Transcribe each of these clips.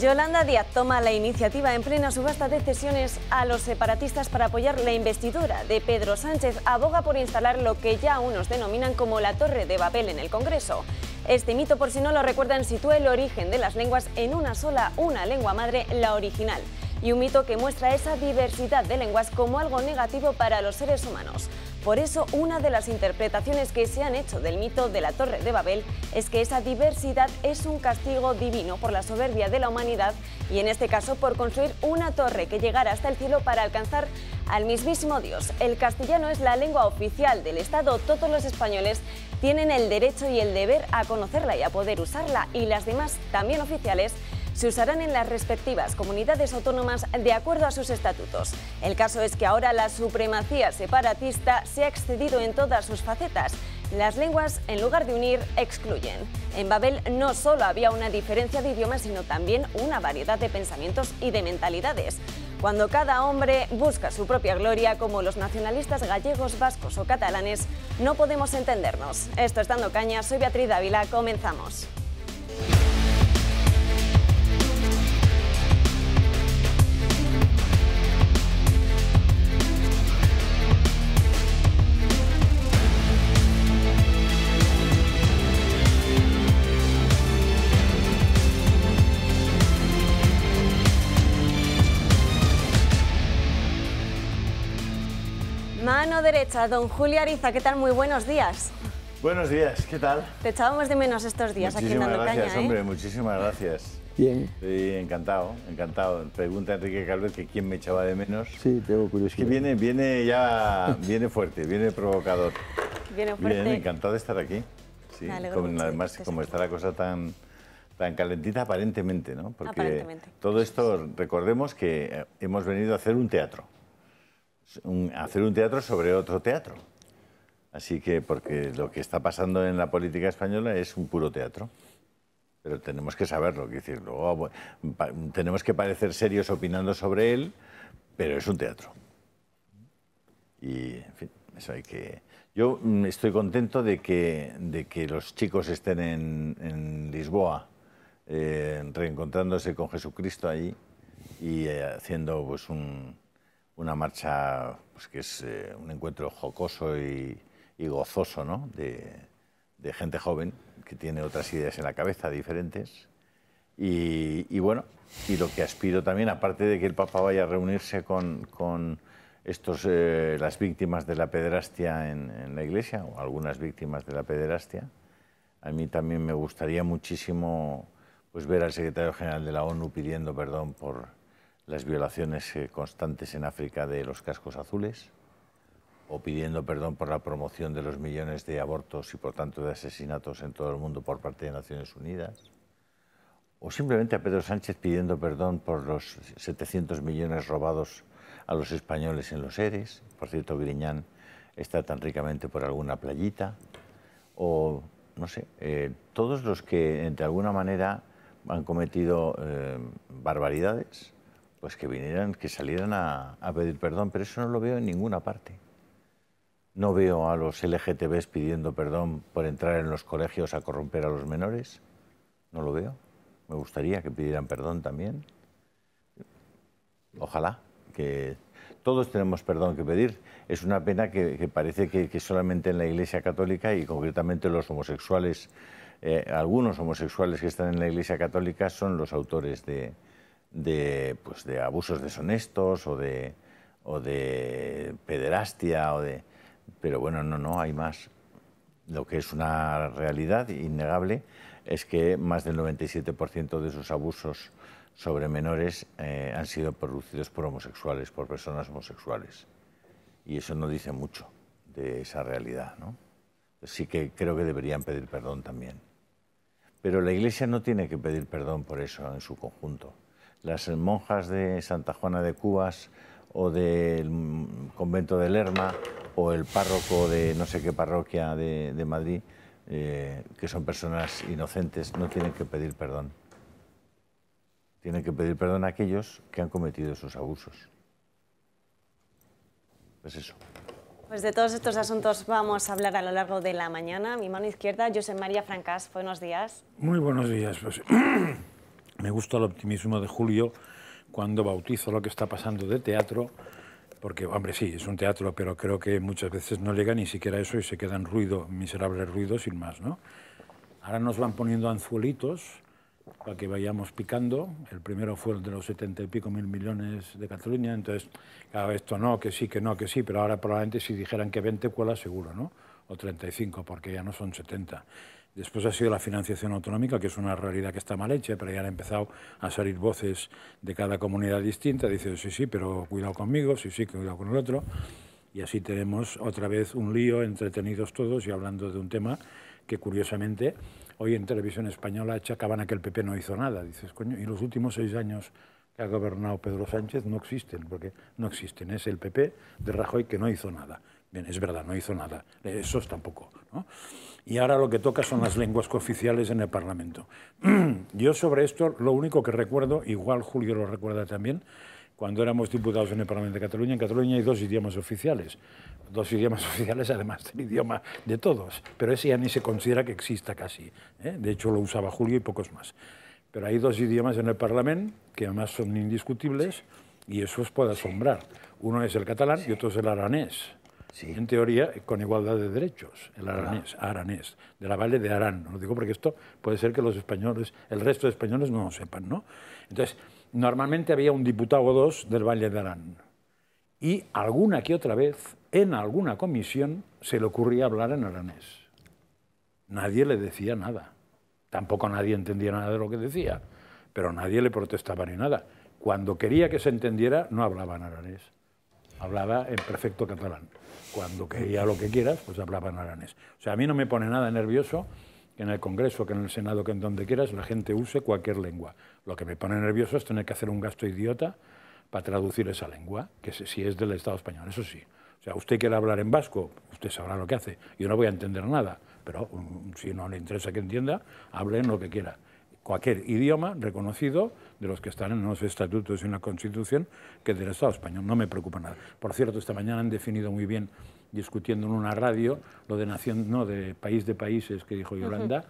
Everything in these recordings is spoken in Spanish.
Yolanda Díaz toma la iniciativa en plena subasta de cesiones a los separatistas para apoyar la investidura de Pedro Sánchez. Aboga por instalar lo que ya unos denominan como la Torre de Babel en el Congreso. Este mito, por si no lo recuerdan, sitúa el origen de las lenguas en una sola, una lengua madre, la original. Y un mito que muestra esa diversidad de lenguas como algo negativo para los seres humanos. Por eso, una de las interpretaciones que se han hecho del mito de la Torre de Babel es que esa diversidad es un castigo divino por la soberbia de la humanidad y en este caso por construir una torre que llegara hasta el cielo para alcanzar al mismísimo Dios. El castellano es la lengua oficial del Estado. Todos los españoles tienen el derecho y el deber a conocerla y a poder usarla y las demás también oficiales se usarán en las respectivas comunidades autónomas de acuerdo a sus estatutos. El caso es que ahora la supremacía separatista se ha excedido en todas sus facetas. Las lenguas, en lugar de unir, excluyen. En Babel no solo había una diferencia de idiomas, sino también una variedad de pensamientos y de mentalidades. Cuando cada hombre busca su propia gloria, como los nacionalistas gallegos, vascos o catalanes, no podemos entendernos. Esto es Dando Caña, soy Beatriz Dávila, comenzamos. derecha, don Julio Ariza, ¿qué tal? Muy buenos días. Buenos días, ¿qué tal? Te echábamos de menos estos días aquí en Dando gracias, ¿eh? hombre, muchísimas gracias. Bien. encantado, encantado. Pregunta Enrique Calvet que quién me echaba de menos. Sí, tengo curiosidad. que viene, viene ya, viene fuerte, viene provocador. Viene fuerte. encantado de estar aquí. Sí, además, como está la cosa tan, tan calentita aparentemente, ¿no? Porque todo esto, recordemos que eh, hemos venido a hacer un teatro hacer un teatro sobre otro teatro. Así que, porque lo que está pasando en la política española es un puro teatro. Pero tenemos que saberlo, que decirlo, ah, tenemos que parecer serios opinando sobre él, pero es un teatro. Y, en fin, eso hay que... Yo mm, estoy contento de que, de que los chicos estén en, Lisboa, eh, reencontrándose con Jesucristo ahí y eh, haciendo pues, un, una marcha pues, que es eh, un encuentro jocoso y, gozoso ¿no? de, gente joven que tiene otras ideas en la cabeza diferentes. Y, bueno, y lo que aspiro también, aparte de que el Papa vaya a reunirse con, con estos, eh, las víctimas de la pederastia en, en, la Iglesia, o algunas víctimas de la pederastia, a mí también me gustaría muchísimo pues, ver al secretario general de la ONU pidiendo perdón por las violaciones eh, constantes en África de los cascos azules, o pidiendo perdón por la promoción de los millones de abortos y por tanto de asesinatos en todo el mundo por parte de Naciones Unidas, o simplemente a Pedro Sánchez pidiendo perdón por los 700 millones robados a los españoles en los ERES, por cierto Griñán está tan ricamente por alguna playita, o no sé, eh, todos los que de alguna manera han cometido eh, barbaridades pues que vinieran, que salieran a, pedir perdón, pero eso no lo veo en ninguna parte. No veo a los LGTBs pidiendo perdón por entrar en los colegios a corromper a los menores. No lo veo. Me gustaría que pidieran perdón también. Ojalá, que todos tenemos perdón que pedir. Es una pena que, parece que, solamente en la Iglesia Católica y concretamente los homosexuales, eh, algunos homosexuales que están en la Iglesia Católica son los autores de, de, pues, de abusos deshonestos o de, o de pederastia o de... Pero bueno, no, no, hay más. Lo que es una realidad innegable es que más del 97% de esos abusos sobre menores eh, han sido producidos por homosexuales, por personas homosexuales. Y eso no dice mucho de esa realidad. ¿no? Sí que creo que deberían pedir perdón también. Pero la Iglesia no tiene que pedir perdón por eso en su conjunto las monjas de Santa Juana de Cubas o del convento de Lerma o el párroco de no sé qué parroquia de, Madrid, eh, que son personas inocentes, no tienen que pedir perdón. Tienen que pedir perdón a aquellos que han cometido esos abusos. Pues eso. Pues de todos estos asuntos vamos a hablar a lo largo de la mañana. Mi mano izquierda, José María Francas, buenos días. Muy buenos días, José. Me gusta el optimismo de Julio cuando bautizo lo que está pasando de teatro, porque, hombre, sí, es un teatro, pero creo que muchas veces no llega ni siquiera eso y se quedan ruido, miserables ruidos sin más, ¿no? Ahora nos van poniendo anzuelitos para que vayamos picando. El primero fue el de los setenta y pico mil millones de Cataluña, entonces, cada vez esto no, que sí, que no, que sí, pero ahora probablemente si dijeran que 20 cuela seguro, ¿no? O 35, porque ya no son 70. Después ha sido la financiación autonómica, que es una realidad que está mal hecha, pero ya han empezado a salir voces de cada comunidad distinta. Dice, sí, sí, pero cuidado conmigo, sí, sí, cuidado con el otro. Y así tenemos otra vez un lío entretenidos todos y hablando de un tema que curiosamente hoy en televisión española achacaban a que el PP no hizo nada. Dices, coño, y los últimos seis años que ha gobernado Pedro Sánchez no existen, porque no existen. Es el PP de Rajoy que no hizo nada. Bien, es verdad, no hizo nada. Esos tampoco. Y ahora lo que toca son las lenguas cooficiales en el Parlamento. Yo sobre esto lo único que recuerdo, igual Julio lo recuerda también, cuando éramos diputados en el Parlamento de Cataluña, en Cataluña hay dos idiomas oficiales. Dos idiomas oficiales, además del idioma de todos. Pero ese ya ni se considera que exista casi. ¿eh? De hecho, lo usaba Julio y pocos más. Pero hay dos idiomas en el Parlamento que además son indiscutibles y eso os puede asombrar. Uno es el catalán y otro es el aranés en teoría, con igualdad de derechos, el aranés, aranés, de la Valle de Arán. Lo digo porque esto puede ser que los españoles, el resto de españoles no lo sepan, ¿no? Entonces, normalmente había un diputado o dos del Valle de Arán. Y alguna que otra vez, en alguna comisión, se le ocurría hablar en aranés. Nadie le decía nada. Tampoco nadie entendía nada de lo que decía, pero nadie le protestaba ni nada. Cuando quería que se entendiera, no hablaba en aranés hablaba en perfecto catalán. Cuando quería lo que quieras, pues hablaba en aranés. O sea, a mí no me pone nada nervioso que en el Congreso, que en el Senado, que en donde quieras, la gente use cualquier lengua. Lo que me pone nervioso es tener que hacer un gasto idiota para traducir esa lengua, que si es del Estado español, eso sí. O sea, usted quiere hablar en vasco, usted sabrá lo que hace. Yo no voy a entender nada, pero mm, si no le interesa que entienda, hable en lo que quiera cualquier idioma reconocido de los que están en los estatutos y en la Constitución que es del Estado español. No me preocupa nada. Por cierto, esta mañana han definido muy bien, discutiendo en una radio, lo de nación, no, de país de países que dijo Yolanda.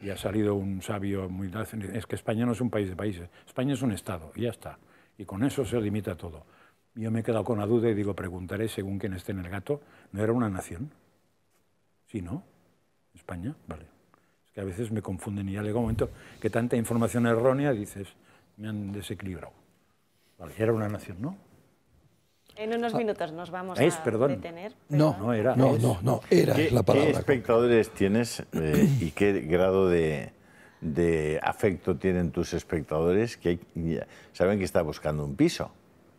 Y ha salido un sabio muy... Es que España no es un país de países, España es un Estado, y ya está. Y con eso se limita todo. Yo me he quedado con la duda y digo, preguntaré según quien esté en el gato, ¿no era una nación? Sí, ¿no? España, vale que a veces me confunden y ya llega un momento que tanta información errónea dices, me han desequilibrado. Vale, era una nación, ¿no? En unos ah. minutos nos vamos a detener. No, no era. No, no, no, era la palabra. ¿Qué espectadores tienes eh, y qué grado de, afecto tienen tus espectadores que saben que está buscando un piso?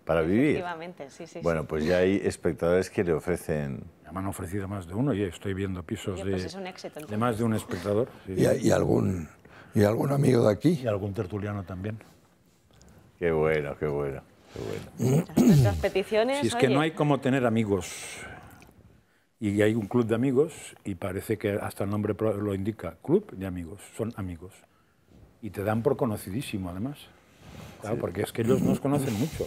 para vivir. Sí, sí, bueno, pues ya hay espectadores que le ofrecen... Me han ofrecido más de uno y estoy viendo pisos pues de, más de un espectador. ¿Y, algún, ¿Y algún amigo de aquí? Y algún tertuliano también. Qué bueno, qué bueno. Qué peticiones... Si es que no hay como tener amigos. Y hay un club de amigos y parece que hasta el nombre lo indica, club de amigos, son amigos. Y te dan por conocidísimo, además. porque es que ellos nos conocen mucho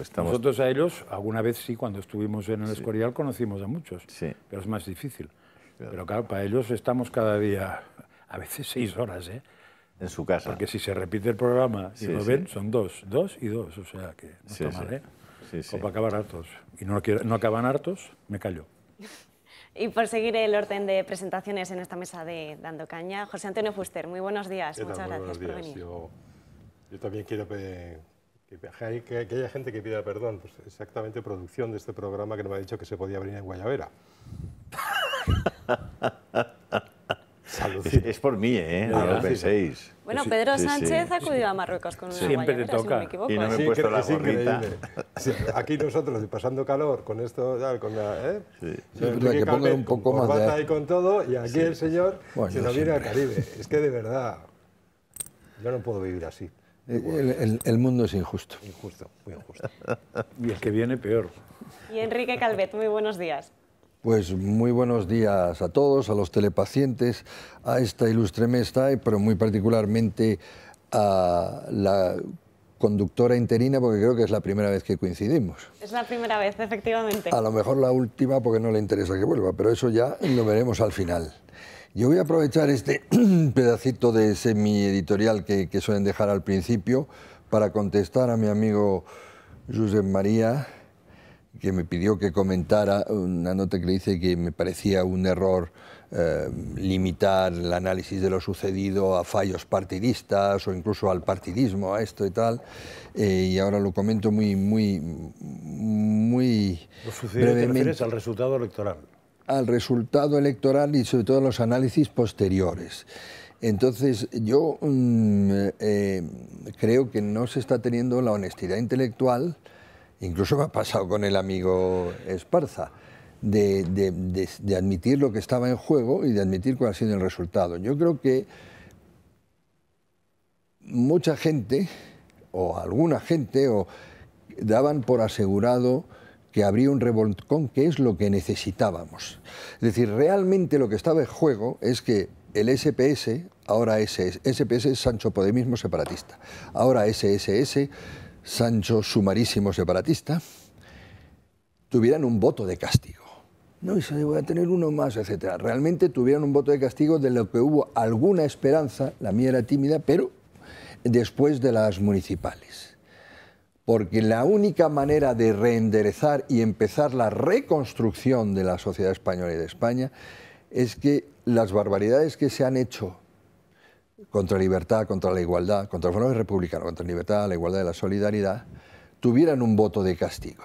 estamos... Nosotros a ellos, alguna vez sí, cuando estuvimos en el Escorial conocimos a muchos, pero es más difícil. Pero claro, para ellos estamos cada día, a veces seis horas, ¿eh? En su casa. Porque si se repite el programa y lo ven, son dos, dos y dos, o sea que no está mal, ¿eh? O para acabar hartos. Y no, no acaban hartos, me callo. Y por seguir el orden de presentaciones en esta mesa de Dando Caña, José Antonio Fuster, muy buenos días, muchas gracias por venir. yo también quiero que, haya gente que pida perdón. Pues exactamente producción de este programa que no me ha dicho que se podía venir en Guayabera es, es, por mí, ¿eh? lo penséis. Bueno, Pedro Sánchez ha acudido a Marruecos con una Siempre te toca. Si me equivoco. Y no me he puesto la aquí nosotros pasando calor con esto, con la... ¿eh? Sí. Pero que un poco más de... con todo y aquí el señor se lo viene al Caribe. Es que de verdad, yo no puedo vivir así. El, mundo es injusto. Injusto, muy injusto. Y el que viene, peor. Y Enrique Calvet, muy buenos días. Pues muy buenos días a todos, a los telepacientes, a esta ilustre mesa, pero muy particularmente a la conductora interina, porque creo que es la primera vez que coincidimos. Es la primera vez, efectivamente. A lo mejor la última, porque no le interesa que vuelva, pero eso ya lo veremos al final. Yo voy a aprovechar este pedacito de semi-editorial que, suelen dejar al principio para contestar a mi amigo Josep María, que me pidió que comentara una nota que le dice que me parecía un error eh, limitar el análisis de lo sucedido a fallos partidistas o incluso al partidismo, a esto y tal. Eh, y ahora lo comento muy, muy, muy lo brevemente. al resultado electoral al resultado electoral y sobre todo a los análisis posteriores. Entonces, yo mm, eh, creo que no se está teniendo la honestidad intelectual, incluso me ha pasado con el amigo Esparza, de, admitir lo que estaba en juego y de admitir cuál ha sido el resultado. Yo creo que mucha gente, o alguna gente, o daban por asegurado que habría un revolcón, que es lo que necesitábamos. Es decir, realmente lo que estaba en juego es que el SPS, ahora SPS es Sancho Podemismo separatista, ahora SSS, Sancho Sumarísimo separatista, tuvieran un voto de castigo. No, y se voy a tener uno más, etc. Realmente tuvieran un voto de castigo de lo que hubo alguna esperanza, la mía era tímida, pero después de las municipales porque la única manera de reenderezar y empezar la reconstrucción de la sociedad española y de España es que las barbaridades que se han hecho contra la libertad, contra la igualdad, contra el fenómeno republicano, contra la libertad, la igualdad y la solidaridad, tuvieran un voto de castigo.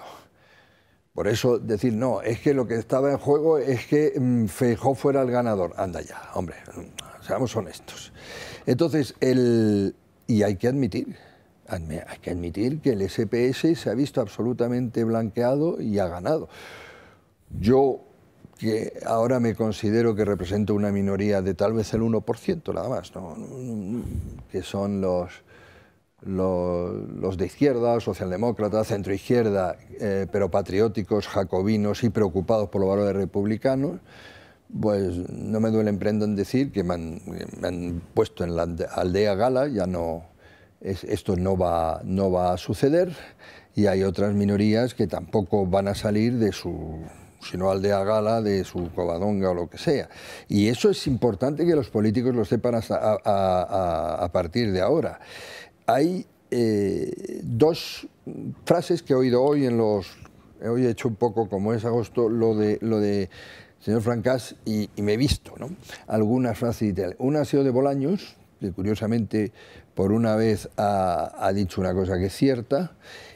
Por eso decir, no, es que lo que estaba en juego es que mm, Feijó fuera el ganador. Anda ya, hombre, mm, seamos honestos. Entonces, el, y hay que admitir hay que admitir que el SPS se ha visto absolutamente blanqueado y ha ganado. Yo, que ahora me considero que represento una minoría de tal vez el 1%, nada más, que son los, los, de izquierda, socialdemócrata, centroizquierda, eh, pero patrióticos, jacobinos y preocupados por los valores republicanos, pues no me duele emprendo en decir que me han puesto en la aldea gala, ya no esto no va, no va a suceder y hay otras minorías que tampoco van a salir de su sino aldea gala, de su covadonga o lo que sea. Y eso es importante que los políticos lo sepan a, partir de ahora. Hay eh, dos frases que he oído hoy en los... Hoy he hecho un poco, como es agosto, lo de, lo de señor Francas y, me he visto ¿no? algunas frases Una ha sido de Bolaños, que curiosamente por una vez ha, dicho una cosa que es cierta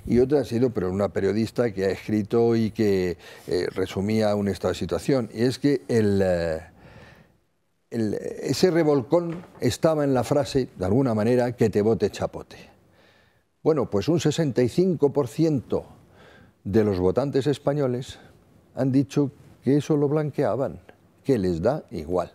y otra ha sido pero una periodista que ha escrito y que eh, resumía un estado situación. Y es que eh, ese revolcón estaba en la frase, de alguna manera, que te vote chapote. Bueno, pues un 65% de los votantes españoles han dicho que eso lo blanqueaban, que les da igual.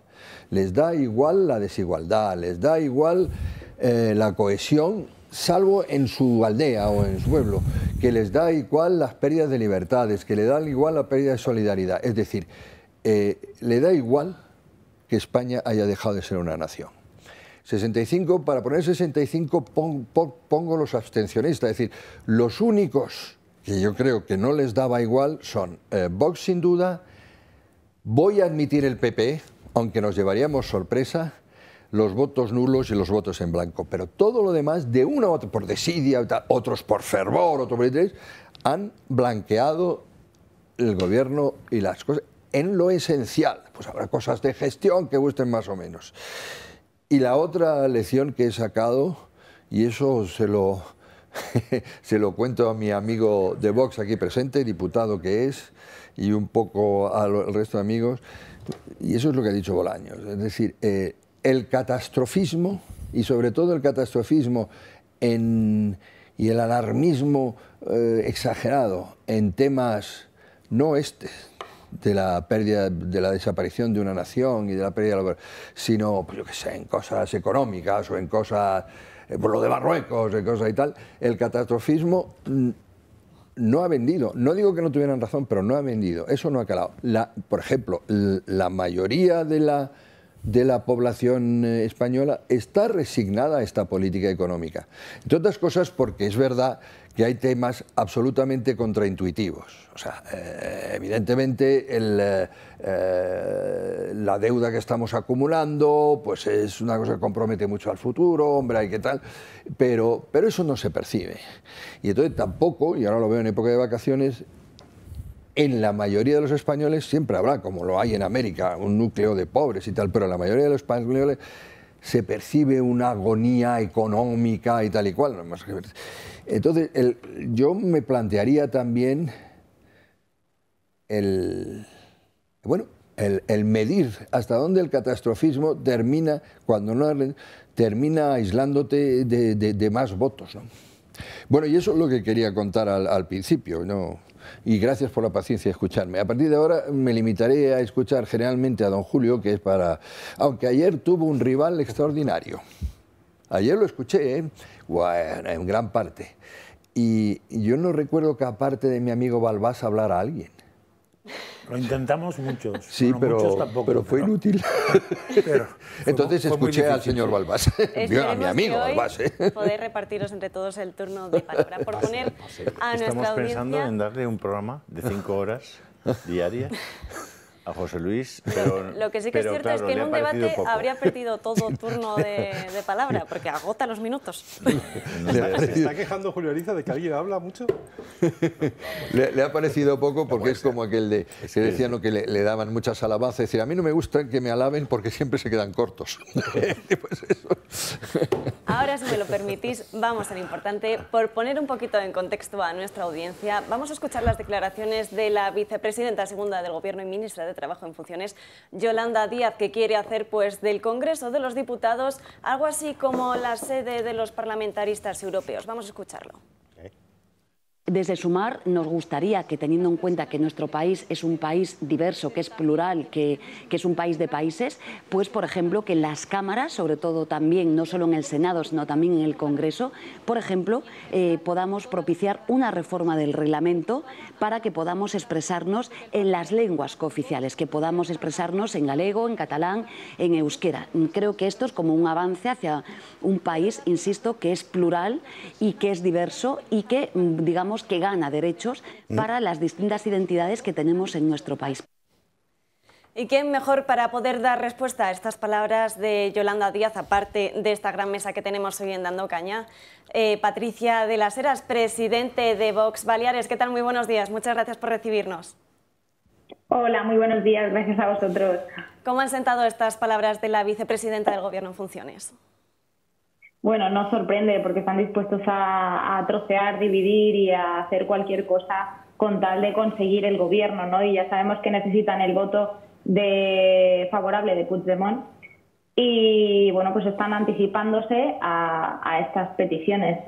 Les da igual la desigualdad, les da igual eh, la cohesión, salvo en su aldea o en su pueblo, que les da igual las pérdidas de libertades, que le dan igual la pérdida de solidaridad. Es decir, eh, le da igual que España haya dejado de ser una nación. 65, para poner 65 pongo los abstencionistas, es decir, los únicos que yo creo que no les daba igual son eh, Vox sin duda, voy a admitir el PP, aunque nos llevaríamos sorpresa, los votos nulos y los votos en blanco. Pero todo lo demás, de una u otra, por desidia, otros por fervor, otros por interés, han blanqueado el gobierno y las cosas en lo esencial. Pues habrá cosas de gestión que gusten más o menos. Y la otra lección que he sacado, y eso se lo, se lo cuento a mi amigo de Vox aquí presente, diputado que es, y un poco al resto de amigos, y eso es lo que ha dicho Bolaños. Es decir, eh, el catastrofismo y sobre todo el catastrofismo y el alarmismo eh, exagerado en temas no este de la pérdida, de la desaparición de una nación y de la pérdida de la... sino, pues yo qué sé, en cosas económicas o en cosas, eh, por lo de Marruecos, en cosas y tal, el catastrofismo mm, no ha vendido. No digo que no tuvieran razón, pero no ha vendido. Eso no ha calado. por ejemplo, la mayoría de la de la población eh, española está resignada a esta política económica. Entre otras cosas porque es verdad que hay temas absolutamente contraintuitivos. O sea, eh, evidentemente eh, la deuda que estamos acumulando pues es una cosa que compromete mucho al futuro, hombre, hay que tal, pero, pero eso no se percibe. Y entonces tampoco, y ahora lo veo en época de vacaciones, en la mayoría de los españoles siempre habrá, como lo hay en América, un núcleo de pobres y tal, pero en la mayoría de los españoles se percibe una agonía económica y tal y cual. Entonces, yo me plantearía también el, bueno, el, medir hasta dónde el catastrofismo termina, cuando no termina aislándote de, más votos. Bueno, y eso es lo que quería contar al, al principio. ¿no? y gracias por la paciencia de escucharme. A partir de ahora me limitaré a escuchar generalmente a don Julio, que es para... Aunque ayer tuvo un rival extraordinario. Ayer lo escuché, ¿eh? en gran parte. Y yo no recuerdo que aparte de mi amigo Balbás hablar a alguien. Lo intentamos muchos. pero, fue inútil. Entonces escuché al señor Balbás, a mi amigo Balbás. ¿eh? Poder repartiros entre todos el turno de palabra. Por poner Estamos pensando en darle un programa de cinco horas diarias a José Luis. Pero, lo que sí que es cierto es que en un debate habría perdido todo turno de, palabra, porque agota los minutos. ¿Se está quejando Julio Ariza de que alguien habla mucho? le, ha parecido poco porque es como aquel de. Se decían que le, daban muchas alabanzas. y a mí no me gusta que me alaben porque siempre se quedan cortos. Pues Ahora, si me lo permitís, vamos al importante. Por poner un poquito en contexto a nuestra audiencia, vamos a escuchar las declaraciones de la vicepresidenta segunda del Gobierno y ministra de Trabajo en Funciones, Yolanda Díaz, que quiere hacer pues del Congreso de los Diputados algo así como la sede de los parlamentaristas europeos. Vamos a escucharlo. Desde Sumar nos gustaría que teniendo en cuenta que nuestro país es un país diverso, que es plural, que, es un país de países, pues por ejemplo que las cámaras, sobre todo también, no solo en el Senado, sino también en el Congreso, por ejemplo, eh, podamos propiciar una reforma del reglamento para que podamos expresarnos en las lenguas cooficiales, que podamos expresarnos en galego, en catalán, en euskera. Creo que esto es como un avance hacia un país, insisto, que es plural y que es diverso y que, digamos, que gana derechos mm. para las distintas identidades que tenemos en nuestro país. ¿Y quién mejor para poder dar respuesta a estas palabras de Yolanda Díaz, aparte de esta gran mesa que tenemos hoy en Dando Caña? Eh, Patricia de las Heras, presidente de Vox Baleares. ¿Qué tal? Muy buenos días. Muchas gracias por recibirnos. Hola, muy buenos días. Gracias a vosotros. ¿Cómo han sentado estas palabras de la vicepresidenta del Gobierno en funciones? bueno, no sorprende porque están dispuestos a, trocear, dividir y a hacer cualquier cosa con tal de conseguir el gobierno, ¿no? Y ya sabemos que necesitan el voto de, favorable de Puigdemont y, bueno, pues están anticipándose a, a estas peticiones.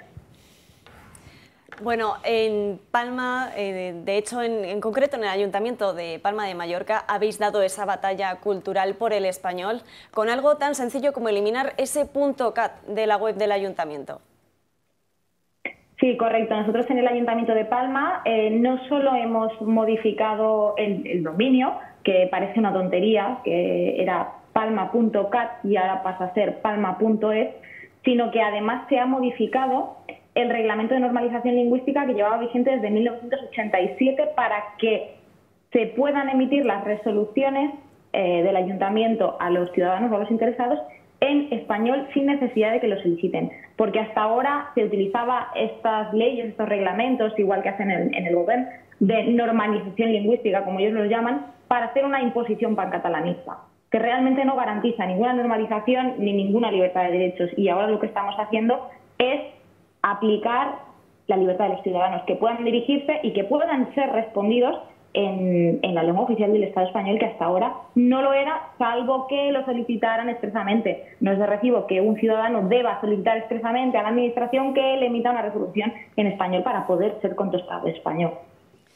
Bueno, en Palma, eh, de hecho en, concreto en el Ayuntamiento de Palma de Mallorca, habéis dado esa batalla cultural por el español con algo tan sencillo como eliminar ese punto CAT de la web del Ayuntamiento. Sí, correcto. Nosotros en el Ayuntamiento de Palma eh, no solo hemos modificado el, el dominio, que parece una tontería, que era palma.cat y ahora pasa a ser palma.es, sino que además se ha modificado el reglamento de normalización lingüística que llevaba vigente desde 1987 para que se puedan emitir las resoluciones eh, del ayuntamiento a los ciudadanos o a los interesados en español sin necesidad de que los soliciten, porque hasta ahora se utilizaba estas leyes, estos reglamentos, igual que hacen en, en el gobierno, de normalización lingüística, como ellos lo llaman, para hacer una imposición pancatalanista, que realmente no garantiza ninguna normalización ni ninguna libertad de derechos. Y ahora lo que estamos haciendo es aplicar la libertad de los ciudadanos, que puedan dirigirse y que puedan ser respondidos en, la lengua oficial del Estado español, que hasta ahora no lo era, salvo que lo solicitaran expresamente. No es de recibo que un ciudadano deba solicitar expresamente a la Administración que le emita una resolución en español para poder ser contestado en español.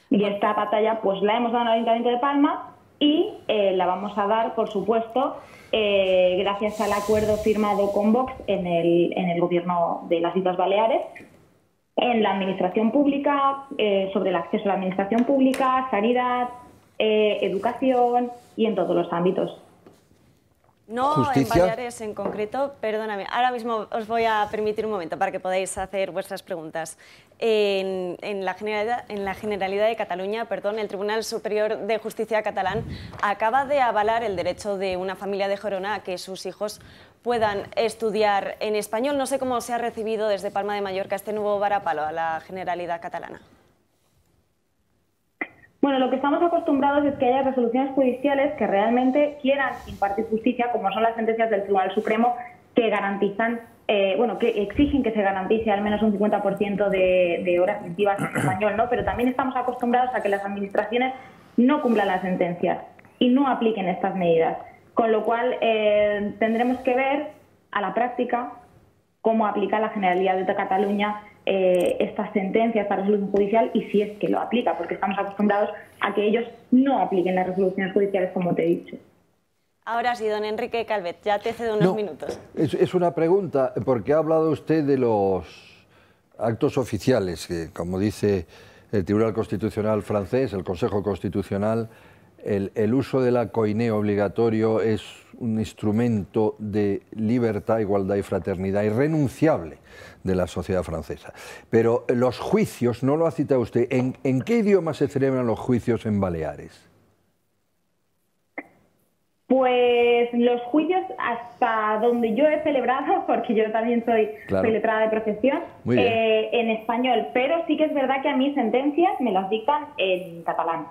Y esta batalla pues la hemos dado en el Ayuntamiento de Palma, y eh, la vamos a dar, por supuesto, eh, gracias al acuerdo firmado con Vox en el, en el Gobierno de las Islas Baleares, en la Administración Pública, eh, sobre el acceso a la Administración Pública, sanidad, educación y en todos los ámbitos. No en Baleares en concreto, perdóname. Ahora mismo os voy a permitir un momento para que podáis hacer vuestras preguntas. En, la, generalidad, en la Generalidad de Cataluña, perdón, el Tribunal Superior de Justicia catalán acaba de avalar el derecho de una familia de Gerona a que sus hijos puedan estudiar en español. No sé cómo se ha recibido desde Palma de Mallorca este nuevo varapalo a la Generalidad catalana. Bueno, lo que estamos acostumbrados es que haya resoluciones judiciales que realmente quieran impartir justicia, como son las sentencias del Tribunal Supremo, que garantizan, eh, bueno, que exigen que se garantice al menos un 50% de, de horas lectivas en español, ¿no? Pero también estamos acostumbrados a que las administraciones no cumplan las sentencias y no apliquen estas medidas. Con lo cual, eh, tendremos que ver a la práctica cómo aplica la Generalidad de Cataluña eh, estas sentencias para resolución judicial y si es que lo aplica, porque estamos acostumbrados a que ellos no apliquen las resoluciones judiciales, como te he dicho. Ahora sí, don Enrique Calvet, ya te cedo unos minutos. Es, es, una pregunta, porque ha hablado usted de los actos oficiales, que como dice el Tribunal Constitucional francés, el Consejo Constitucional, el, uso de la COINE obligatorio es un instrumento de libertad, igualdad y fraternidad irrenunciable de la sociedad francesa. Pero los juicios, no lo ha citado usted, ¿en, qué idioma se celebran los juicios en Baleares? Pues los juicios, hasta donde yo he celebrado, porque yo también soy, letrada de profesión, eh, en español, pero sí que es verdad que a mí sentencias me las dictan en catalán.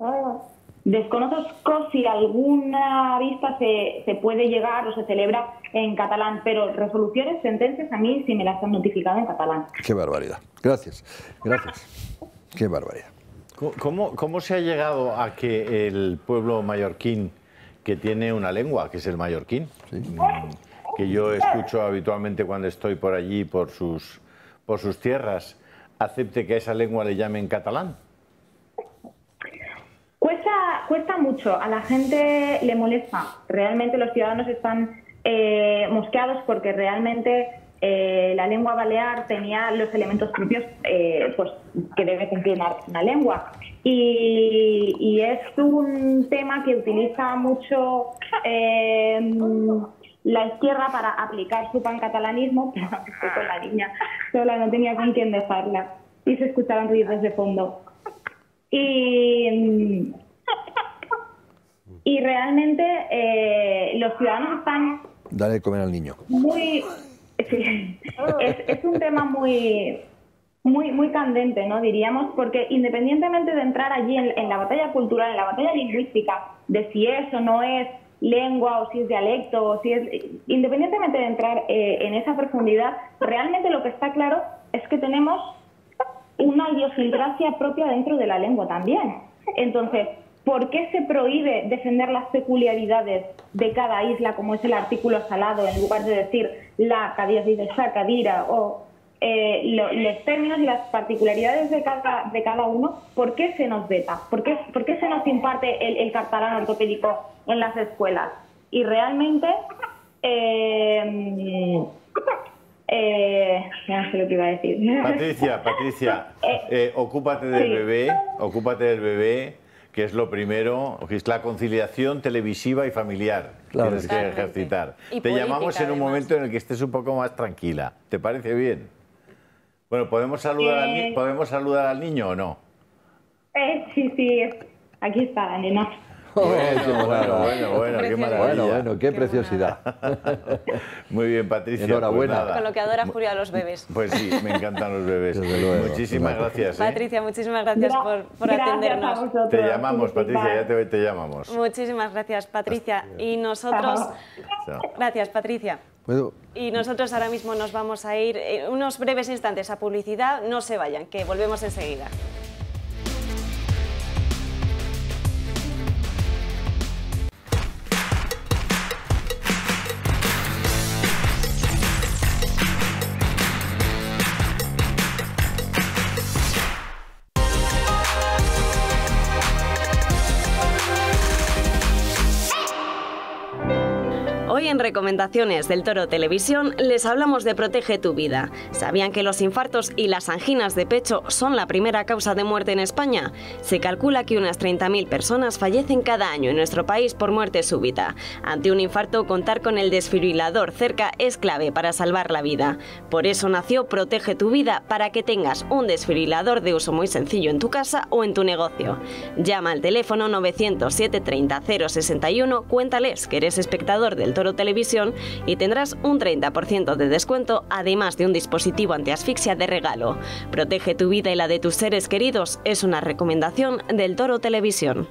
Ah. Desconozco si alguna vista se, se, puede llegar o se celebra en catalán, pero resoluciones, sentencias, a mí sí me las han notificado en catalán. Qué barbaridad. Gracias. Gracias. Qué barbaridad. ¿Cómo, cómo se ha llegado a que el pueblo mallorquín, que tiene una lengua, que es el mallorquín, mm, que yo escucho habitualmente cuando estoy por allí, por sus, por sus tierras, acepte que a esa lengua le llamen catalán? Cuesta, cuesta mucho, a la gente le molesta. Realmente los ciudadanos están eh, mosqueados porque realmente eh, la lengua balear tenía los elementos propios eh, pues, que debe inclinar una lengua. Y, es un tema que utiliza mucho em, la izquierda para aplicar su pancatalanismo, pero la niña sola no tenía con quién dejarla y se escuchaban ruidos de fondo. Y, y realmente eh, los ciudadanos están... Dale de comer al niño. es, un tema muy, muy, muy candente, ¿no? Diríamos, porque independientemente de entrar allí en, la batalla cultural, en la batalla lingüística, de si eso no es lengua o si es dialecto o si es... Independientemente de entrar eh, en esa profundidad, realmente lo que está claro es que tenemos una idiosincrasia propia dentro de la lengua también. Entonces, ¿por qué se prohíbe defender las peculiaridades de cada isla, como es el artículo salado, en lugar de decir la Cadiz de sakadira cadira o eh, los términos y las particularidades de cada, de cada uno? ¿Por qué se nos veta? ¿Por qué, se nos imparte el, el catalán ortopédico en las escuelas? Y realmente. Eh, eh, decir. Patricia, Patricia, eh, eh, ocúpate del bebé, ocúpate del bebé, que es lo primero, que es la conciliación televisiva y familiar. Tienes que ejercitar. Te llamamos en un momento en el que estés un poco más tranquila. ¿Te parece bien? Bueno, ¿podemos saludar, al, ¿podemos saludar al niño o no? Eh, sí, sí, aquí está, animación. Bueno, bueno, qué maravilla. Bueno, qué, preciosidad. Muy bien, Patricia. Pues Enhorabuena. Con lo que adora Julia a los bebés. Pues sí, me encantan los bebés. Muchísimas gracias. ¿eh? Patricia, muchísimas gracias por, atendernos. te llamamos, Patricia, ya te, llamamos. Muchísimas gracias, Patricia. Y nosotros. Gracias, Patricia. Y nosotros ahora mismo nos vamos a ir eh, unos breves instantes a publicidad. No se vayan, que volvemos enseguida. Recomendaciones del Toro Televisión les hablamos de Protege tu vida. ¿Sabían que los infartos y las anginas de pecho son la primera causa de muerte en España? Se calcula que unas 30.000 personas fallecen cada año en nuestro país por muerte súbita. Ante un infarto, contar con el desfibrilador cerca es clave para salvar la vida. Por eso nació Protege tu vida para que tengas un desfibrilador de uso muy sencillo en tu casa o en tu negocio. Llama al teléfono 907 30 061, cuéntales que eres espectador del Toro Televisión televisión y tendrás un 30% de descuento, además de un dispositivo antiasfixia de regalo. Protege tu vida y la de tus seres queridos es una recomendación del Toro Televisión.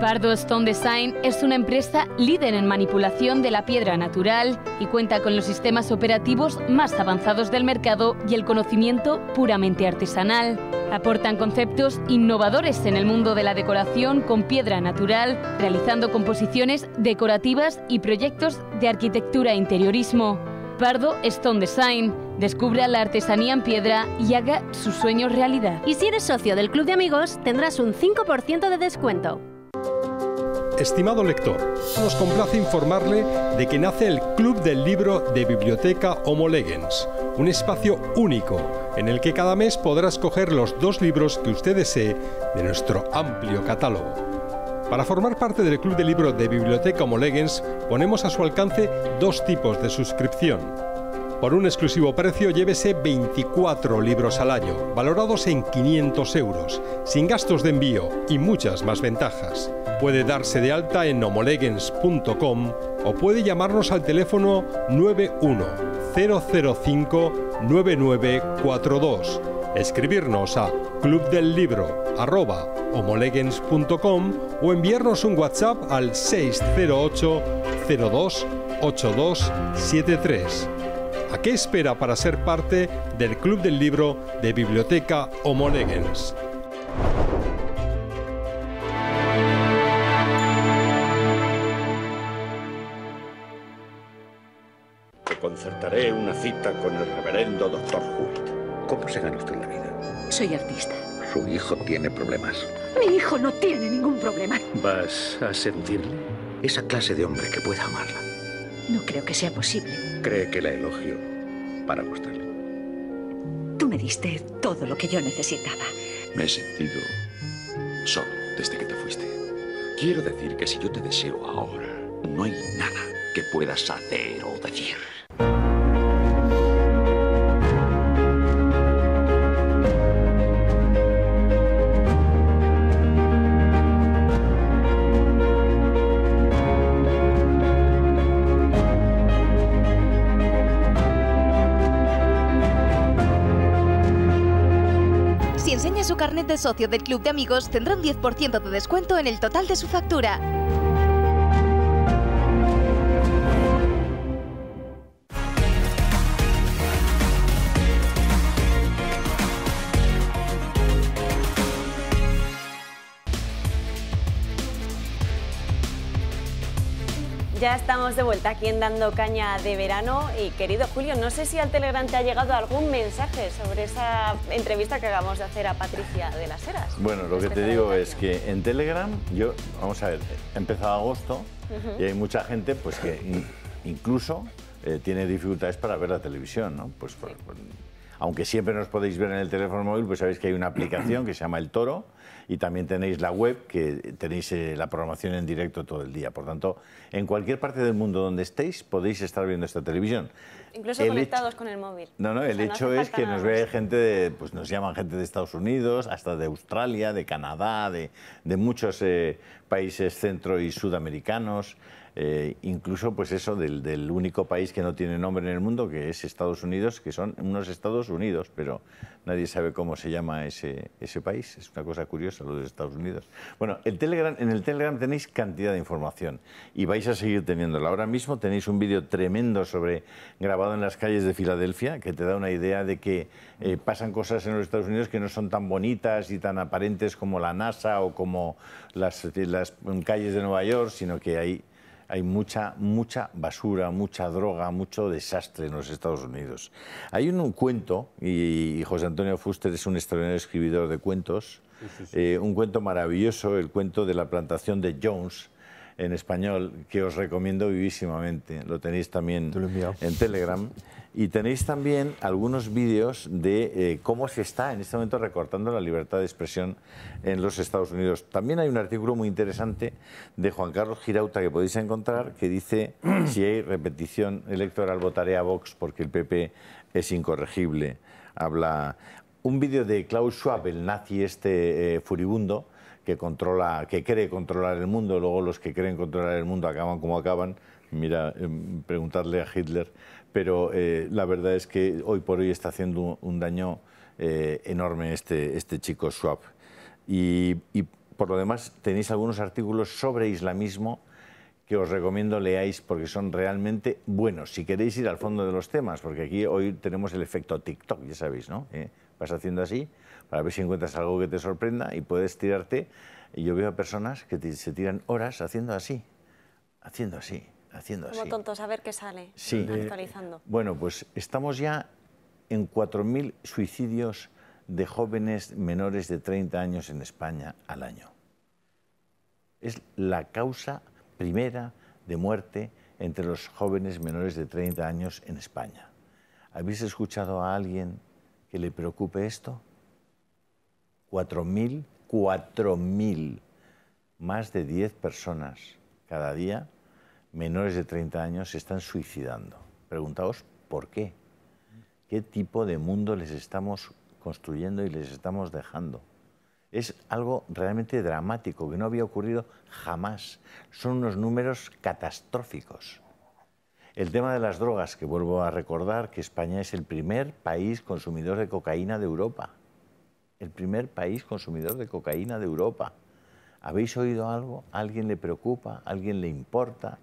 Pardo Stone Design es una empresa líder en manipulación de la piedra natural y cuenta con los sistemas operativos más avanzados del mercado y el conocimiento puramente artesanal. Aportan conceptos innovadores en el mundo de la decoración con piedra natural, realizando composiciones decorativas y proyectos de arquitectura e interiorismo. Pardo Stone Design. Descubra la artesanía en piedra y haga sus sueños realidad. Y si eres socio del Club de Amigos, tendrás un 5% de descuento. Estimado lector, nos complace informarle de que nace el Club del Libro de Biblioteca Homo un espacio único en el que cada mes podrá escoger los dos libros que usted desee de nuestro amplio catálogo. Para formar parte del Club del Libro de Biblioteca Homo ponemos a su alcance dos tipos de suscripción por un exclusivo precio llévese 24 libros al año, valorados en 500 euros, sin gastos de envío y muchas más ventajas. Puede darse de alta en homolegens.com o puede llamarnos al teléfono 910059942, Escribirnos a clubdellibro@homolegens.com o enviarnos un WhatsApp al 608 02 ¿A qué espera para ser parte del Club del Libro de Biblioteca Homo Te concertaré una cita con el reverendo doctor Hult. ¿Cómo se gana usted la vida? Soy artista. Su hijo tiene problemas. Mi hijo no tiene ningún problema. ¿Vas a sentirle? Esa clase de hombre que pueda amarla. No creo que sea posible cree que la elogio para gustarle. Tú me diste todo lo que yo necesitaba. Me he sentido solo desde que te fuiste. Quiero decir que si yo te deseo ahora, no hay nada que puedas hacer o decir. su carnet de socio del Club de Amigos tendrá un 10% de descuento en el total de su factura. Ya estamos de vuelta aquí en Dando Caña de Verano y querido Julio, no sé si al Telegram te ha llegado algún mensaje sobre esa entrevista que acabamos de hacer a Patricia de las Heras. Bueno, lo que te digo es que en Telegram, yo, vamos a ver, empezado agosto y hay mucha gente pues que incluso eh, tiene dificultades para ver la televisión, ¿no? Pues, aunque siempre nos podéis ver en el teléfono móvil, pues sabéis que hay una aplicación que se llama El Toro y también tenéis la web que tenéis eh, la programación en directo todo el día. Por tanto, en cualquier parte del mundo donde estéis podéis estar viendo esta televisión. Incluso conectados con el móvil. No, no, el hecho es que nos ve gente, pues nos llaman gente de Estados Unidos, hasta de Australia, de Canadá, de, muchos eh, países centro y sudamericanos. Eh, incluso pues eso del, único país que no tiene nombre en el mundo, que es Estados Unidos, que son unos Estados Unidos, pero nadie sabe cómo se llama ese, país. Es una cosa curiosa los Estados Unidos. Bueno, en el Telegram tenéis cantidad de información y vais a seguir teniéndola. Ahora mismo tenéis un vídeo tremendo sobre grabado en las calles de Filadelfia que te da una idea de que eh, pasan cosas en los Estados Unidos que no son tan bonitas y tan aparentes como la NASA o como las calles de Nueva York, sino que hay hay mucha, mucha basura, mucha droga, mucho desastre en los Estados Unidos. Hay un, cuento, y, José Antonio Fuster es un extraordinario escribidor de cuentos, eh, un cuento maravilloso, el cuento de la plantación de Jones en español, que os recomiendo vivísimamente. Lo tenéis también en Telegram. Y tenéis también algunos vídeos de eh, cómo se está en este momento recortando la libertad de expresión en los Estados Unidos. También hay un artículo muy interesante de Juan Carlos Girauta que podéis encontrar que dice si hay repetición electoral votaré a Vox porque el PP es incorregible. Habla un vídeo de Klaus Schwab, el nazi este eh, furibundo, que controla, que cree controlar el mundo, luego los que creen controlar el mundo acaban como acaban. Mira, em, preguntarle a Hitler pero eh, la verdad es que hoy por hoy está haciendo un, daño eh, enorme este, este chico Swap. Y, por lo demás tenéis algunos artículos sobre islamismo que os recomiendo leáis porque son realmente buenos. Si queréis ir al fondo de los temas, porque aquí hoy tenemos el efecto TikTok, ya sabéis, ¿no? Eh, vas haciendo así para ver si encuentras algo que te sorprenda y puedes tirarte. Y yo veo a personas que se tiran horas haciendo así, haciendo así haciendo Como tontos, a ver qué sale, sí. actualizando. Bueno, pues estamos ya en 4.000 suicidios de jóvenes menores de 30 años en España al año. Es la causa primera de muerte entre los jóvenes menores de 30 años en España. ¿Habéis escuchado a alguien que le preocupe esto? 4.000, 4.000, más de 10 personas cada día menores de 30 años se están suicidando. Preguntaos por qué. ¿Qué tipo de mundo les estamos construyendo y les estamos dejando? Es algo realmente dramático que no había ocurrido jamás. Son unos números catastróficos. El tema de las drogas, que vuelvo a recordar que España es el primer país consumidor de cocaína de Europa. El primer país consumidor de cocaína de Europa. ¿Habéis oído algo? alguien le preocupa? alguien le importa?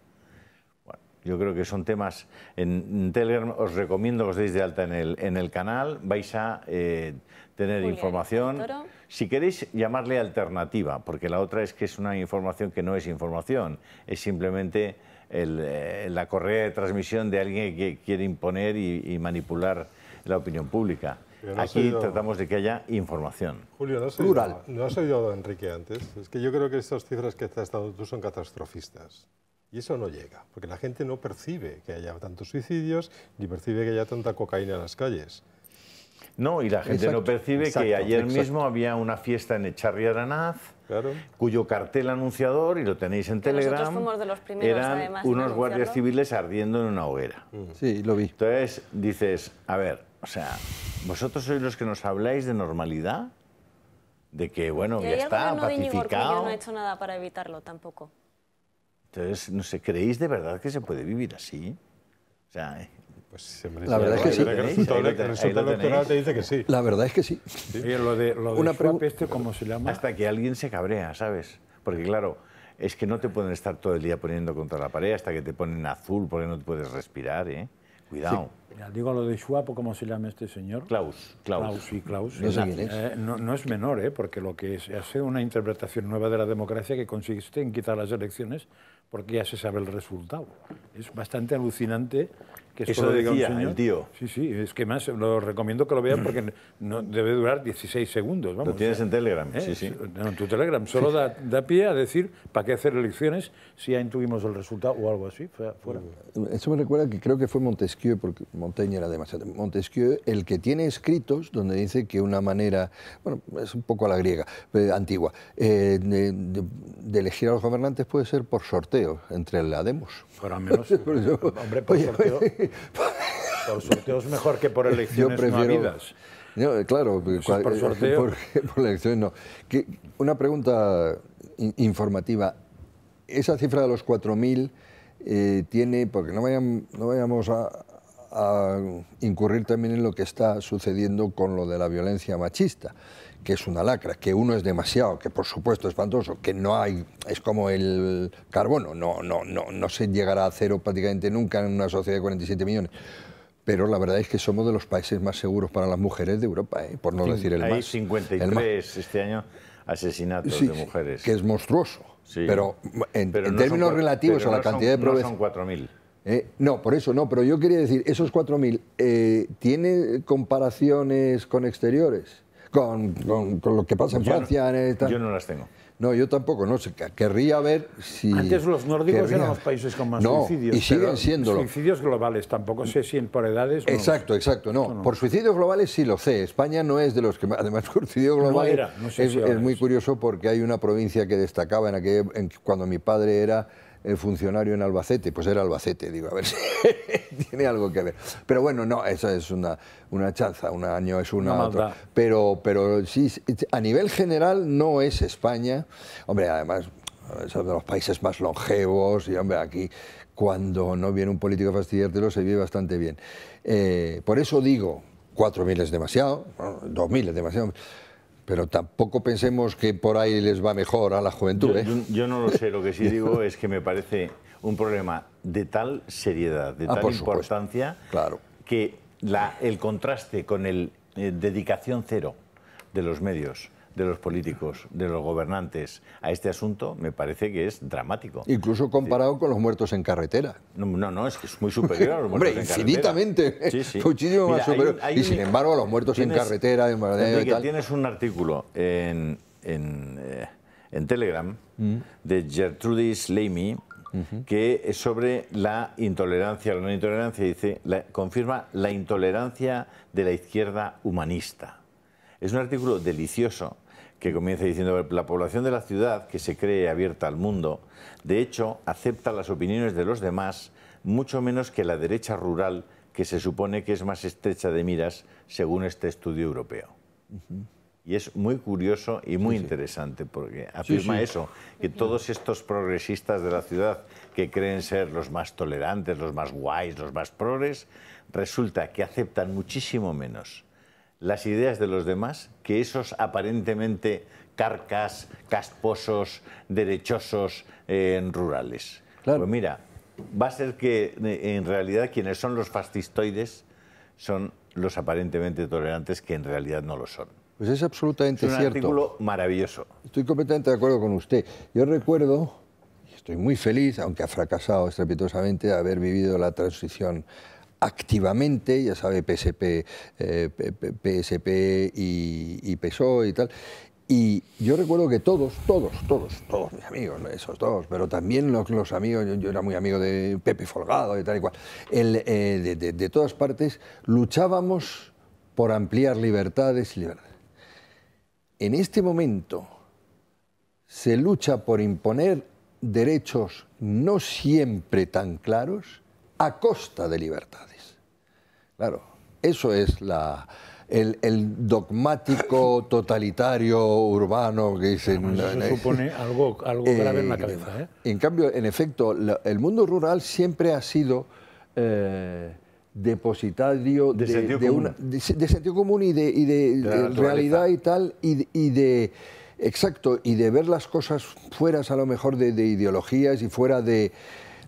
Yo creo que son temas en Telegram. Os recomiendo que os deis de alta en el, en el canal. Vais a eh, tener información. Si queréis llamarle alternativa, porque la otra es que es una información que no es información, es simplemente eh, la correa de transmisión de alguien que quiere imponer y, manipular la opinión pública. Aquí tratamos de que haya información. Julio, no has, Plural. Enrique antes. Es que yo creo que estas cifras que te has dado tú son catastrofistas. Y eso no llega, porque la gente no percibe que haya tantos suicidios ni percibe que haya tanta cocaína en las calles. No, y la gente no percibe que ayer mismo había una fiesta en Echarri Aranaz, cuyo cartel anunciador, y lo tenéis en Telegram, eran unos guardias civiles ardiendo en una hoguera. Mm. Sí, lo vi. Entonces dices, a ver, o sea, vosotros sois los que nos habláis de normalidad, de que, bueno, ya está, pacificado. Yo no he hecho nada para evitarlo tampoco. Entonces, no sé, ¿creéis de verdad que se puede vivir así? O sea, eh, pues la verdad es que sí. La verdad es que sí. lo de, lo de Una este, se llama? Hasta que alguien se cabrea, ¿sabes? Porque claro, es que no te pueden estar todo el día poniendo contra la pared hasta que te ponen azul porque no te puedes respirar, ¿eh? Cuidado digo lo de Schwab, ¿cómo se llama este señor? Klaus. Klaus, y sí, Klaus. Eh, no, es. menor, eh, porque lo que es, hace una interpretación nueva de la democracia que consiste en quitar las elecciones porque ya se sabe el resultado. Es bastante alucinante que eso lo diga decía un señor. el tío. Sí, sí, es que más lo recomiendo que lo vean porque no, debe durar 16 segundos. lo tienes en Telegram, eh, sí, sí. Eh, en tu Telegram, solo da, da, pie a decir para qué hacer elecciones si ya intuimos el resultado o algo así, Eso me recuerda que creo que fue Montesquieu, porque Montaigne era demasiado. Montesquieu, el que tiene escritos donde dice que una manera, bueno, es un poco a la griega, eh, antigua, eh, de, elegir a los gobernantes puede ser por sorteo entre la demos. Por menos, eh, hombre, por sorteo. por sorteo es mejor que por elecciones yo no claro, por, Por, elecciones no. una pregunta informativa. Esa cifra de los 4.000 tiene, porque no, no vayamos a, a incurrir también en lo que está sucediendo con lo de la violencia machista, que es una lacra, que uno es demasiado, que por supuesto es espantoso, que no hay, es como el carbono, no, no, no, no se llegará a cero prácticamente nunca en una sociedad de 47 millones. Pero la verdad es que somos de los países más seguros para las mujeres de Europa, ¿eh? por no decir el más. Hay 53 este año asesinatos de mujeres. Que es monstruoso. pero en, términos relativos a la cantidad de problemas son 4.000. Eh, no, por eso no, pero yo quería decir, esos 4.000, eh, ¿tiene comparaciones con exteriores? Con, lo que pasa en Francia. Yo no las tengo. No, yo tampoco, no sé. Querría ver si. Antes los nórdicos eran los países con más suicidios. Y siguen Suicidios globales, tampoco sé si por edades. Exacto, exacto. No. por suicidios globales sí lo sé. España no es de los que más. Además, por suicidios es, muy curioso porque hay una provincia que destacaba en cuando mi padre era el funcionario en Albacete, pues era Albacete, digo, a ver si tiene algo que ver. Pero bueno, no, eso es una, una chanza, un año es una, otra. Pero, pero sí, a nivel general no es España. Hombre, además, es de los países más longevos y, hombre, aquí cuando no viene un político a fastidiártelo se vive bastante bien. Eh, por eso digo, 4.000 es demasiado, 2.000 es demasiado, pero tampoco pensemos que por ahí les va mejor a la juventud. Yo, ¿eh? no lo sé, lo que sí digo es que me parece un problema de tal seriedad, de ah, tal importancia, que la, el contraste con el eh, dedicación cero de los medios de los políticos, de los gobernantes a este asunto, me parece que es dramático. Incluso comparado con los muertos en carretera. No, no, es que es muy superior a los muertos en infinitamente. carretera. Sí, sí. Muchísimo más superior. y sin embargo, a los muertos en carretera, en Enrique, Tienes un artículo en, en, eh, Telegram mm. de Gertrudis Leamy, que es sobre la intolerancia, la no intolerancia, dice, confirma la intolerancia de la izquierda humanista. Es un artículo delicioso que comienza diciendo, la población de la ciudad, que se cree abierta al mundo, de hecho acepta las opiniones de los demás mucho menos que la derecha rural, que se supone que es más estrecha de miras según este estudio europeo. Y es muy curioso y muy interesante porque afirma eso, que todos estos progresistas de la ciudad que creen ser los más tolerantes, los más guays, los más progres, resulta que aceptan muchísimo menos las ideas de los demás que esos aparentemente carcas, casposos, derechosos eh, rurales. Claro. Pues mira, va a ser que eh, en realidad quienes son los fascistoides son los aparentemente tolerantes que en realidad no lo son. Pues es absolutamente cierto. un artículo maravilloso. Estoy completamente de acuerdo con usted. Yo recuerdo, y estoy muy feliz, aunque ha fracasado estrepitosamente, haber vivido la transición activamente, ya sabe, PSP, eh, PSP y, PSO PSOE y tal, y yo recuerdo que todos, todos, todos, todos mis amigos, esos dos, pero también los, amigos, yo, era muy amigo de Pepe Folgado y tal y cual, eh, de, de, todas partes, luchábamos por ampliar libertades y libertades. En este momento se lucha por imponer derechos no siempre tan claros a costa de libertades. Claro, eso es la, el, dogmático totalitario urbano que dicen... eso supone algo, algo grave en la eh, cabeza. ¿eh? En cambio, en efecto, el mundo rural siempre ha sido eh, depositario de, sentido una, de, sentido común y de, realidad y tal, y, y, de... Exacto, y de ver las cosas fuera a lo mejor de, ideologías y fuera de,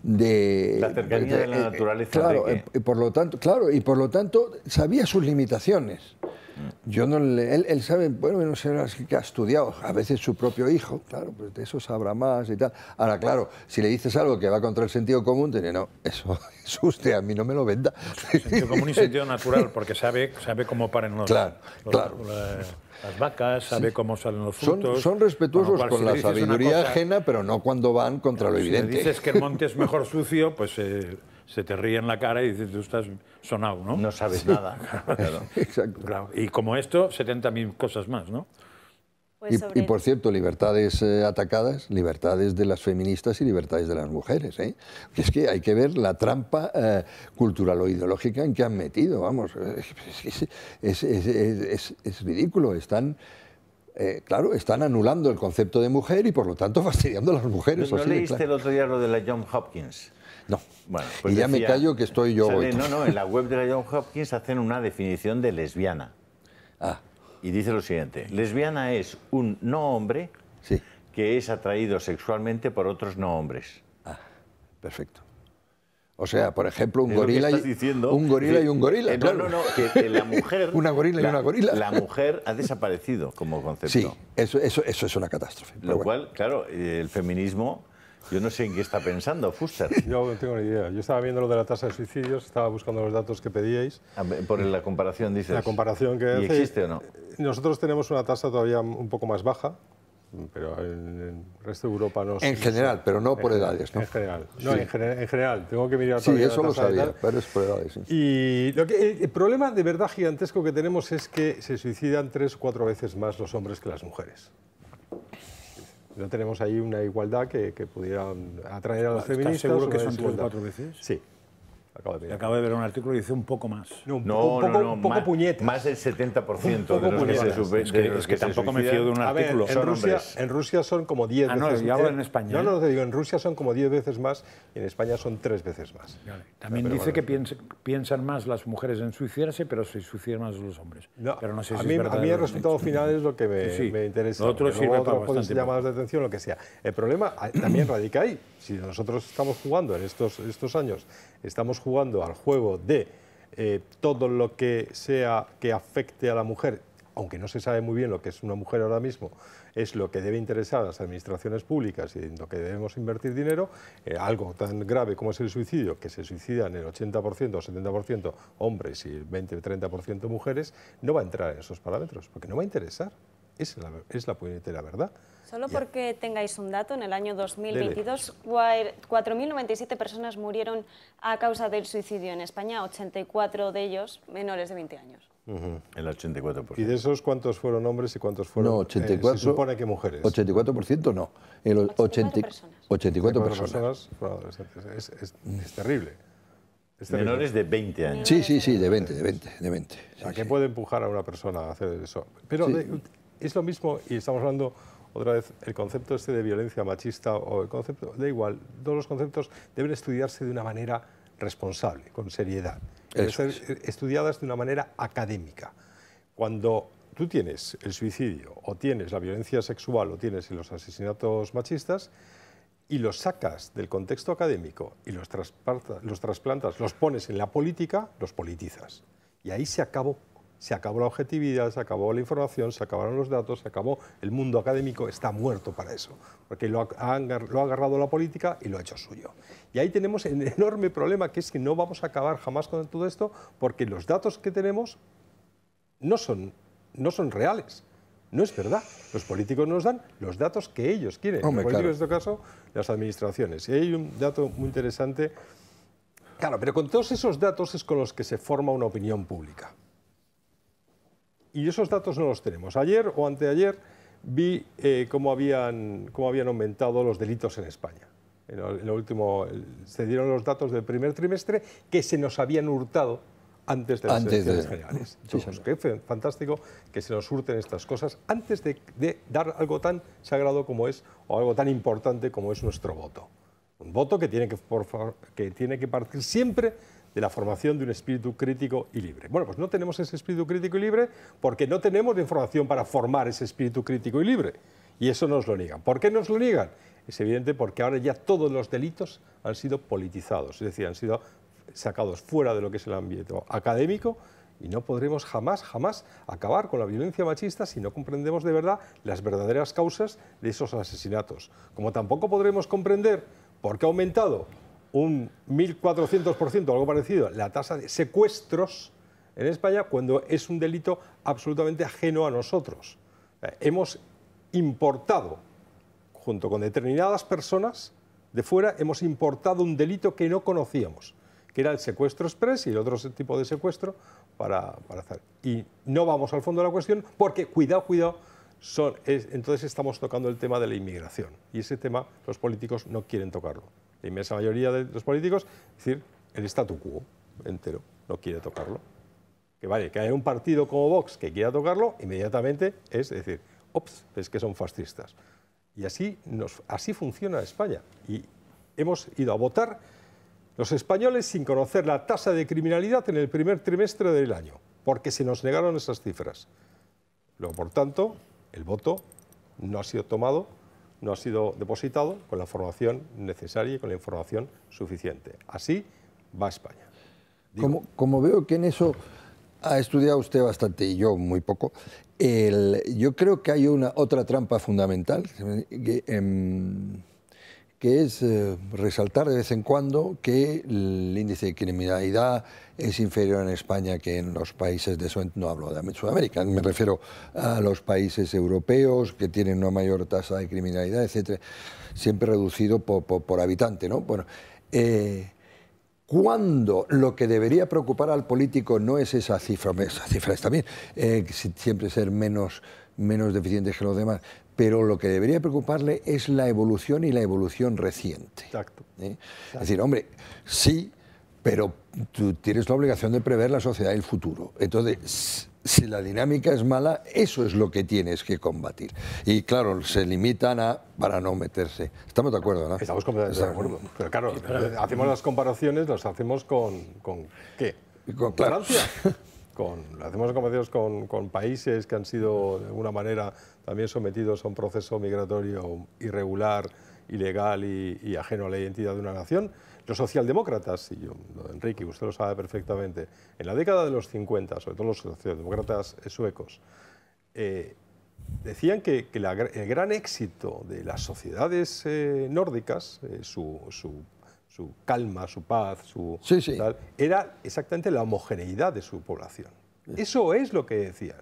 de la cercanía de, la eh, naturaleza. Claro, eh, por lo tanto, claro, y por lo tanto sabía sus limitaciones. Mm. Yo no él, sabe, bueno, no sé que ha estudiado, a veces su propio hijo, claro, pues de eso sabrá más y tal. Ahora, claro, si le dices algo que va contra el sentido común, te no, eso es usted, a mí no me lo venda. Sentido común y sentido natural, porque sabe, sabe cómo paren los... Claro, claro. Eh, las vacas, sabe cómo salen los frutos. Son, respetuosos con, la sabiduría ajena, pero no cuando van contra lo evidente. Si dices que el monte es mejor sucio, pues eh, se te ríe en la cara y dices, tú estás sonado, ¿no? No sabes nada. Y como esto, 70.000 cosas más, ¿no? Pues y, por cierto, libertades eh, atacadas, libertades de las feministas y libertades de las mujeres. ¿eh? Es que hay que ver la trampa eh, cultural o ideológica en que han metido, vamos. Es, ridículo, están... Eh, claro, están anulando el concepto de mujer y por lo tanto fastidiando a las mujeres. ¿No, leíste el otro día lo de la John Hopkins? No. Bueno, pues y ya me callo que estoy yo hoy. No, no, en la web de la John Hopkins hacen una definición de lesbiana. Ah y dice lo siguiente, lesbiana es un no hombre que es atraído sexualmente por otros no hombres. Ah, perfecto. O sea, por ejemplo, un gorila, y, un gorila y un gorila. Eh, no, no, no, que la mujer... una gorila y una gorila. La mujer ha desaparecido como concepto. Sí, eso, es una catástrofe. Lo cual, claro, eh, el feminismo yo no sé en qué está pensando Fuster. Yo no tengo ni idea. Yo estaba viendo lo de la tasa de suicidios, estaba buscando los datos que pedíais. Ah, por la comparación, dices. La comparación que... ¿Y hace, existe o no? Eh, nosotros tenemos una tasa todavía un poco más baja, pero en el resto de Europa no. En general, pero no por edades, ¿no? En general, no, en, general en, general, tengo que mirar. Sí, eso lo sabía, pero es por edades. Y el problema de verdad gigantesco que tenemos es que se suicidan tres o cuatro veces más los hombres que las mujeres no tenemos ahí una igualdad que, que pudiera atraer a los feministas. ¿Estás seguro que son tres o cuatro veces? Sí, Acabo de, ver un artículo que dice un poco más. No, un poco, no, un poco más, puñetas. Más del 70% de los que Es que, tampoco me fío de un artículo. Ver, en, Rusia, en, Rusia, son como 10 ah, veces más. hablo en español. No, no, te digo, en Rusia son como 10 veces más y en España son 3 veces más. También dice que piensan más las mujeres en suicidarse, pero se suicidan más los hombres. pero no sé si a, mí, a mí el resultado final es lo que me, me interesa. otro sirve para de atención, lo que sea. El problema también radica ahí si nosotros estamos jugando en estos, años, estamos jugando al juego de eh, todo lo que sea que afecte a la mujer, aunque no se sabe muy bien lo que es una mujer ahora mismo, es lo que debe interesar a las administraciones públicas y en lo que debemos invertir dinero, eh, algo tan grave como es el suicidio, que se suicidan el 80% o 70% hombres y el 20-30% o mujeres, no va a entrar en esos parámetros, porque no va a interesar. Es la, es la puñetera verdad. Solo porque tengáis un dato, en el año 2022 4.097 personas murieron a causa del suicidio en España, 84 de ellos menores de 20 años. El 84%. ¿Y de esos cuántos fueron hombres y cuántos fueron no, 84, eh, se supone que mujeres? 84% no. El 80, 84 personas. Es, terrible. Menores de 20 años. Sí, sí, sí, de 20, de 20, de 20. ¿A qué puede empujar a una persona a hacer eso? Pero es lo mismo, y estamos hablando otra vez, el concepto este de violencia machista o el concepto, da igual, todos los conceptos deben estudiarse de una manera responsable, con seriedad, deben ser estudiadas de una manera académica. Cuando tú tienes el suicidio o tienes la violencia sexual o tienes los asesinatos machistas, y los sacas del contexto académico y los, los trasplantas, los pones en la política, los politizas. Y ahí se acabó se acabó la objetividad, se acabó la información, se acabaron los datos, se acabó el mundo académico, está muerto para eso, porque lo ha, agarrado la política y lo ha hecho suyo. Y ahí tenemos el enorme problema que es que no vamos a acabar jamás con todo esto porque los datos que tenemos no son, no son reales. No es verdad. Los políticos nos dan los datos que ellos quieren. en este caso, las administraciones. Y hay un dato muy interesante. Claro, pero con todos esos datos es con los que se forma una opinión pública y esos datos no los tenemos. Ayer o anteayer vi eh, cómo, habían, cómo habían aumentado los delitos en España. En último, se dieron los datos del primer trimestre que se nos habían hurtado antes de las elecciones de... generales. Pues fantástico que se nos hurten estas cosas antes de, de, dar algo tan sagrado como es, o algo tan importante como es nuestro voto. Un voto que tiene que, por favor, que, tiene que partir siempre de la formación de un espíritu crítico y libre. Bueno, pues no tenemos ese espíritu crítico y libre porque no tenemos información para formar ese espíritu crítico y libre. Y eso nos lo niegan. ¿Por qué nos lo niegan? Es evidente porque ahora ya todos los delitos han sido politizados, es decir, han sido sacados fuera de lo que es el ámbito académico y no podremos jamás, jamás acabar con la violencia machista si no comprendemos de verdad las verdaderas causas de esos asesinatos. Como tampoco podremos comprender por qué ha aumentado un 1.400%, algo parecido, la tasa de secuestros en España cuando es un delito absolutamente ajeno a nosotros. Eh, hemos importado, junto con determinadas personas de fuera, hemos importado un delito que no conocíamos, que era el secuestro express y el otro tipo de secuestro para, para hacer. Y no vamos al fondo de la cuestión porque, cuidado, cuidado, son, entonces estamos tocando el tema de la inmigración y ese tema los políticos no quieren tocarlo la inmensa mayoría de los políticos, es decir, el statu quo entero, no quiere tocarlo. Que vale, que haya un partido como Vox que quiera tocarlo, inmediatamente es decir, ops, es que son fascistas. Y así, nos, así funciona España. Y hemos ido a votar los españoles sin conocer la tasa de criminalidad en el primer trimestre del año, porque se nos negaron esas cifras. Luego, por tanto, el voto no ha sido tomado no ha sido depositado con la formación necesaria y con la información suficiente. Así va España. Como, como, veo que en eso ha estudiado usted bastante y yo muy poco, yo creo que hay una otra trampa fundamental. Em, que es eh, resaltar de vez en cuando que el índice de criminalidad es inferior en España que en los países de no hablo de Sudamérica, me refiero a los países europeos que tienen una mayor tasa de criminalidad, etcétera, siempre reducido por, habitante, ¿no? Bueno, eh, cuando lo que debería preocupar al político no es esa cifra, esa cifra está bien, eh, siempre ser menos menos deficientes que los demás, pero lo que debería preocuparle es la evolución y la evolución reciente. Exacto. ¿Eh? Es decir, hombre, sí, pero tú tienes la obligación de prever la sociedad del futuro. Entonces, si la dinámica es mala, eso es lo que tienes que combatir. Y claro, se limitan a para no meterse. Estamos de acuerdo, ¿no? Estamos de acuerdo. Pero claro, hacemos las comparaciones, las hacemos con, con ¿qué? Con Francia. Con, hacemos comparaciones con, con países que han sido de alguna manera también sometidos a un proceso migratorio irregular, ilegal y, ajeno a la identidad de una nación. Los socialdemócratas, y Enrique, usted lo sabe perfectamente, en la década de los 50, sobre todo los socialdemócratas suecos, eh, decían que, el gran éxito de las sociedades eh, nórdicas, eh, su, calma, su paz, su era exactamente la homogeneidad de su población. Eso es lo que decían.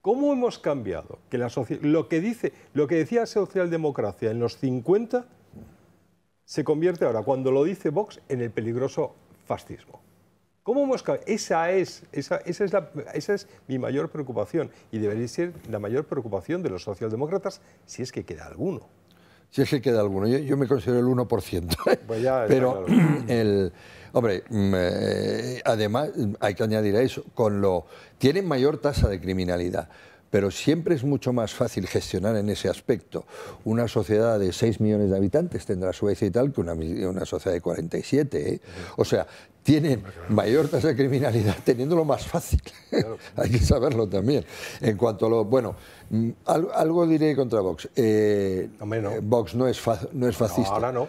¿Cómo hemos cambiado? Que lo, que dice, lo que decía socialdemocracia en los 50 se convierte ahora, cuando lo dice Vox, en el peligroso fascismo. ¿Cómo hemos es, esa es mi mayor preocupación y debería ser la mayor preocupación de los socialdemócratas si es que queda alguno si es que queda alguno. Yo, yo me considero el 1%. Pues pero el... Hombre, mm, eh, además hay que añadir a eso, con lo tienen mayor tasa de criminalidad, pero siempre es mucho más fácil gestionar en ese aspecto una sociedad de 6 millones de habitantes, tendrá Suecia y tal, que una, sociedad de 47. ¿eh? O sea, tienen mayor tasa de criminalidad teniéndolo más fácil. Hay que saberlo también. En cuanto a lo. Bueno, mm, algo, diré contra Vox. Eh, Vox no es, no es fascista. ahora no.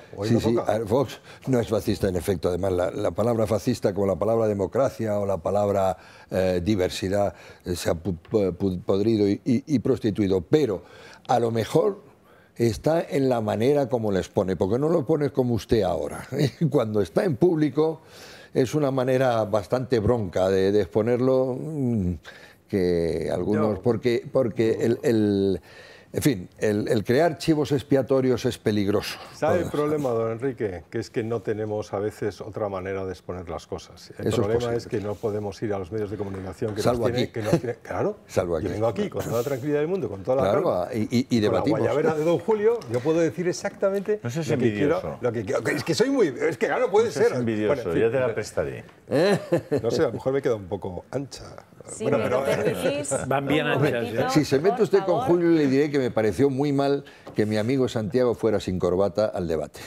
Vox no es fascista, en efecto. Además, la, palabra fascista, como la palabra democracia o la palabra eh, diversidad, eh, se ha podrido y, y prostituido. Pero a lo mejor está en la manera como les pone, porque no lo pone como usted ahora. Cuando está en público es una manera bastante bronca de, exponerlo mm, que algunos... Porque, porque el en fin, el, crear chivos expiatorios es peligroso. ¿Sabe el problema, don Enrique? Que es que no tenemos a veces otra manera de exponer las cosas. El problema es, que no podemos ir a los medios de comunicación que, Salvo nos, tienen, que Claro, Salvo aquí. yo vengo aquí con toda la tranquilidad del mundo, con toda la claro, calma, y, y, debatimos. Con la guayabera de don Julio, yo puedo decir exactamente no lo, que quiero, lo que quiero. Es que soy muy... Es que claro, puede no ser. envidioso, te la prestaré. ¿Eh? No sé, a lo mejor me quedado un poco ancha. Sí, pero, eh, van bien ¿eh? Si se mete usted con Julio, le diré que me pareció muy mal que mi amigo Santiago fuera sin corbata al debate.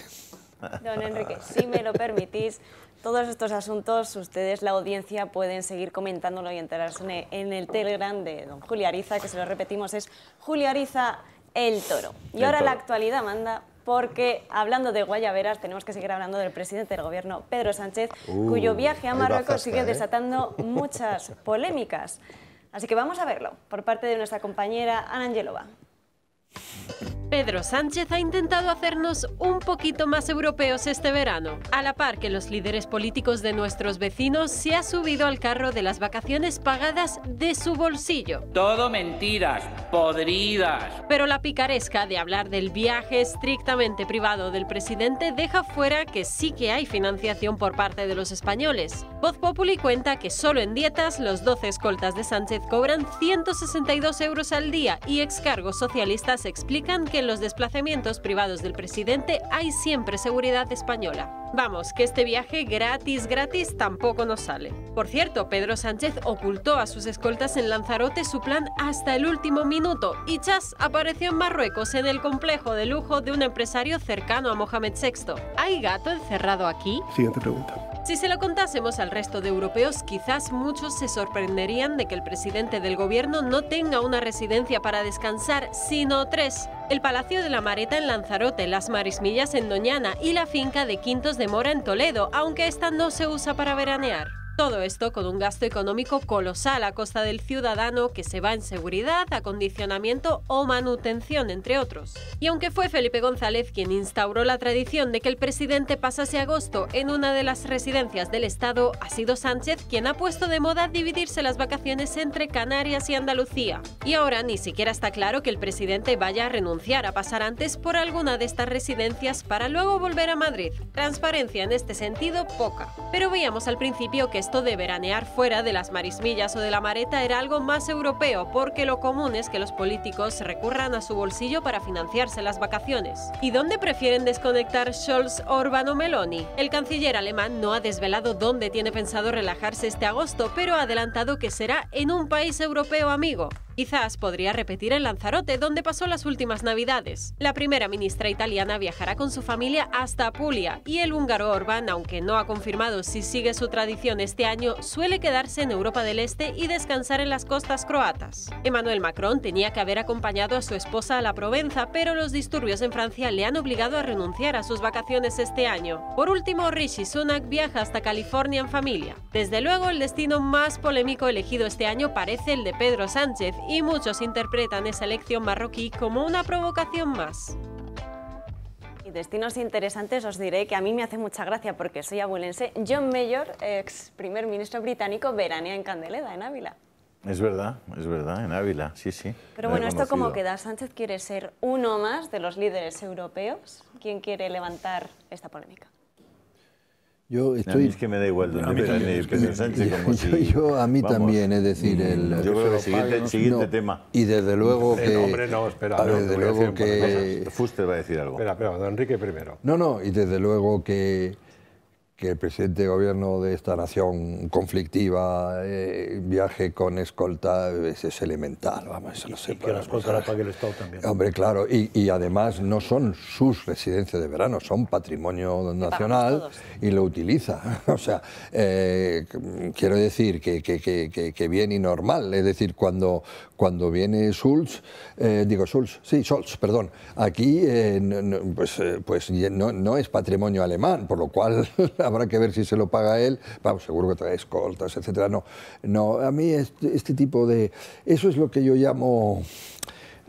Don Enrique, si me lo permitís, todos estos asuntos, ustedes, la audiencia, pueden seguir comentándolo y enterarse en el Telegram de don Julio Ariza, que se lo repetimos, es Julio Ariza el Toro. Y ahora la actualidad manda porque hablando de guayaberas tenemos que seguir hablando del presidente del gobierno, Pedro Sánchez, uh, cuyo viaje a Marruecos sigue ¿eh? desatando muchas polémicas. Así que vamos a verlo por parte de nuestra compañera Ana Angelova. Pedro Sánchez ha intentado hacernos un poquito más europeos este verano, a la par que los líderes políticos de nuestros vecinos se ha subido al carro de las vacaciones pagadas de su bolsillo. Todo mentiras, podridas. Pero la picaresca de hablar del viaje estrictamente privado del presidente deja fuera que sí que hay financiación por parte de los españoles. Voz Populi cuenta que solo en dietas los 12 escoltas de Sánchez cobran 162 euros al día y excargos socialistas explican que en los desplazamientos privados del presidente hay siempre seguridad española. Vamos, que este viaje gratis, gratis tampoco nos sale. Por cierto, Pedro Sánchez ocultó a sus escoltas en Lanzarote su plan hasta el último minuto y Chas apareció en Marruecos en el complejo de lujo de un empresario cercano a Mohamed VI. ¿Hay gato encerrado aquí? Siguiente pregunta. Si se lo contásemos al resto de europeos, quizás muchos se sorprenderían de que el presidente del gobierno no tenga una residencia para descansar, sino tres. El Palacio de la Mareta en Lanzarote, las Marismillas en Doñana y la finca de Quintos de de Mora en Toledo, aunque esta no se usa para veranear. Todo esto con un gasto económico colosal a costa del ciudadano que se va en seguridad, acondicionamiento o manutención, entre otros. Y aunque fue Felipe González quien instauró la tradición de que el presidente pasase agosto en una de las residencias del Estado, ha sido Sánchez quien ha puesto de moda dividirse las vacaciones entre Canarias y Andalucía. Y ahora ni siquiera está claro que el presidente vaya a renunciar a pasar antes por alguna de estas residencias para luego volver a Madrid. Transparencia en este sentido poca. Pero veíamos al principio que esto de veranear fuera de las marismillas o de la mareta era algo más europeo, porque lo común es que los políticos recurran a su bolsillo para financiarse las vacaciones. ¿Y dónde prefieren desconectar Scholz, Orban o Meloni? El canciller alemán no ha desvelado dónde tiene pensado relajarse este agosto, pero ha adelantado que será en un país europeo amigo. Quizás podría repetir en Lanzarote, donde pasó las últimas navidades. La primera ministra italiana viajará con su familia hasta Apulia y el húngaro Orbán, aunque no ha confirmado si sigue su tradición este año, suele quedarse en Europa del Este y descansar en las costas croatas. Emmanuel Macron tenía que haber acompañado a su esposa a la Provenza, pero los disturbios en Francia le han obligado a renunciar a sus vacaciones este año. Por último, Rishi Sunak viaja hasta California en familia. Desde luego, el destino más polémico elegido este año parece el de Pedro Sánchez y muchos interpretan esa elección marroquí como una provocación más. Y destinos interesantes os diré que a mí me hace mucha gracia porque soy abulense John Mayor, ex primer ministro británico, veranea en Candeleda, en Ávila. Es verdad, es verdad, en Ávila, sí, sí. Pero bueno, esto como queda, Sánchez quiere ser uno más de los líderes europeos. ¿Quién quiere levantar esta polémica? Yo estoy... es que me da igual don no, Pedro Sánchez. Como yo, si... yo, a mí Vamos. también, es decir, el... Yo creo que el siguiente, tema. Y desde luego que... El hombre, no, espera. A ver, desde luego que... Fuster va a decir algo. Espera, espera, don Enrique primero. No, no, y desde luego que que el presidente de gobierno de esta nación conflictiva eh, viaje con escolta es, elemental, vamos, eso y, no se que la escolta la pague el Estado también. Hombre, claro, y, además no son sus residencias de verano, son patrimonio nacional y lo utiliza. o sea, eh, quiero decir que, que, que, que, bien y normal, es decir, cuando, cuando viene Schulz, eh, digo Schulz, sí, Scholz, perdón, aquí no, pues, pues no, no es patrimonio alemán, por lo cual... habrá que ver si se lo paga él, vamos, seguro que trae escoltas, etcétera. No, no, a mí este, este, tipo de... Eso es lo que yo llamo...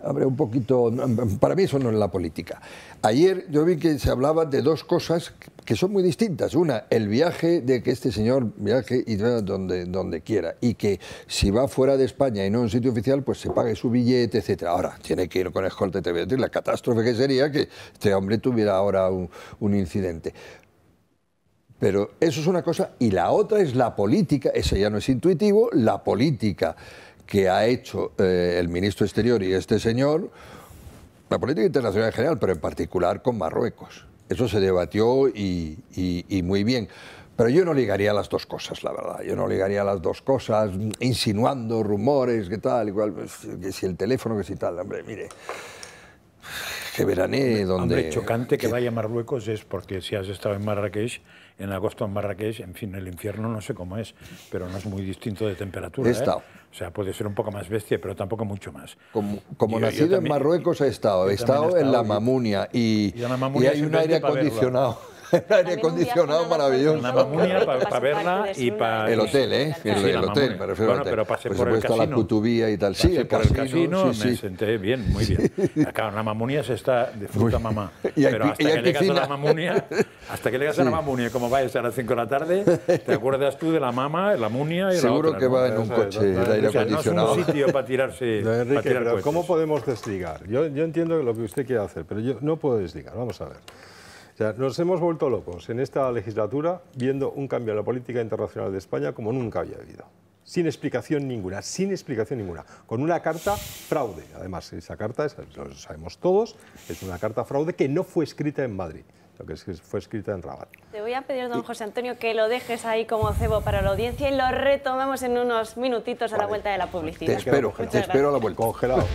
abre un poquito... Para mí eso no es la política. Ayer yo vi que se hablaba de dos cosas que son muy distintas. Una, el viaje de que este señor viaje y donde, donde quiera. Y que si va fuera de España y no en sitio oficial, pues se pague su billete, etcétera. Ahora, tiene que ir con escolta, te decir la catástrofe que sería que este hombre tuviera ahora un, un incidente. Pero eso es una cosa y la otra es la política, ese ya no es intuitivo, la política que ha hecho eh, el ministro exterior y este señor, la política internacional en general, pero en particular con Marruecos. Eso se debatió y, y muy bien. Pero yo no ligaría las dos cosas, la verdad. Yo no ligaría las dos cosas, insinuando rumores, que tal, igual, que si el teléfono, que si tal. Hombre, mire, que verané donde... chocante que, vaya a Marruecos es porque si has estado en Marrakech, en agosto en Marrakech, en fin, el infierno no sé cómo es, pero no es muy distinto de temperatura. He ¿eh? estado. O sea, puede ser un poco más bestia, pero tampoco mucho más. Como, nacido en Marruecos he estado, he estado, en la Mamunia y, la Mamunia y hay un aire acondicionado. el aire acondicionado maravilloso. Una mamunia para verla y para... El hotel, ¿eh? El, hotel, me refiero bueno, al pero pasé por, por supuesto, la cutubía y tal. sí, el por casino, el casino, sí, me senté bien, muy bien. Acá una la mamunia se está de fruta mamá. pero hasta que llegas a la mamunia, hasta que llegas a la mamunia, como vayas a las 5 de la tarde, te acuerdas tú de la mamá, la mamunia y la otra. Seguro que va en un coche el aire acondicionado. No es un sitio para tirarse... Enrique, ¿cómo podemos desligar? Yo entiendo lo que usted quiere hacer, pero yo no puedo desligar. Vamos a ver nos hemos vuelto locos en esta legislatura viendo un cambio en la política internacional de España como nunca había habido. Sin explicación ninguna, sin explicación ninguna. Con una carta fraude. Además, esa carta, lo sabemos todos, es una carta fraude que no fue escrita en Madrid lo que fue escrita en Rabat. Te voy a pedir, don José Antonio, que lo dejes ahí como cebo para la audiencia y lo retomamos en unos minutitos a la vuelta de la publicidad. Te espero, te espero a la vuelta. Congelado.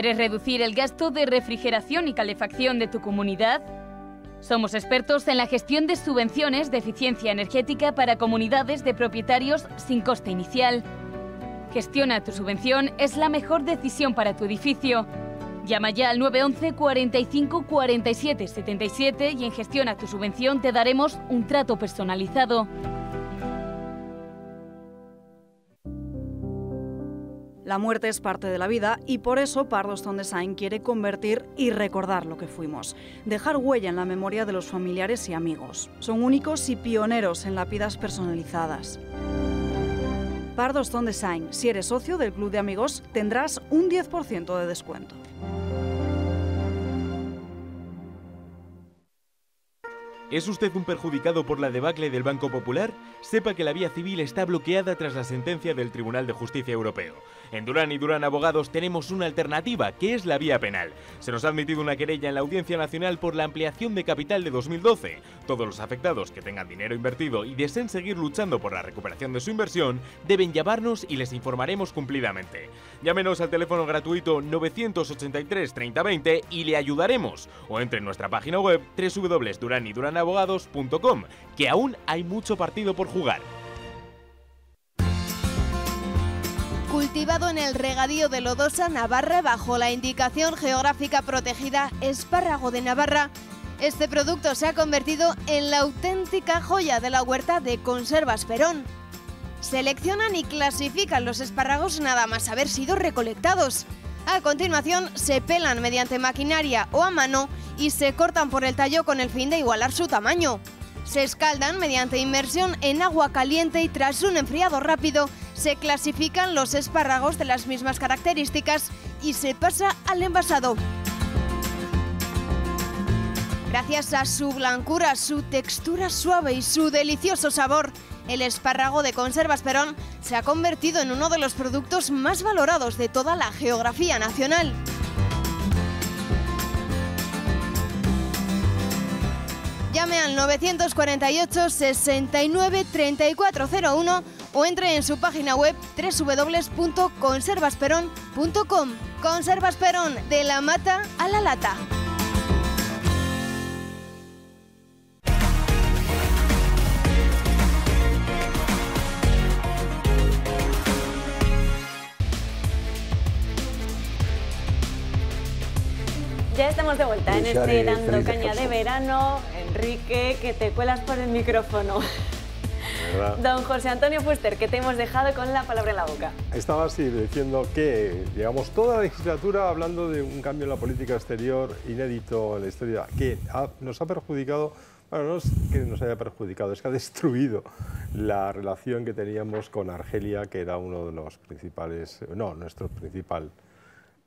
¿Quieres reducir el gasto de refrigeración y calefacción de tu comunidad? Somos expertos en la gestión de subvenciones de eficiencia energética para comunidades de propietarios sin coste inicial. Gestiona tu subvención es la mejor decisión para tu edificio. Llama ya al 911 45 47 77 y en Gestiona tu subvención te daremos un trato personalizado. La muerte es parte de la vida y por eso Stone Design quiere convertir y recordar lo que fuimos, dejar huella en la memoria de los familiares y amigos. Son únicos y pioneros en lápidas personalizadas. Stone Design, si eres socio del Club de Amigos, tendrás un 10% de descuento. ¿Es usted un perjudicado por la debacle del Banco Popular? Sepa que la vía civil está bloqueada tras la sentencia del Tribunal de Justicia Europeo. En Durán y Durán Abogados tenemos una alternativa, que es la vía penal. Se nos ha admitido una querella en la Audiencia Nacional por la ampliación de capital de 2012. Todos los afectados que tengan dinero invertido y deseen seguir luchando por la recuperación de su inversión, deben llamarnos y les informaremos cumplidamente. Llámenos al teléfono gratuito 983 3020 y le ayudaremos. O entre en nuestra página web www.duranyduran abogados.com, que aún hay mucho partido por jugar. Cultivado en el regadío de Lodosa, Navarra, bajo la indicación geográfica protegida Espárrago de Navarra, este producto se ha convertido en la auténtica joya de la huerta de Conservas Perón. Seleccionan y clasifican los espárragos nada más haber sido recolectados. A continuación, se pelan mediante maquinaria o a mano y se cortan por el tallo con el fin de igualar su tamaño. Se escaldan mediante inmersión en agua caliente y tras un enfriado rápido se clasifican los espárragos de las mismas características y se pasa al envasado. Gracias a su blancura, su textura suave y su delicioso sabor, el espárrago de conservas Perón se ha convertido en uno de los productos más valorados de toda la geografía nacional. Llame al 948 69 3401 o entre en su página web www.conservasperón.com. Conservas Perón, de la mata a la lata. estamos de vuelta en este Dando Caña de Verano. Enrique, que te cuelas por el micrófono. Don José Antonio Fuster, que te hemos dejado con la palabra en la boca. Estaba así diciendo que llegamos toda la legislatura hablando de un cambio en la política exterior inédito en la historia, que nos ha perjudicado, bueno, no es que nos haya perjudicado, es que ha destruido la relación que teníamos con Argelia, que era uno de los principales, no, nuestro principal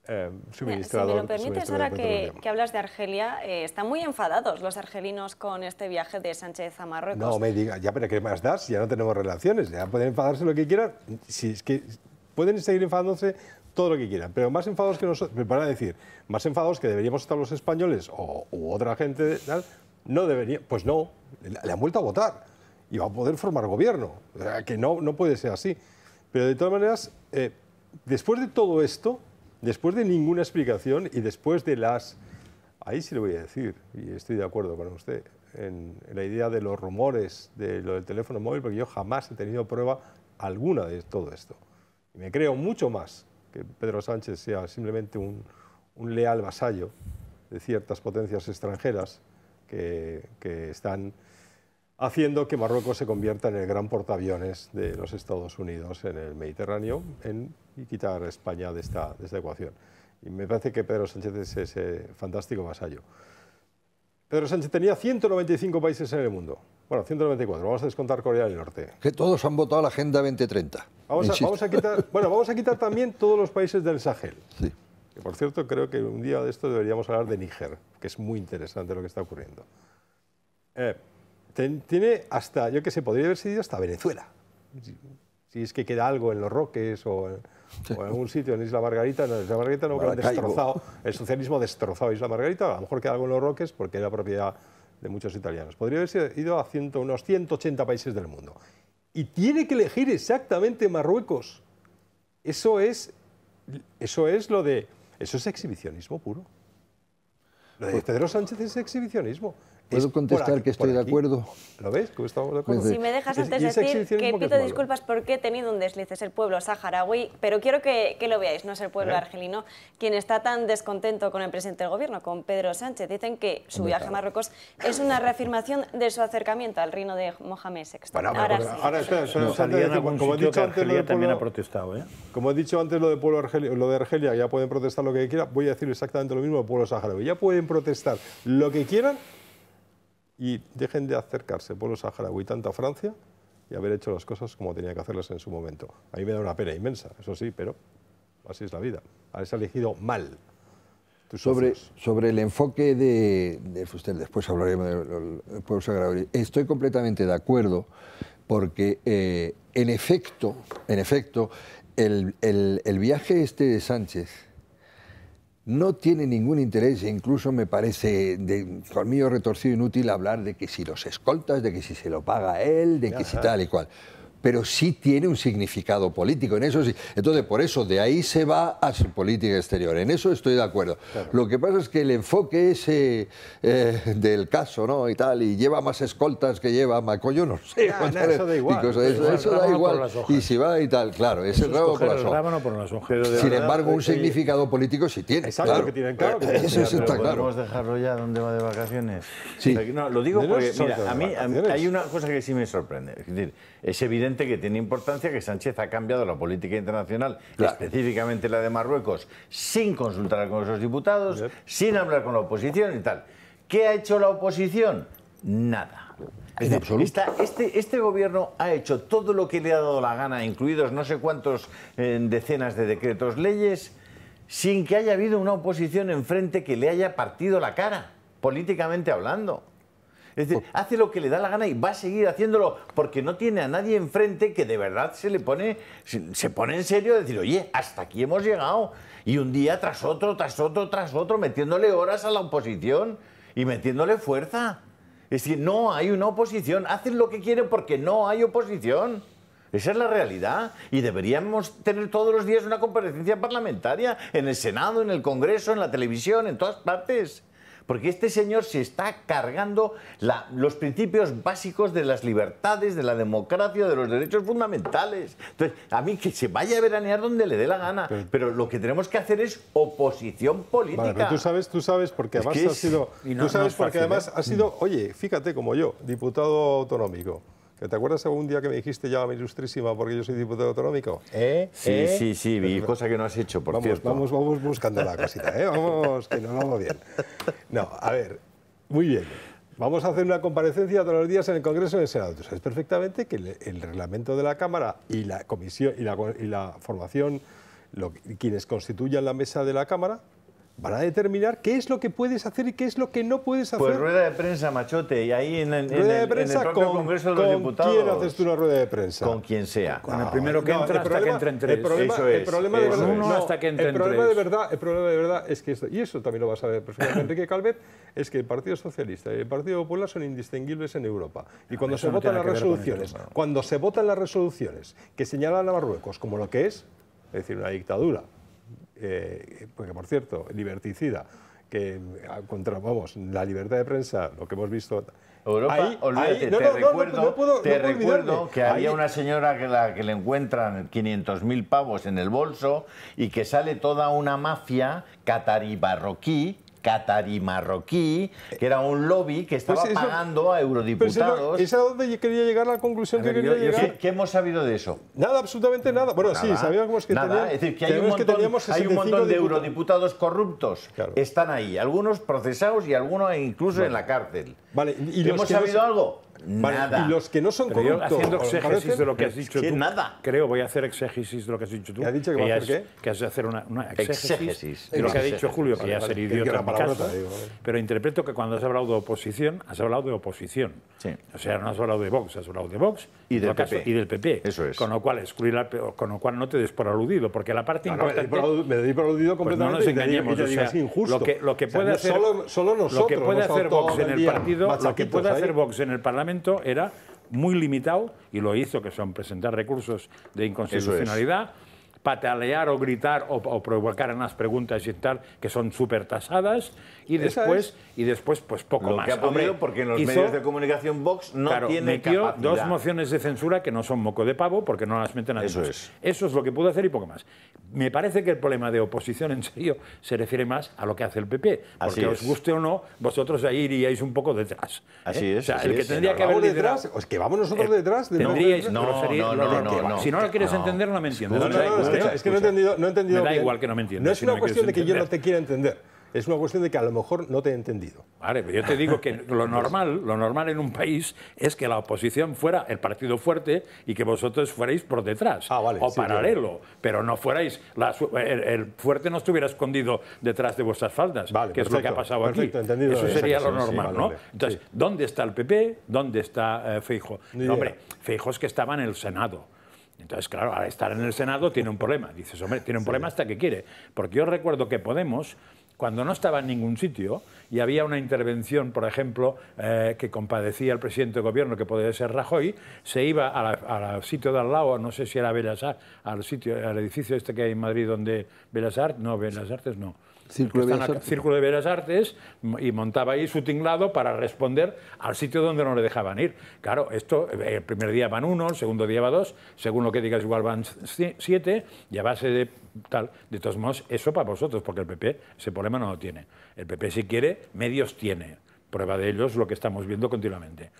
eh, si me lo permites, ahora que, hablas de Argelia, eh, están muy enfadados los argelinos con este viaje de Sánchez a No me diga, ya, pero ¿qué más das? Ya no tenemos relaciones, ya pueden enfadarse lo que quieran. Si es que pueden seguir enfadándose todo lo que quieran, pero más enfadados que nosotros, me van decir, más enfadados que deberíamos estar los españoles o otra gente, no debería, pues no, le han vuelto a votar y va a poder formar gobierno, que no, no puede ser así. Pero de todas maneras, eh, después de todo esto, después de ninguna explicación y después de las... Ahí sí le voy a decir, y estoy de acuerdo con usted, en, la idea de los rumores, de lo del teléfono móvil, porque yo jamás he tenido prueba alguna de todo esto. Y me creo mucho más que Pedro Sánchez sea simplemente un, leal vasallo de ciertas potencias extranjeras que están haciendo que Marruecos se convierta en el gran portaaviones de los Estados Unidos en el Mediterráneo y quitar a España de esta, de ecuación. Y me parece que Pedro Sánchez es ese fantástico vasallo. Pedro Sánchez tenía 195 países en el mundo. Bueno, 194. Vamos a descontar Corea del Norte. Que todos han votado la Agenda 2030. Vamos a, quitar, bueno, vamos a quitar también todos los países del Sahel. Sí. por cierto, creo que un día de esto deberíamos hablar de Níger, que es muy interesante lo que está ocurriendo. Eh, tiene hasta, yo que sé, podría haber sido hasta Venezuela. Si, es que queda algo en los Roques o en, algún sitio, en Isla Margarita, Isla Margarita no, destrozado, el socialismo destrozado Isla Margarita, a lo mejor queda algo en los Roques porque era propiedad de muchos italianos. Podría haber ido a ciento, unos 180 países del mundo. Y tiene que elegir exactamente Marruecos. Eso es, eso es lo de... Eso es exhibicionismo puro. Lo de pues Pedro Sánchez es exhibicionismo. Puedo contestar que estoy de acuerdo. ¿Lo ves? estamos de pues acuerdo. Si me dejas antes decir que pido disculpas porque he tenido un desliz, es el pueblo saharaui, pero quiero que, lo veáis, no es el pueblo argelino quien está tan descontento con el presidente del gobierno, con Pedro Sánchez. Dicen que su viaje a Marruecos es una reafirmación de su acercamiento al reino de Mohamed VI. ahora, como dicho antes de también ha ¿eh? Como he dicho antes lo de, pueblo Argelia, lo de Argelia, ya pueden protestar lo que quieran, voy a decir exactamente lo mismo pueblo saharaui. Ya pueden protestar lo que quieran y dejen de acercarse pueblo saharaui tanto a Francia y haber hecho las cosas como tenía que hacerlas en su momento. A mí me da una pena inmensa, eso sí, pero así es la vida. Has elegido mal. Sobre, sobre, el enfoque de, pues, usted, después hablaremos del, pueblo Estoy completamente de acuerdo porque eh, en efecto, en efecto, el, el, el viaje este de Sánchez no tiene ningún interés e incluso me parece de colmillo retorcido e inútil hablar de que si los escoltas, de que si se lo paga él, de que si tal y cual pero sí tiene un significado político, en eso sí. Entonces, por eso, de ahí se va a su política exterior, en eso estoy de acuerdo. Lo que pasa es que el enfoque ese eh, del caso, ¿no? Y tal, y lleva más escoltas que lleva Maco, yo no sé. eso da igual. Y eso, da igual. Y si va y tal, claro, es, el rabo por Sin embargo, un pues, eh, significado político sí tiene. Exacto, claro. que claro. eso, está claro. ¿Podemos dejarlo ya donde va de vacaciones? Sí. No, lo digo porque, hay una cosa que sí me sorprende. Es decir, es evidente que tiene importancia que Sánchez ha cambiado la política internacional, específicamente la de Marruecos, sin consultar con esos diputados, sin hablar con la oposición y tal. ¿Qué ha hecho la oposición? Nada. Este, este, gobierno ha hecho todo lo que le ha dado la gana, incluidos no sé cuántos eh, decenas de decretos leyes, sin que haya habido una oposición enfrente que le haya partido la cara, políticamente hablando. Es decir, hace lo que le da la gana y va a seguir haciéndolo porque no tiene a nadie enfrente que de verdad se le pone, se pone en serio decir, oye, hasta aquí hemos llegado. Y un día tras otro, tras otro, tras otro, metiéndole horas a la oposición y metiéndole fuerza. Es decir, no hay una oposición, hacen lo que quieren porque no hay oposición. Esa es la realidad. Y deberíamos tener todos los días una comparecencia parlamentaria en el Senado, en el Congreso, en la televisión, en todas partes. Porque este señor se está cargando los principios básicos de las libertades, de la democracia, de los derechos fundamentales. Entonces, a mí que se vaya a veranear donde le dé la gana. Pero, lo que tenemos que hacer es oposición política. tú sabes, tú sabes, porque además ha sido. tú sabes porque además ¿eh? ha sido, oye, fíjate como yo, diputado autonómico. ¿Te acuerdas algún día que me dijiste mi ilustrísima porque yo soy diputado autonómico? ¿Eh? ¿Eh? Sí, sí, sí, cosa que no has hecho, por cierto. Vamos, vamos buscando la cosita, ¿eh? Vamos, que nos vamos bien. No, a ver, muy bien. Vamos a hacer una comparecencia todos los días en el Congreso y en el Senado. sabes perfectamente que el, reglamento de la Cámara y la comisión y la, formación, quienes constituyan la mesa de la Cámara, van a determinar qué es lo que puedes hacer y qué es lo que no puedes pues hacer. Pues rueda de prensa, machote, y ahí en, el, propio Congreso de los Diputados. ¿Con quién haces tú una rueda de prensa? Con quien sea. Con el primero que entre, entra hasta que El problema, el problema de verdad, el problema De verdad, es que y eso también lo vas a ver perfectamente Enrique Calvet, es que el Partido Socialista y el Partido Popular son indistinguibles en Europa. Y cuando se votan las resoluciones, cuando se votan las resoluciones que señalan a Marruecos como lo que es, es decir, una dictadura, eh, porque por cierto, liberticida, que ah, contra, vamos, la libertad de prensa, lo que hemos visto... Europa, te recuerdo, que había una señora que, la, que le encuentran 500.000 pavos en el bolso y que sale toda una mafia catarí-barroquí, y marroquí, que era un lobby que pues estaba pagando a pues eurodiputados. es a donde quería llegar la conclusión que quería llegar. ¿Qué, hemos sabido de eso? Nada, absolutamente mm, nada. Bueno, sí, sabíamos que, nada. es decir, que hay un montón, hay un montón de eurodiputados corruptos. Están ahí, algunos procesados y algunos incluso en la cárcel. Vale, ¿y ¿Hemos sabido algo? Y los que no son Pero haciendo exégesis de lo que has dicho tú. Creo, voy a hacer exégesis de lo que has dicho tú. ¿Qué has dicho que, a Que has de hacer una, una exégesis, de lo que ha dicho Julio, que ya ser idiota Pero interpreto que cuando has hablado de oposición, has hablado de oposición. O sea, no has hablado de Vox, has hablado de Vox y del, PP. Eso es. Con lo cual, excluir con lo cual no te des por aludido, porque la parte importante... Me doy por aludido pues completamente no nos engañemos. es injusto. Lo que, lo que puede hacer... Vox en el partido, lo que puede hacer Vox en el Parlamento era muy limitado y lo hizo que son presentar recursos de inconstitucionalidad patalear o gritar o, provocar unas preguntas y tal que son súper tasadas y después y después pues poco Lo más. Que ha porque en los medios de comunicación Vox no tiene metió dos mociones de censura que no son moco de pavo porque no las meten a Eso es. Eso es lo que pudo hacer y poco más. Me parece que el problema de oposición en serio se refiere más a lo que hace el PP, porque os guste o no, vosotros ahí iríais un poco detrás. ¿eh? Así es. O el que tendría que haber detrás, es pues que vamos nosotros eh, detrás de no, no, no, no, Si no lo quieres entender no me entiendes es que he entendido. No igual que no me No es una cuestión de que yo no te quiera entender. Es una cuestión de que a lo mejor no te he entendido. Vale, pero yo te digo que lo normal, lo normal en un país es que la oposición fuera el partido fuerte y que vosotros fuerais por detrás ah, o paralelo, pero no fuerais el, fuerte no estuviera escondido detrás de vuestras faldas, que es lo que ha pasado aquí. Eso sería lo normal, ¿no? Entonces, ¿dónde está el PP? ¿Dónde está eh, Feijo? hombre, Feijo es que estaba en el Senado entonces, claro, al estar en el Senado tiene un problema. Dices, hombre, tiene un problema hasta que quiere. Porque yo recuerdo que Podemos, cuando no estaba en ningún sitio y había una intervención, por ejemplo, eh, que compadecía al presidente de gobierno, que podía ser Rajoy, se iba al sitio de al lado, no sé si era Belasar, al, sitio, al edificio este que hay en Madrid donde Belas no, Belas Artes no Círculo de, Bellas Artes y montaba ahí su tinglado para responder al sitio donde no le dejaban ir. Claro, esto, eh, el primer día van uno, el segundo día va dos, según lo que digas igual van siete, y a base de tal. De todos modos, eso para vosotros, porque el PP ese problema no lo tiene. El PP si quiere, medios tiene. Prueba de ello es lo que estamos viendo continuamente.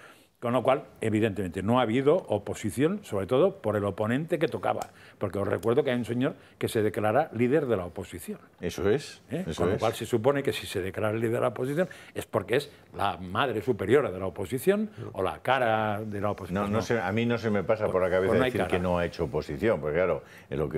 Con lo cual, evidentemente, no ha habido oposición, sobre todo por el oponente que tocaba. Porque os recuerdo que hay un señor que se declara líder de la oposición. Eso es. ¿Eh? Con lo cual se supone que si se declara líder de la oposición es porque es la madre superiora de la oposición o la cara de la oposición. No, no, a mí no se me pasa por, la pues cabeza decir que no ha hecho oposición. Porque claro,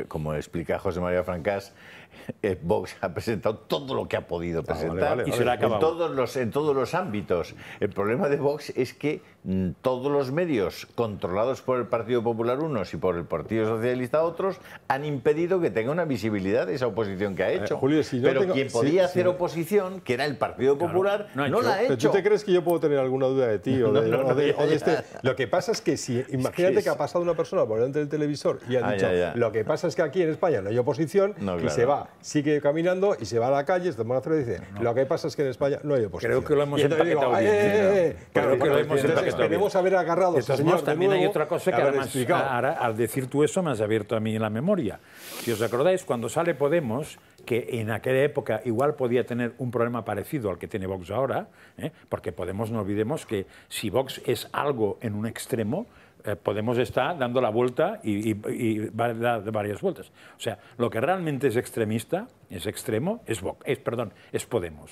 como explica José María Francas Eh, Vox ha presentado todo lo que ha podido ah, presentar en, todos los, en todos los ámbitos. El problema de Vox es que mm, todos los medios controlados por el Partido Popular unos y por el Partido Socialista otros han impedido que tenga una visibilidad de esa oposición que ha eh, hecho. Pero quien podía hacer oposición, que era el Partido Popular, no, la ha hecho. ¿Tú te crees que yo puedo tener alguna duda de ti Lo que pasa es que si, imagínate que, ha pasado una persona por delante del televisor y ha ah, dicho, lo que pasa es que aquí en España no hay oposición y se va sigue caminando y se va a la calle, se toma la y dice, lo que pasa es que en España no hay oposición. Creo que lo hemos empaquetado bien. Eh, eh, eh". que lo hemos que esperemos haber agarrado Entonces, señor, no, también hay otra cosa que además, ahora, al decir tú eso, me has abierto a mí la memoria. Si os acordáis, cuando sale Podemos, que en aquella época igual podía tener un problema parecido al que tiene Vox ahora, porque Podemos no olvidemos que si Vox es algo en un extremo, eh, Podemos está dando la vuelta y, y, varias vueltas. O sea, lo que realmente es extremista, es extremo, es, es, perdón, es Podemos.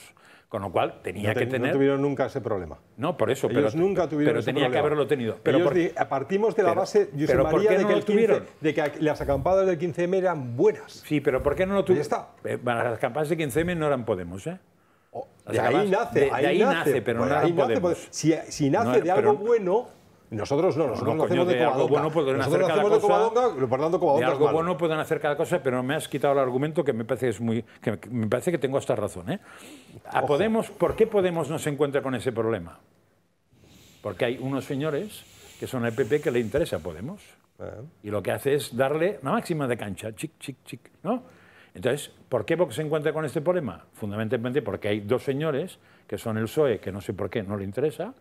Con lo cual tenía que tener. No tuvieron nunca ese problema. No, por eso. pero, nunca tuvieron Pero tenía que haberlo tenido. Pero Ellos partimos de la base, pero ¿por qué de, que lo tuvieron? de que las acampadas del 15M eran buenas. Sí, pero ¿por qué no lo tuvieron? Eh, las acampadas del 15M no eran Podemos, ¿eh? Oh, de, ahí nace, nace, pero pues no pues, Podemos. Si, nace de algo bueno, nosotros no, nosotros no, hacemos coño, de, de algo bueno hacer cada cosa. de algo bueno pueden hacer cada cosa, pero me has quitado el argumento que me parece que muy que me parece que tengo esta razón, ¿eh? ¿por qué Podemos no se encuentra con ese problema? Porque hay unos señores que son el PP que le interesa a Podemos. Eh. Y lo que hace es darle una máxima de cancha, chic, chic, chic, ¿no? Entonces, ¿por qué se encuentra con este problema? Fundamentalmente porque hay dos señores que son el PSOE, que no sé por qué no le interesa,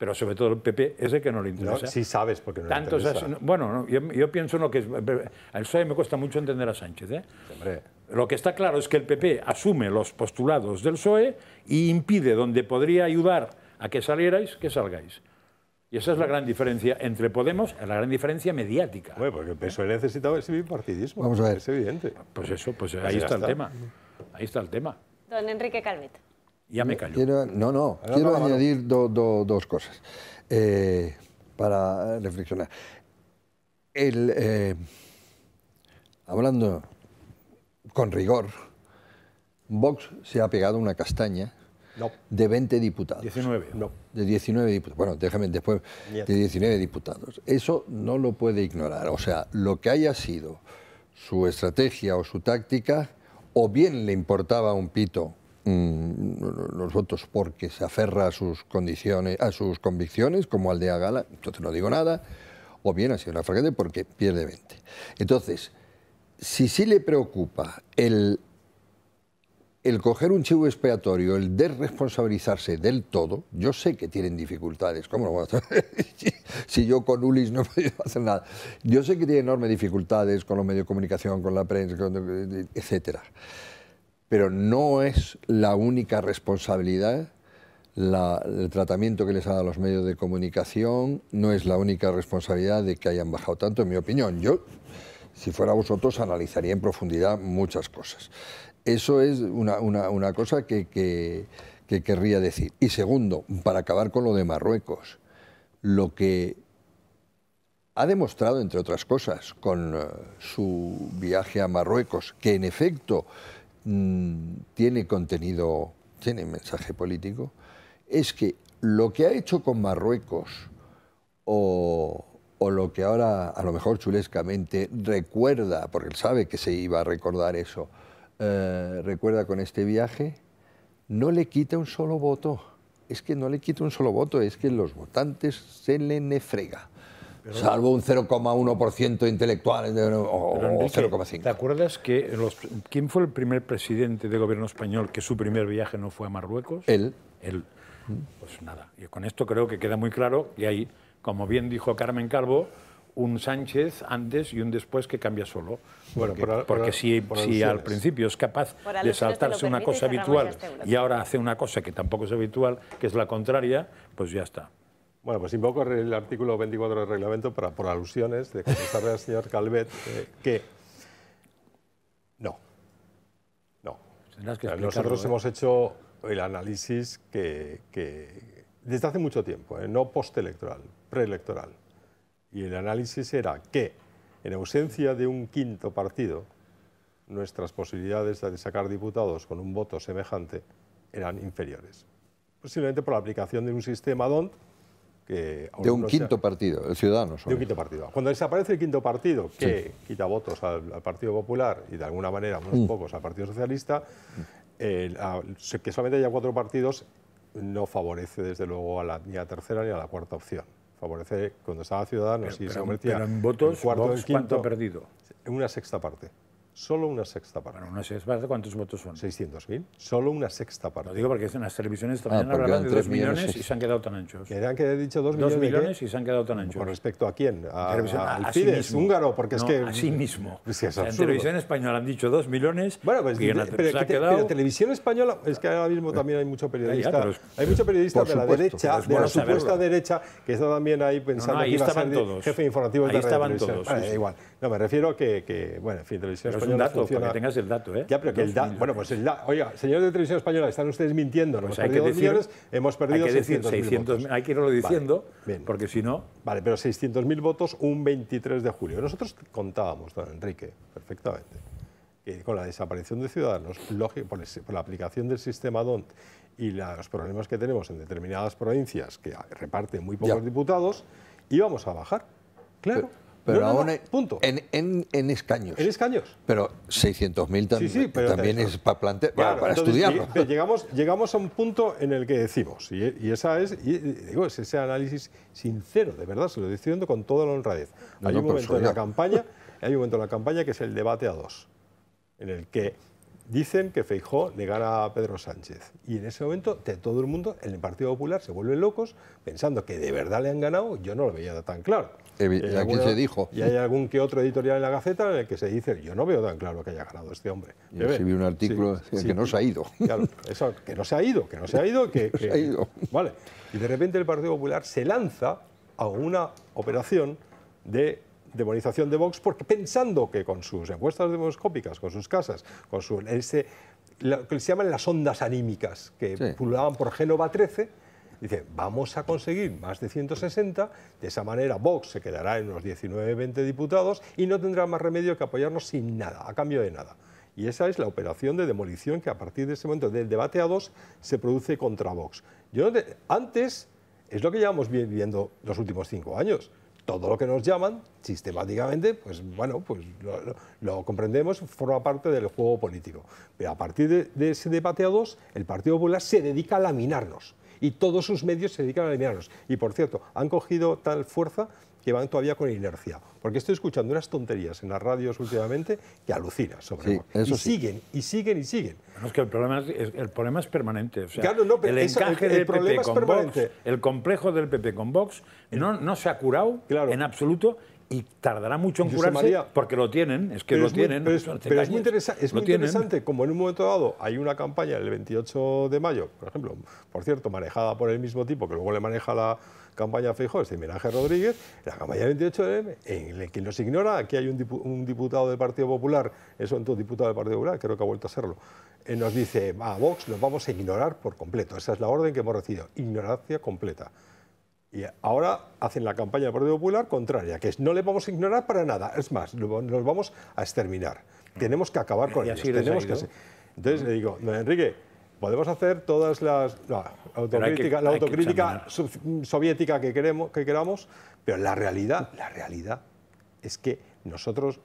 pero sobre todo el PP es el que no le interesa. sí sabes porque no le interesa. bueno, yo, pienso en lo que... Es... El PSOE me cuesta mucho entender a Sánchez. ¿eh? Hombre. Lo que está claro es que el PP asume los postulados del PSOE y impide donde podría ayudar a que salierais, que salgáis. Y esa es la gran diferencia entre Podemos, la gran diferencia mediática. Bueno, porque el PSOE necesitaba ese bipartidismo. Vamos a ver. Es evidente. Pues eso, pues, pues ahí está, está, el tema. Ahí está el tema. Don Enrique Calvet. Ya me callo. no, no, quiero añadir dos cosas eh, para reflexionar. El, eh, hablando con rigor, Vox se ha pegado una castaña de 20 diputados. 19. De 19 diputados. Bueno, déjame después. De 19 diputados. Eso no lo puede ignorar. O sea, lo que haya sido su estrategia o su táctica, o bien le importaba un pito Mm, los votos porque se aferra a sus condiciones, a sus convicciones, como Aldea Gala, entonces no digo nada, o bien ha sido una fracante porque pierde 20. Entonces, si sí le preocupa el, el coger un chivo expiatorio, el desresponsabilizarse del todo, yo sé que tienen dificultades, ¿cómo lo voy a hacer? si yo con Ulis no he podido hacer nada, yo sé que tiene enormes dificultades con los medios de comunicación, con la prensa, etcétera pero no es la única responsabilidad el tratamiento que les ha dado a los medios de comunicación, no es la única responsabilidad de que hayan bajado tanto, en mi opinión. Yo, si fuera vosotros, analizaría en profundidad muchas cosas. Eso es una, cosa que querría decir. Y segundo, para acabar con lo de Marruecos, lo que ha demostrado, entre otras cosas, con eh, su viaje a Marruecos, que en efecto Mm, tiene contenido, tiene mensaje político, es que lo que ha hecho con Marruecos o, lo que ahora a lo mejor chulescamente recuerda, porque él sabe que se iba a recordar eso, eh, recuerda con este viaje, no le quita un solo voto. Es que no le quita un solo voto, es que los votantes se le nefrega salvo un 0,1% intelectual o, 0,5%. ¿Te acuerdas que los, quién fue el primer presidente del gobierno español que su primer viaje no fue a Marruecos? Él. Él. Pues nada, y con esto creo que queda muy claro que hay, como bien dijo Carmen Calvo, un Sánchez antes y un después que cambia solo. Bueno, porque, si al principio es capaz de saltarse una cosa habitual y ahora hace una cosa que tampoco es habitual, que es la contraria, pues ya está. Bueno, pues invoco el artículo 24 del reglamento para, por alusiones de contestarle al señor Calvet eh, que no. No. Nosotros ¿eh? hemos hecho el análisis que, desde hace mucho tiempo, eh, no postelectoral, preelectoral. Y el análisis era que en ausencia de un quinto partido, nuestras posibilidades de sacar diputados con un voto semejante eran inferiores. Posiblemente por la aplicación de un sistema DONT de un quinto partido, el Ciudadanos. De un quinto partido. Cuando desaparece el quinto partido, que quita votos al, Partido Popular y de alguna manera unos mm. pocos al Partido Socialista, mm. eh, que solamente haya cuatro partidos no favorece desde luego a la, ni a la tercera ni a la cuarta opción. Favorece cuando estaba Ciudadanos y se convertía en votos, cuarto, quinto, perdido? En una sexta parte. Solo una sexta parte. ¿cuántos votos son? 600.000. Solo una sexta parte. Lo digo porque en las televisiones ah, también ah, hablaban de 3 millones, y se han quedado tan anchos. Que he dicho 2 millones, millones y se han quedado tan anchos. ¿Con respecto a quién? A, al húngaro, porque es que... a sí mismo. en televisión española han dicho 2 millones bueno, pues, en pero, televisión española, es que ahora mismo también hay mucho periodista, hay mucho periodista de la derecha, de la supuesta derecha, que está también ahí pensando ahí que iba a ser todos. jefe informativo de televisión. Ahí estaban todos. igual. No, me refiero a que, bueno, en fin, televisión es un dato, que tengas el dato, ¿eh? Ya, pero que el Bueno, pues el dato... Oiga, señores de Televisión Española, están ustedes mintiendo. los pues hemos perdido millones, hemos perdido hay que 600 Hay que irlo diciendo, porque si no... Vale, pero 600.000 votos un 23 de julio. Nosotros contábamos, don Enrique, perfectamente, que con la desaparición de Ciudadanos, lógico, por, la aplicación del sistema DONT y los problemas que tenemos en determinadas provincias que reparten muy pocos diputados, íbamos a bajar. Claro. Pero punto. En, escaños. En escaños. Pero 600.000 también, también es para plantear, para estudiarlo. Llegamos, llegamos a un punto en el que decimos, y, esa es, digo, ese análisis sincero, de verdad, se lo estoy diciendo con toda la honradez. la campaña, hay un momento en la campaña que es el debate a dos, en el que dicen que Feijó le gana a Pedro Sánchez. Y en ese momento de todo el mundo en el Partido Popular se vuelven locos pensando que de verdad le han ganado, yo no lo veía tan claro. y aquí se dijo. Y hay algún que otro editorial en la Gaceta en el que se dice, yo no veo tan claro que haya ganado este hombre. Yo escribí un artículo que no se ha ido. Claro, que no se ha ido, que no se ha ido, que... ha ido. Vale. Y de repente el Partido Popular se lanza a una operación de demonización de Vox porque pensando que con sus encuestas demoscópicas, con sus casas, con su, lo que se llaman las ondas anímicas que pulaban por Génova 13, dice, vamos a conseguir más de 160, de esa manera Vox se quedará en unos 19, 20 diputados y no tendrá más remedio que apoyarnos sin nada, a cambio de nada. Y esa es la operación de demolición que a partir de ese momento, del debate a dos, se produce contra Vox. Yo, antes, es lo que llevamos viviendo los últimos cinco años todo lo que nos llaman, sistemáticamente, pues bueno, pues lo, comprendemos, forma parte del juego político. Pero a partir de, ese debate a dos, el Partido Popular se dedica a laminarnos y todos sus medios se dedican a laminarnos. Y por cierto, han cogido tal fuerza que van todavía con inercia. Porque estoy escuchando unas tonterías en las radios últimamente que alucinan, sobre todo. Y siguen, y siguen, y siguen. que el problema es, el problema es permanente. O sea, el encaje del PP con Vox, el complejo del PP con Vox, no, no se ha curado en absoluto y tardará mucho en curarse porque lo tienen, es que lo tienen. pero es, muy, interesante, como en un momento dado hay una campaña el 28 de mayo, por ejemplo, por cierto, manejada por el mismo tipo que luego le maneja la campaña Feijóo, este Miraje Rodríguez, la campaña del 28 de en la que nos ignora, aquí hay un, diputado del Partido Popular, eso un diputado del Partido Popular, creo que ha vuelto a serlo, eh, nos dice, a Vox nos vamos a ignorar por completo, esa es la orden que hemos recibido, ignorancia completa. Y ahora hacen la campaña del Partido Popular contraria, que es no le vamos a ignorar para nada. Es más, nos vamos a exterminar. Tenemos que acabar con ellos. Tenemos Entonces le digo, don Enrique, podemos hacer todas las autocrítica, la autocrítica soviética que, queremos, que queramos, pero la realidad, la realidad es que nosotros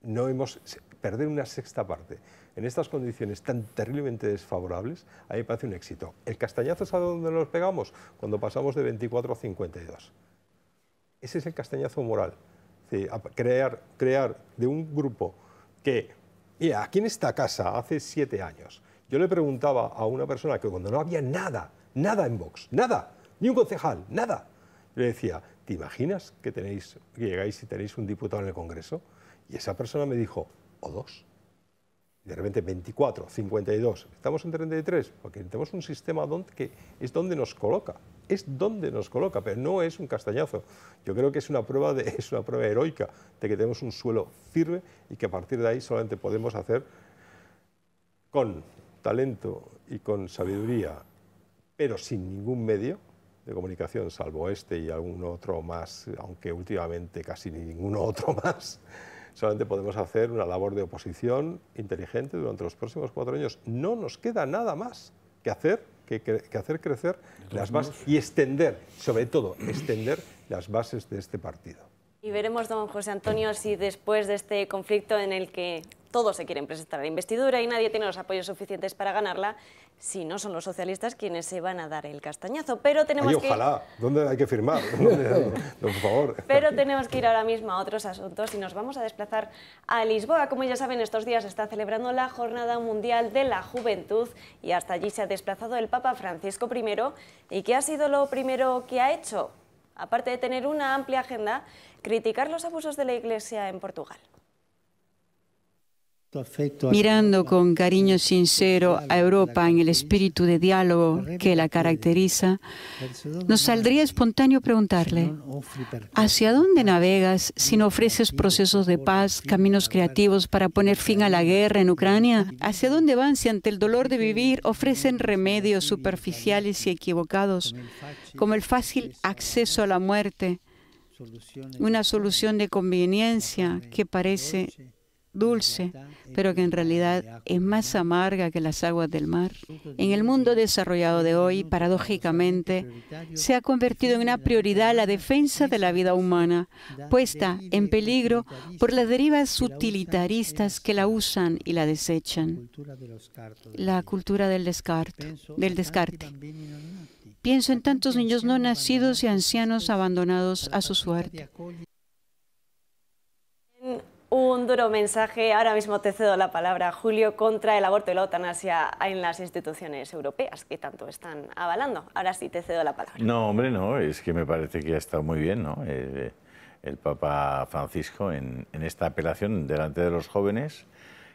no hemos perder una sexta parte en estas condiciones tan terriblemente desfavorables, a mí me parece un éxito. El castañazo es a donde nos pegamos cuando pasamos de 24 a 52. Ese es el castañazo moral. crear, crear de un grupo que, mira, aquí en esta casa hace siete años, yo le preguntaba a una persona que cuando no había nada, nada en Vox, nada, ni un concejal, nada, le decía, ¿te imaginas que, tenéis, que llegáis y tenéis un diputado en el Congreso? Y esa persona me dijo, o dos de repente 24, 52, estamos en 33, porque tenemos un sistema donde, que es donde nos coloca, es donde nos coloca, pero no es un castañazo. Yo creo que es una prueba, de, es una prueba heroica de que tenemos un suelo firme y que a partir de ahí solamente podemos hacer con talento y con sabiduría, pero sin ningún medio de comunicación, salvo este y algún otro más, aunque últimamente casi ninguno otro más solamente podemos hacer una labor de oposición inteligente durante los próximos cuatro años. No nos queda nada más que hacer, que, hacer crecer las bases y extender, sobre todo, extender las bases de este partido. Y veremos, don José Antonio, si después de este conflicto en el que todos se quieren presentar a la investidura y nadie tiene los apoyos suficientes para ganarla, si no son los socialistas quienes se van a dar el castañazo. Pero tenemos ojalá. ¿Dónde hay que firmar? por favor. Pero tenemos que ir ahora mismo a otros asuntos y nos vamos a desplazar a Lisboa. Como ya saben, estos días está celebrando la Jornada Mundial de la Juventud y hasta allí se ha desplazado el Papa Francisco I. ¿Y qué ha sido lo primero que ha hecho? Aparte de tener una amplia agenda, criticar los abusos de la Iglesia en Portugal mirando con cariño sincero a Europa en el espíritu de diálogo que la caracteriza, nos saldría espontáneo preguntarle, ¿hacia dónde navegas si no ofreces procesos de paz, caminos creativos para poner fin a la guerra en Ucrania? ¿Hacia dónde van si ante el dolor de vivir ofrecen remedios superficiales y equivocados, como el fácil acceso a la muerte? Una solución de conveniencia que parece dulce, pero que en realidad es más amarga que las aguas del mar. En el mundo desarrollado de hoy, paradójicamente, se ha convertido en una prioridad la defensa de la vida humana, puesta en peligro por las derivas utilitaristas que la usan y la desechan. La cultura del descarte. Del descarte. Pienso en tantos niños no nacidos y ancianos abandonados a su suerte un duro mensaje. Ahora mismo te cedo la palabra, Julio, contra el aborto y la eutanasia en las instituciones europeas que tanto están avalando. Ahora sí te cedo la palabra. No, hombre, no, es que me parece que ha estado muy bien ¿no? Eh, el Papa Francisco en, esta apelación delante de los jóvenes.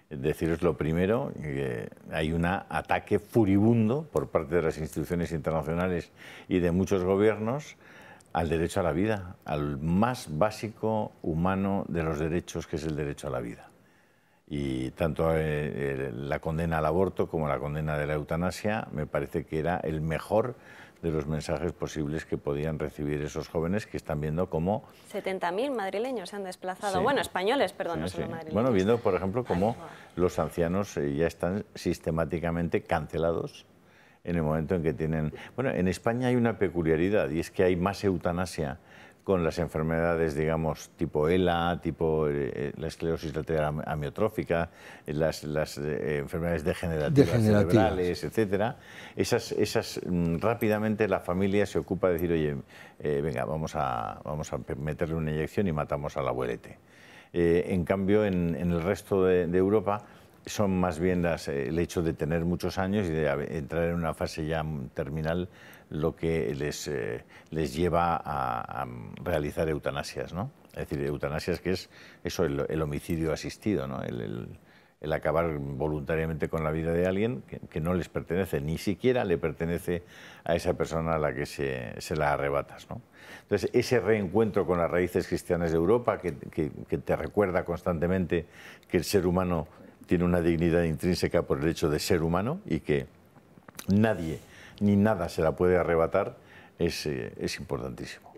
Deciros lo primero, hay un ataque furibundo por parte de las instituciones internacionales y de muchos gobiernos al derecho a la vida, al más básico humano de los derechos, que es el derecho a la vida. Y tanto eh, la condena al aborto como la condena de la eutanasia me parece que era el mejor de los mensajes posibles que podían recibir esos jóvenes que están viendo cómo... 70.000 madrileños se han desplazado, bueno, españoles, perdón, no solo madrileños. Bueno, viendo, por ejemplo, cómo los ancianos eh, ya están sistemáticamente cancelados en el momento en que tienen... Bueno, en España hay una peculiaridad y es que hay más eutanasia con las enfermedades, digamos, tipo ELA, tipo eh, eh, la esclerosis lateral amiotrófica, las, eh, enfermedades degenerativas, cerebrales, etcétera, esas, mm, rápidamente la familia se ocupa de decir, oye, venga, vamos a, vamos a meterle una inyección y matamos al abuelete. en cambio, en, el resto de Europa son más bien las, eh, el hecho de tener muchos años y de entrar en una fase ya terminal lo que les, eh, les lleva a, realizar eutanasias, Es decir, eutanasias que es eso, el, homicidio asistido, El, acabar voluntariamente con la vida de alguien que, no les pertenece, ni siquiera le pertenece a esa persona a la que se, la arrebatas, Entonces, ese reencuentro con las raíces cristianas de Europa, que, te recuerda constantemente que el ser humano tiene una dignidad intrínseca por el hecho de ser humano y que nadie ni nada se la puede arrebatar, es, eh, es importantísimo.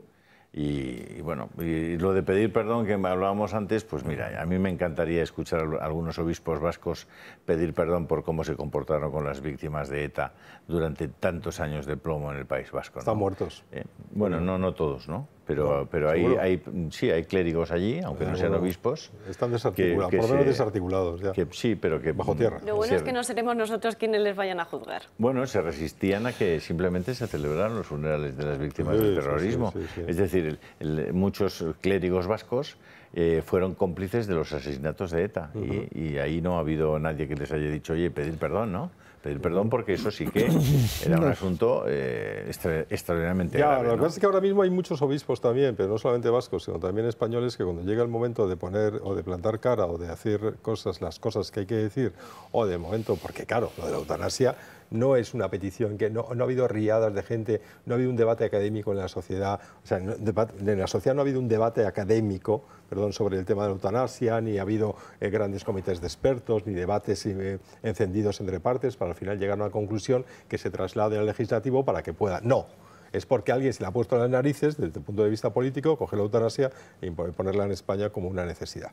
Y, bueno, lo de pedir perdón que hablábamos antes, pues mira, a mí me encantaría escuchar a algunos obispos vascos pedir perdón por cómo se comportaron con las víctimas de ETA durante tantos años de plomo en el País Vasco. Están muertos. Eh, bueno, no, no todos, ¿no? Pero, pero hay, sí, hay clérigos allí, aunque no sean obispos. Están desarticulados, por lo menos desarticulados sí, pero que... Bajo tierra. Lo bueno es que no seremos nosotros quienes les vayan a juzgar. Bueno, se resistían a que simplemente se celebraran los funerales de las víctimas del terrorismo. es decir, muchos clérigos vascos eh, fueron cómplices de los asesinatos de ETA. y ahí no ha habido nadie que les haya dicho, oye, pedir perdón, ¿no? perdón porque eso sí que era un asunto eh, extraordinariamente ya, grave. La verdad es que ahora mismo hay muchos obispos también, pero no solamente vascos, sino también españoles, que cuando llega el momento de poner o de plantar cara o de hacer cosas, las cosas que hay que decir, o de momento, porque claro, lo de la eutanasia no es una petición, que no, ha habido riadas de gente, no ha habido un debate académico en la sociedad, o sea, en la sociedad no ha habido un debate académico perdón, sobre el tema de la eutanasia, ni ha habido eh, grandes comités de expertos, ni debates eh, encendidos entre partes para al final llegar a una conclusión que se traslade al legislativo para que pueda. No, es porque alguien se le ha puesto las narices desde el punto de vista político, coger la eutanasia y ponerla en España como una necesidad.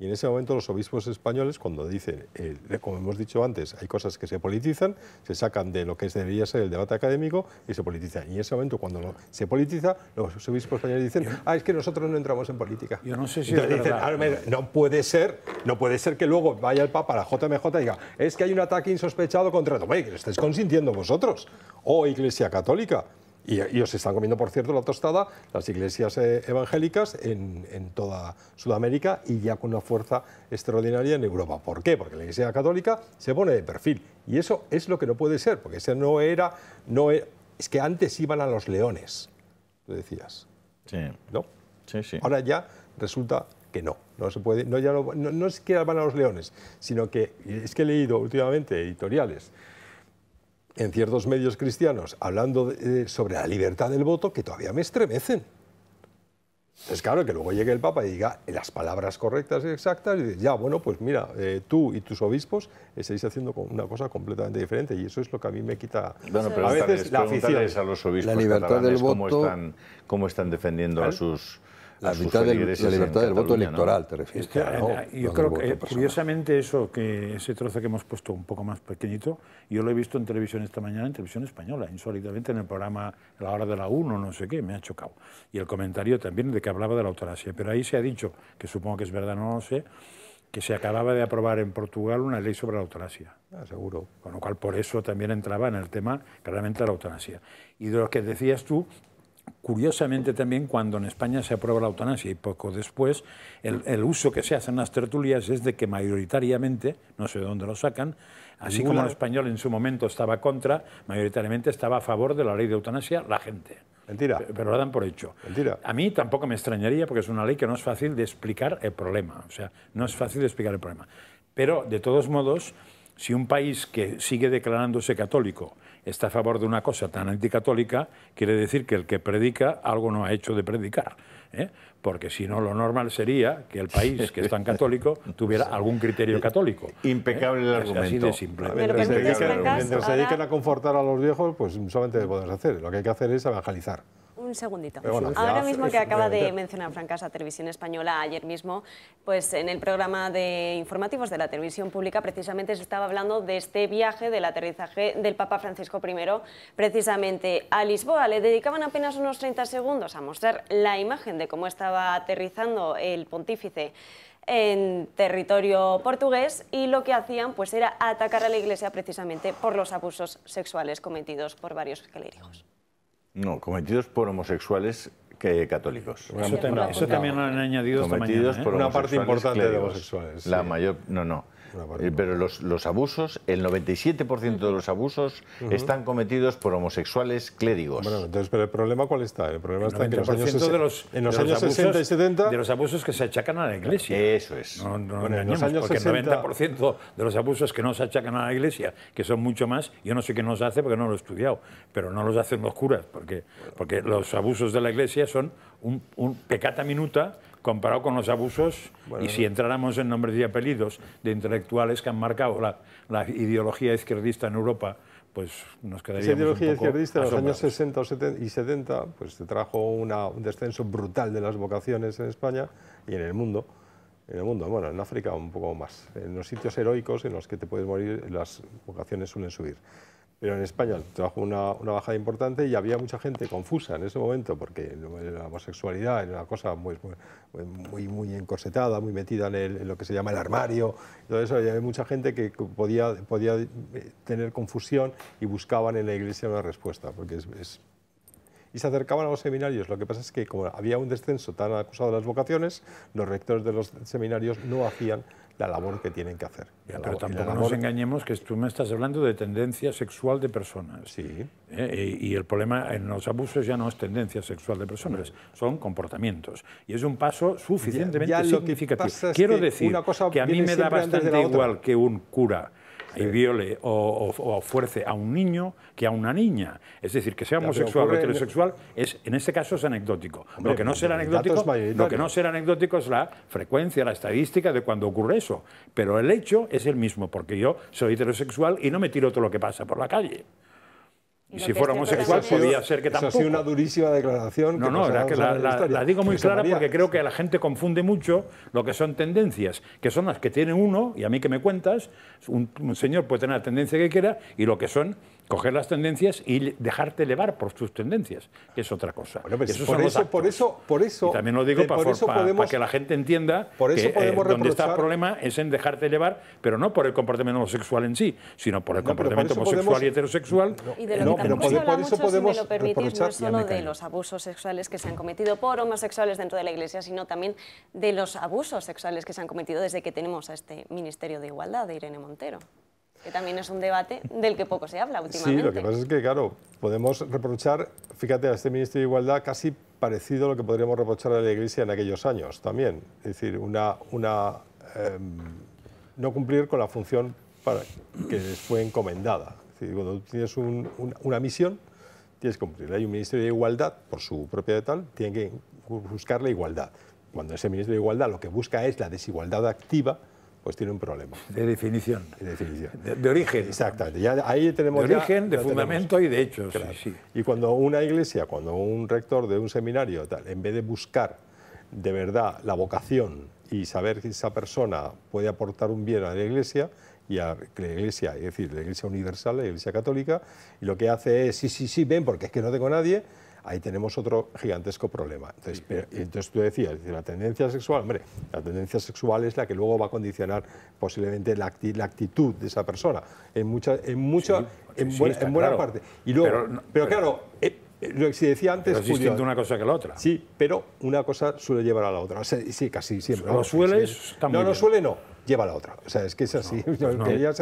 Y en ese momento los obispos españoles, cuando dicen, eh, como hemos dicho antes, hay cosas que se politizan, se sacan de lo que debería ser el debate académico y se politizan. Y en ese momento, cuando se politiza, los obispos españoles dicen, ah, es que nosotros no entramos en política. Yo no sé si ah, no puede ser, no puede ser que luego vaya el Papa a la JMJ y diga, es que hay un ataque insospechado contra... Oye, que lo estáis consintiendo vosotros, o oh, Iglesia Católica. Y, os están comiendo, por cierto, la tostada las iglesias eh, evangélicas en, toda Sudamérica y ya con una fuerza extraordinaria en Europa. ¿Por qué? Porque la Iglesia Católica se pone de perfil. Y eso es lo que no puede ser, porque ese no era... E, es que antes iban a los leones, tú decías. Sí. ¿No? Sí, sí. Ahora ya resulta que no, no se puede, no, ya es que van a los leones, sino que es que he leído últimamente editoriales en ciertos medios cristianos hablando eh, sobre la libertad del voto que todavía me estremecen. Es claro que luego llegue el Papa y diga las palabras correctas y exactas y dice, ya, bueno, pues mira, eh, tú y tus obispos estáis haciendo una cosa completamente diferente y eso es lo que a mí me quita a veces la afición. a los obispos la libertad del voto, cómo, están, defendiendo a sus la, la libertad del voto electoral, te refieres. Eh, yo creo que, eh, curiosamente, eso, que ese trozo que hemos puesto un poco más pequeñito, yo lo he visto en televisión esta mañana, en televisión española, insólitamente en el programa a La Hora de la 1, no sé qué, me ha chocado. Y el comentario también de que hablaba de la eutanasia. Pero ahí se ha dicho, que supongo que es verdad, no lo sé, que se acababa de aprobar en Portugal una ley sobre la eutanasia. Ah, seguro. Con lo cual, por eso también entraba en el tema claramente la eutanasia. Y de lo que decías tú, curiosamente también cuando en España se aprueba la eutanasia y poco después, el, uso que se hace en las tertulias es de que mayoritariamente, no sé de dónde lo sacan, así como el español en su momento estaba contra, mayoritariamente estaba a favor de la ley de eutanasia la gente. Mentira. Pero, pero dan por hecho. Mentira. A mí tampoco me extrañaría porque es una ley que no es fácil de explicar el problema. O sea, no es fácil de explicar el problema. Pero, de todos modos, si un país que sigue declarándose católico está a favor de una cosa tan anticatólica, quiere decir que el que predica algo no ha hecho de predicar. ¿eh? Porque si no, lo normal sería que el país, que es tan católico, tuviera algún criterio eh, católico. ¿eh? Impecable el argumento. mientras, se a confortar a los viejos, pues solamente podemos hacer. Lo que hay que hacer es evangelizar un segundito. Ahora mismo que acaba de mencionar Francasa Televisión Española, ayer mismo, pues en el programa de informativos de la televisión pública precisamente se estaba hablando de este viaje, del aterrizaje del Papa Francisco I, precisamente a Lisboa. Le dedicaban apenas unos 30 segundos a mostrar la imagen de cómo estaba aterrizando el pontífice en territorio portugués y lo que hacían pues era atacar a la iglesia precisamente por los abusos sexuales cometidos por varios clérigos. No, cometidos por homosexuales que católicos. Eso, también, lo han añadido cometidos ¿eh? por Una parte importante de homosexuales. La mayor, no, no. Eh, pero los, abusos, el 97% de los abusos están cometidos por homosexuales clérigos. pero el problema cuál está? El problema está en que el de los, años abusos, De los abusos que se achacan a la Iglesia. Eso es. en los porque el 90% de los abusos que no se achacan a la Iglesia, que son mucho más, yo no sé qué nos hace porque no lo he estudiado, pero no los hacen los curas, porque, porque los abusos de la Iglesia son un, un pecata minuta comparado con los abusos, y si entráramos en nombres y apellidos de intelectuales que han marcado la, ideología izquierdista en Europa, pues nos quedaríamos Esa ideología izquierdista en los años 60 y 70 pues, trajo un descenso brutal de las vocaciones en España y en el mundo. En el mundo, bueno, en África un poco más. En los sitios heroicos en los que te puedes morir, las vocaciones suelen subir pero en España trajo una, una, bajada importante y había mucha gente confusa en ese momento, porque la homosexualidad era una cosa muy, muy, muy encorsetada, muy metida en, lo que se llama el armario, todo eso, había mucha gente que podía, podía eh, tener confusión y buscaban en la iglesia una respuesta, porque y se acercaban a los seminarios. Lo que pasa es que como había un descenso tan acusado de las vocaciones, los rectores de los seminarios no hacían la labor que tienen que hacer. pero tampoco nos engañemos que tú me estás hablando de tendencia sexual de personas. Sí. Eh, y, el problema en los abusos ya no es tendencia sexual de personas, son comportamientos. Y es un paso suficientemente significativo. Quiero decir cosa que a mí me da bastante igual que un cura y viole o, o, a un niño que a una niña. Es decir, que sea homosexual o heterosexual, es, en este caso es anecdótico. lo, que no es anecdótico lo que no será anecdótico es la frecuencia, la estadística de cuando ocurre eso. Pero el hecho es el mismo, porque yo soy heterosexual y no me tiro todo lo que pasa por la calle. Y si fuera homosexual, podía ser que tampoco. ha sido una durísima declaración. No, no, la, digo muy clara porque creo que la gente confunde mucho lo que son tendencias, que son las que tiene uno, y a mí que me cuentas, un, señor puede tener la tendencia que quiera, y lo que son coger las tendencias y dejarte elevar por tus tendencias, que es otra cosa. Bueno, pues por, eso, por, eso, también lo digo eh, para, que la gente entienda por que eh, donde está el problema es en dejarte elevar, pero no por el comportamiento homosexual en sí, sino por el comportamiento homosexual y heterosexual. y pero por, habla eso mucho, podemos si me lo no solo de los abusos sexuales que se han cometido por homosexuales dentro de la Iglesia, sino también de los abusos sexuales que se han cometido desde que tenemos a este Ministerio de Igualdad de Irene Montero que también es un debate del que poco se habla últimamente. Sí, lo que pasa es que, claro, podemos reprochar, fíjate, a este Ministerio de Igualdad casi parecido a lo que podríamos reprochar a la Iglesia en aquellos años también. Es decir, una, una em, no cumplir con la función para que les fue encomendada cuando tienes una misión, tienes que cumplirla. Hay un Ministerio de Igualdad, por su propia tal, tiene que buscar la igualdad. Cuando ese Ministerio de Igualdad lo que busca es la desigualdad activa, pues tiene un problema. De definición. De definición. De, origen. Exactamente. ahí tenemos de origen, de fundamento y de hechos. Y cuando una iglesia, cuando un rector de un seminario, tal, en vez de buscar de verdad la vocación y saber que esa persona puede aportar un bien a la iglesia, y a la Iglesia, es decir, la Iglesia Universal, la Iglesia Católica, y lo que hace es, sí, sí, sí, ven, porque es que no tengo nadie, ahí tenemos otro gigantesco problema. Entonces, eh, eh. entonces tú decías, la tendencia sexual, hombre, la tendencia sexual es la que luego va a condicionar posiblemente la, actitud de esa persona, en mucha, en mucha, en, buena, parte. Y luego, pero, claro, eh, lo que decía antes. es distinto una cosa que la otra. Sí, pero una cosa suele llevar a la otra. sí, casi siempre. Lo suele. No, no, suele no lleva la otra. O sea, es que es pues así. Pues pues quería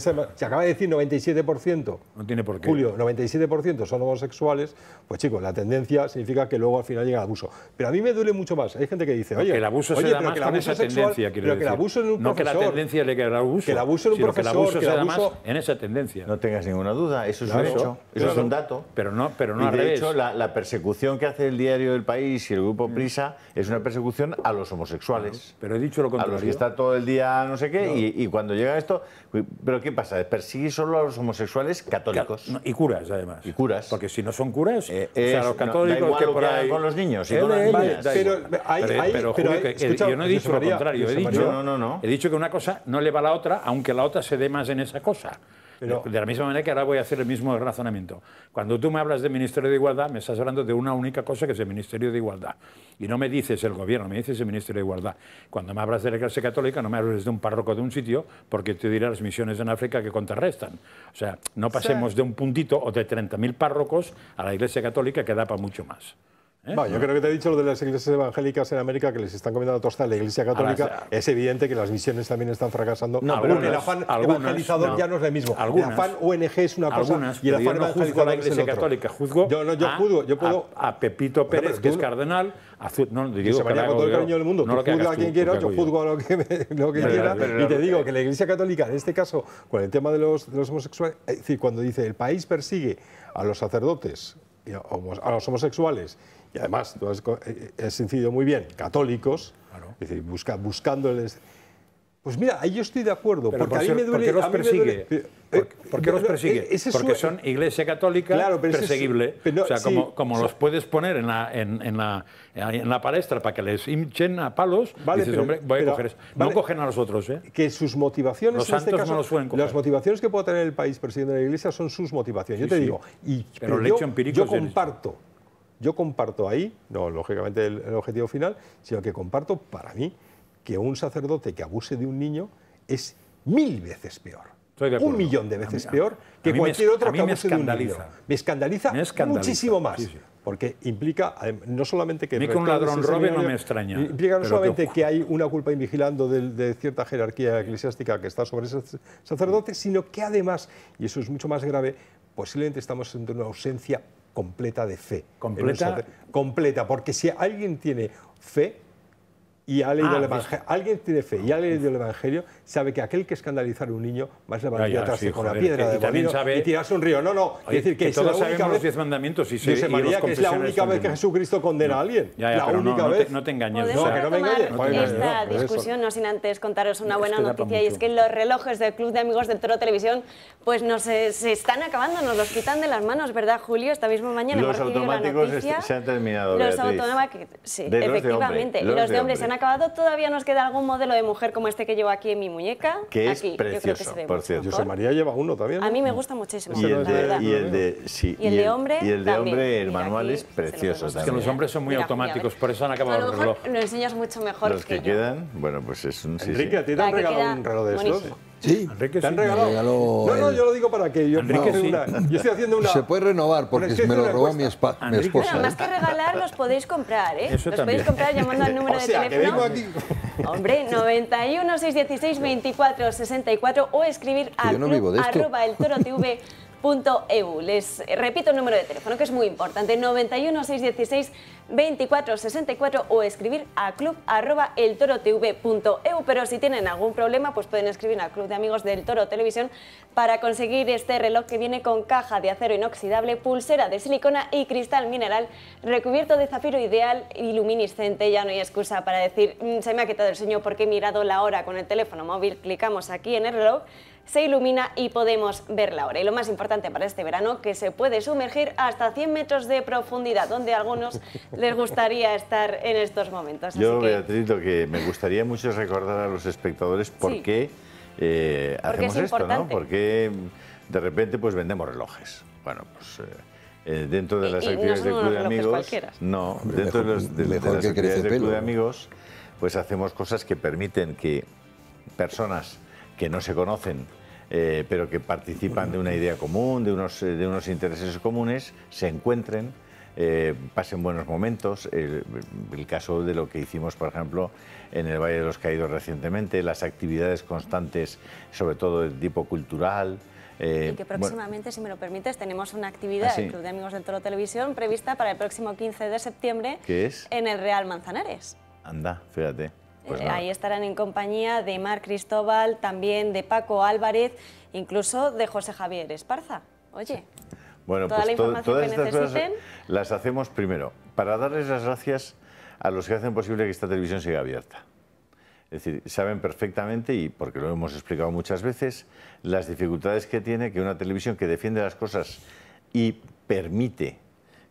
ser, Se acaba de decir 97%. No tiene por qué. Julio, 97% son homosexuales. Pues chicos, la tendencia significa que luego al final llega el abuso. Pero a mí me duele mucho más. Hay gente que dice, oye, que el abuso oye, se da más que esa tendencia, quiero pero que el abuso en un no que la tendencia le que el abuso. Que el abuso en un profesor. Que el en esa tendencia. No tengas ninguna duda. Eso es un hecho. Eso es un dato. Pero no, pero no de hecho, la, persecución que hace el diario del País y el grupo Prisa es una persecución a los homosexuales. Pero he dicho lo contrario. A está todo el día no sé qué, Y, cuando llega esto, ¿pero qué pasa? Persigue solo a los homosexuales católicos. y curas, además. Y curas. Porque si no son curas, eh, los católicos que por ahí... con los niños eh, Pero, hay, yo no he dicho lo contrario, he dicho que una cosa no le va a la otra, aunque la otra se dé más en esa cosa. De la misma manera que ahora voy a hacer el mismo razonamiento. Cuando tú me hablas del Ministerio de Igualdad, me estás hablando de una única cosa que es el Ministerio de Igualdad. Y no me dices el gobierno, me dices el Ministerio de Igualdad. Cuando me hablas de la Iglesia católica, no me hables de un párroco de un sitio, porque te diré las misiones en África que contrarrestan. O sea, no pasemos de un puntito o de 30.000 párrocos a la Iglesia Católica que da para mucho más. ¿Eh? yo creo que te he dicho lo de las iglesias evangélicas en América que les están comiendo la tosta la iglesia católica. es evidente que las misiones también están fracasando. No, el afán evangelizador ya no es lo mismo. Algunas, el afán ONG es una cosa y el afán no juzgo a la iglesia católica, juzgo, yo, no, yo a, juzgo yo a, Pepito Pérez, que es cardenal, a, no, se con todo el cariño del mundo. No a quien quiera, yo juzgo a lo que, lo quiera. y te digo que la iglesia católica, en este caso, con el tema de los, de los homosexuales, es decir, cuando dice el país persigue a los sacerdotes, a los homosexuales, y además tú eh, eh, has, incidido muy bien, católicos, busca, buscándoles... Pues mira, ahí yo estoy de acuerdo, porque por me duele... ¿Por qué los persigue? persigue? porque son iglesia católica perseguible. o sea, como, los puedes poner en la, en, en, la, en la palestra para que les hinchen a palos, vale, hombre, voy a coger eso. no cogen a los otros, ¿eh? Que sus motivaciones... Los este no los coger. Las motivaciones que pueda tener el país persiguiendo a la iglesia son sus motivaciones, yo te digo. Y, pero, yo comparto yo comparto ahí, no lógicamente el, objetivo final, sino que comparto para mí que un sacerdote que abuse de un niño es mil veces peor. Un millón de veces peor que cualquier otro que abuse de un niño. Me escandaliza, muchísimo más. Porque implica, eh, no solamente que... un ladrón robe no me extraña. Implica no solamente que... hay una culpa invigilando de, de cierta jerarquía eclesiástica que está sobre ese sacerdote, sino que además, y eso es mucho más grave, posiblemente estamos en una ausencia completa de fe. Completa. completa, porque si alguien tiene fe, y ha leído ah, el Evangelio, alguien tiene fe y ha leído el Evangelio, sabe que aquel que escandalizar a un niño va a va a atrás con la piedra de molino y tirarse un río. No, no, es decir, que, es todos la única vez... los diez mandamientos y, se, María, que es la única vez que Jesucristo condena a alguien. la única no, vez. No te, engañes. No, Esta discusión, no sin antes contaros una buena noticia, y es que los relojes del Club de Amigos de Toro Televisión pues no se están acabando, nos los quitan de las manos, ¿verdad, Julio? Esta misma mañana. Los automáticos se han terminado. Los automáticos, sí, efectivamente. Los de hombres se han acabado todavía nos queda algún modelo de mujer como este que llevo aquí en mi muñeca. Que es precioso. por cierto. José María lleva uno también. A mí me gusta muchísimo. Y el, de, hombre Y el de hombre, manual es precioso también. Es que los hombres son muy automáticos, por eso han acabado los reloj. Lo enseñas mucho mejor Los que, quedan, bueno, pues es un... Sí, Enrique, ¿a ti te han regalado un reloj de estos? Sí, Enrique ¿Te han regalado? No, no, yo lo digo para que yo, no, yo estoy haciendo una. Se puede renovar porque me lo robó mi, esposa. Bueno, más ¿eh? que regalar, los podéis comprar, ¿eh? Eso los podéis comprar llamando al número de teléfono. Que vengo aquí. Hombre, 91 616 24 64 o escribir al club, arroba el toro TV .eu. Les eh, repito el número de teléfono que es muy importante, 91 616 24 o escribir a club.eltorotv.eu. Pero si tienen algún problema, pues pueden escribir a Club de Amigos del Toro Televisión para conseguir este reloj que viene con caja de acero inoxidable, pulsera de silicona y cristal mineral recubierto de zafiro ideal luminiscente Ya no hay excusa para decir, mm, se me ha quitado el sueño porque he mirado la hora con el teléfono móvil. Clicamos aquí en el reloj se ilumina y podemos ver la hora. Y lo más importante para este verano, que se puede sumergir hasta 100 metros de profundidad, donde a algunos les gustaría estar en estos momentos. Yo, Beatriz, lo que me gustaría mucho es recordar a los espectadores por qué eh, hacemos esto, ¿no? Porque mm, de repente pues vendemos relojes. Bueno, pues... Eh, eh, dentro de las actividades de Club de Amigos, no, dentro de, los, de, las actividades de Club de Amigos, pues hacemos cosas que permiten que personas que no se conocen, eh, pero que participan de una idea común, de unos, eh, de unos intereses comunes, se encuentren, eh, pasen buenos momentos. El, caso de lo que hicimos, por ejemplo, en el Valle de los Caídos recientemente, las actividades constantes, sobre todo de tipo cultural. y que próximamente, si me lo permites, tenemos una actividad ah, del Club de Amigos del Toro Televisión prevista para el próximo 15 de septiembre. ¿Qué es? En el Real Manzanares. Anda, fíjate. Pues eh, ahí estarán en compañía de Mar Cristóbal, también de Paco Álvarez, incluso de José Javier Esparza. Oye, bueno, pues todas estas las hacemos primero para darles las gracias a los que hacen posible que esta televisión siga abierta. Es decir, saben perfectamente, y porque lo hemos explicado muchas veces, las dificultades que tiene que una televisión que defiende las cosas y permite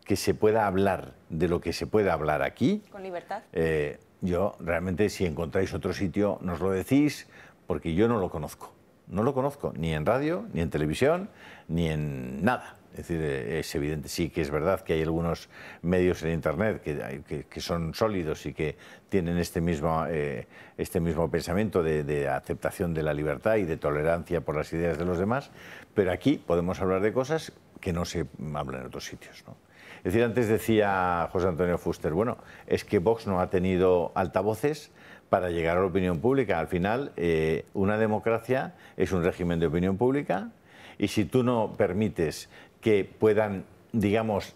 que se pueda hablar de lo que se pueda hablar aquí. Con libertad. Eh, yo realmente si encontráis otro sitio nos lo decís porque yo no lo conozco. No lo conozco ni en radio, ni en televisión, ni en nada. Es decir, eh, es evidente, sí que es verdad que hay algunos medios en Internet que, son sólidos y que tienen este mismo, eh, este mismo pensamiento de, aceptación de la libertad y de tolerancia por las ideas de los demás, pero aquí podemos hablar de cosas que no se hablan en otros sitios. ¿no? Es decir, antes decía José Antonio Fuster, bueno, es que Vox no ha tenido altavoces para llegar a la opinión pública. Al final, eh, una democracia es un régimen de opinión pública y si tú no permites que puedan, digamos,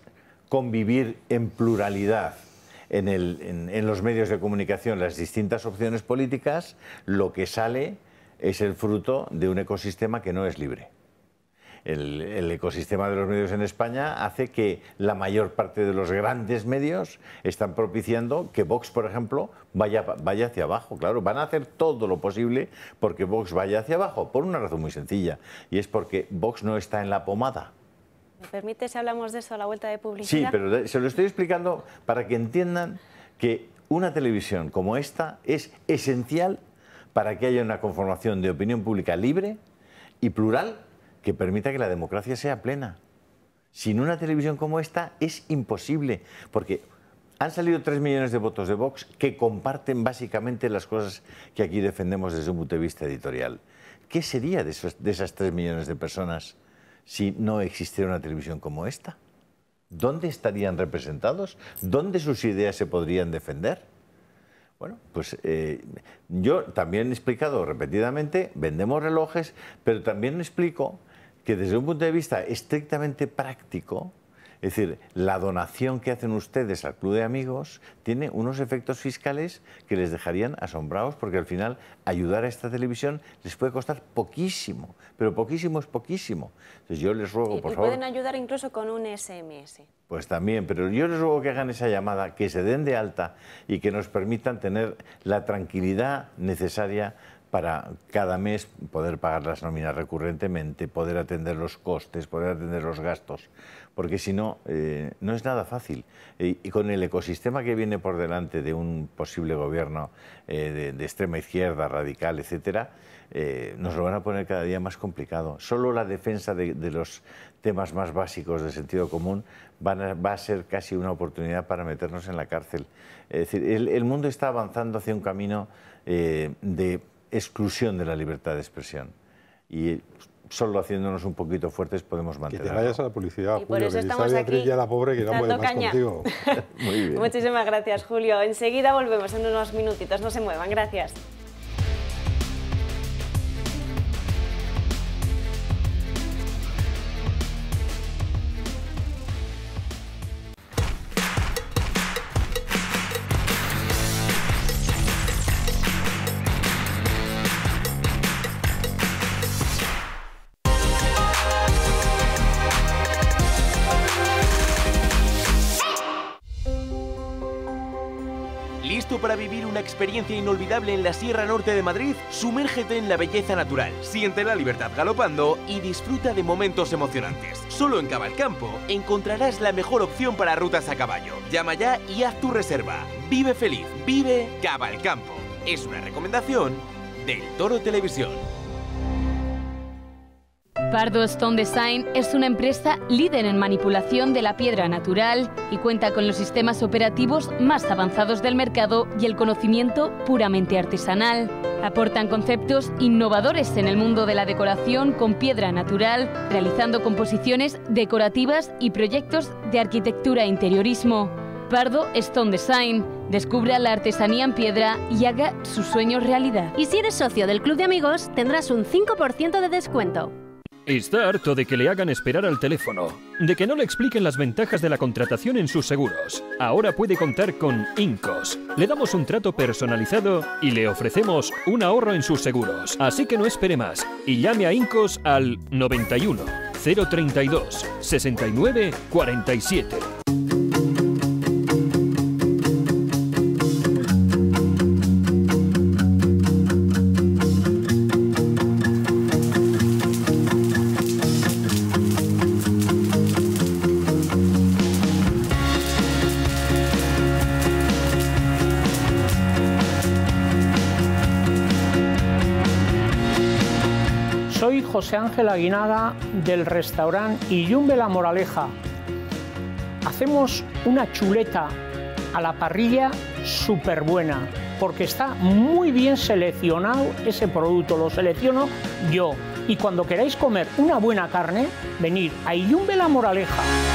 convivir en pluralidad en, los medios de comunicación las distintas opciones políticas, lo que sale es el fruto de un ecosistema que no es libre el, ecosistema de los medios en España hace que la mayor parte de los grandes medios están propiciando que Vox, por ejemplo, vaya, vaya hacia abajo. Claro, van a hacer todo lo posible porque Vox vaya hacia abajo, por una razón muy sencilla, y es porque Vox no está en la pomada. ¿Me permite si hablamos de eso a la vuelta de publicidad? Sí, pero se lo estoy explicando para que entiendan que una televisión como esta es esencial para que haya una conformación de opinión pública libre y plural que permita que la democracia sea plena. Sin una televisión como esta es imposible, porque han salido 3 millones de votos de Vox que comparten básicamente las cosas que aquí defendemos desde un punto de vista editorial. ¿Qué sería de, esas 3 millones de personas si no existiera una televisión como esta? ¿Dónde estarían representados? ¿Dónde sus ideas se podrían defender? Bueno, pues eh, yo también he explicado repetidamente, vendemos relojes, pero también explico que desde un punto de vista estrictamente práctico, es decir, la donación que hacen ustedes al Club de Amigos tiene unos efectos fiscales que les dejarían asombrados porque al final ayudar a esta televisión les puede costar poquísimo, pero poquísimo es poquísimo. Entonces yo les ruego, por favor... Pueden ayudar incluso con un SMS. Pues también, pero yo les ruego que hagan esa llamada, que se den de alta y que nos permitan tener la tranquilidad necesaria para cada mes poder pagar las nóminas recurrentemente, poder atender los costes, poder atender los gastos, porque si no, eh, no es nada fácil. Y, con el ecosistema que viene por delante de un posible gobierno eh, de, extrema izquierda, radical, etcétera, eh, nos lo van a poner cada día más complicado. Solo la defensa de, los temas más básicos de sentido común va a ser casi una oportunidad para meternos en la cárcel. Es decir, el, el mundo está avanzando hacia un camino de exclusión de la libertad de expresión. Y eh, solo haciéndonos un poquito fuertes podemos mantener. Que te vayas a la publicidad, Julio, estamos aquí ya la pobre que no puede más contigo. Muchísimas gracias, Julio. Enseguida volvemos en unos minutitos. No se muevan. Gracias. inolvidable en la Sierra Norte de Madrid, sumérgete en la belleza natural, siente la libertad galopando y disfruta de momentos emocionantes. Solo en Cabalcampo encontrarás la mejor opción para rutas a caballo. Llama ya y haz tu reserva. Vive feliz, vive Cabalcampo. Es una recomendación del Toro Televisión. Pardo Stone Design es una empresa líder en manipulación de la piedra natural y cuenta con los sistemas operativos más avanzados del mercado y el conocimiento puramente artesanal. Aportan conceptos innovadores en el mundo de la decoración con piedra natural, realizando composiciones decorativas y proyectos de arquitectura e interiorismo. Pardo Stone Design. Descubra la artesanía en piedra y haga sus sueños realidad. Y si eres socio del Club de Amigos, tendrás un 5% de descuento. Está harto de que le hagan esperar al teléfono, de que no le expliquen las ventajas de la contratación en sus seguros. Ahora puede contar con Incos. Le damos un trato personalizado y le ofrecemos un ahorro en sus seguros. Así que no espere más y llame a Incos al 91 032 69 47. Ángel del restaurante Iyumbe La Moraleja. Hacemos una chuleta a la parrilla súper buena, porque está muy bien seleccionado ese producto, lo selecciono yo. Y cuando queráis comer una buena carne, venir a Iyumbe La Moraleja.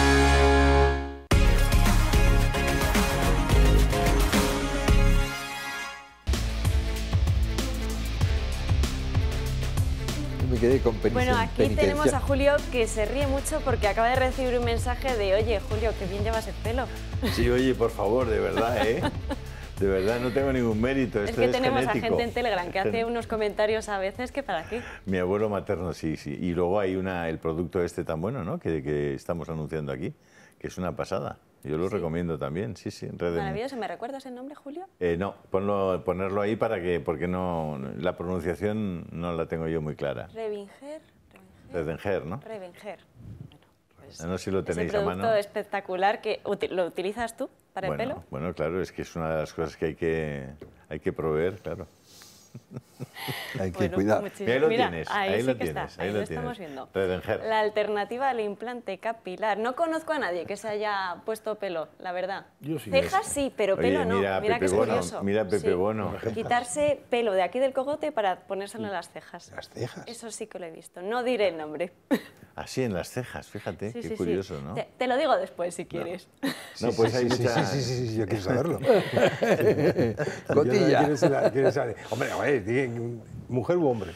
Bueno, aquí tenemos a Julio que se ríe mucho porque acaba de recibir un mensaje de, oye, Julio, qué bien llevas el pelo. Sí, oye, por favor, de verdad, ¿eh? De verdad, no tengo ningún mérito. es que tenemos a gente en Telegram que hace unos comentarios a veces que para qué. Mi abuelo materno, sí, sí. Y luego hay una, el producto este tan bueno, ¿no? Que, que estamos anunciando aquí, que es una pasada. Yo lo recomiendo también, sí, sí. Maravilloso, ¿me recuerdas el nombre, Julio? Eh, no, ponlo, ponerlo ahí para que, porque no, la pronunciación no la tengo yo muy clara. Revinger. Revinger, ¿no? Revinger. Pues no sé si lo tenéis es un producto espectacular que lo utilizas tú para el pelo. Bueno, claro, es que es una de las cosas que hay que, hay que proveer, claro. Hay que pues cuidar. Ahí lo tienes, ahí, lo que tienes, ahí, lo, estamos viendo. La alternativa al implante capilar. No conozco a nadie que se haya puesto pelo, la verdad. Yo sí. Cejas sí, pero pelo no. Mira, qué curioso. Mira Pepe Bono. Quitarse pelo de aquí del cogote para ponérselo en las cejas. ¿Las cejas? Eso sí que lo he visto. No diré el nombre. Así en las cejas, fíjate, qué curioso, ¿no? Te, lo digo después si quieres. No, pues ahí sí, sí, sí, yo quiero saberlo. Cotilla. Hombre, a ver, mujer u hombre.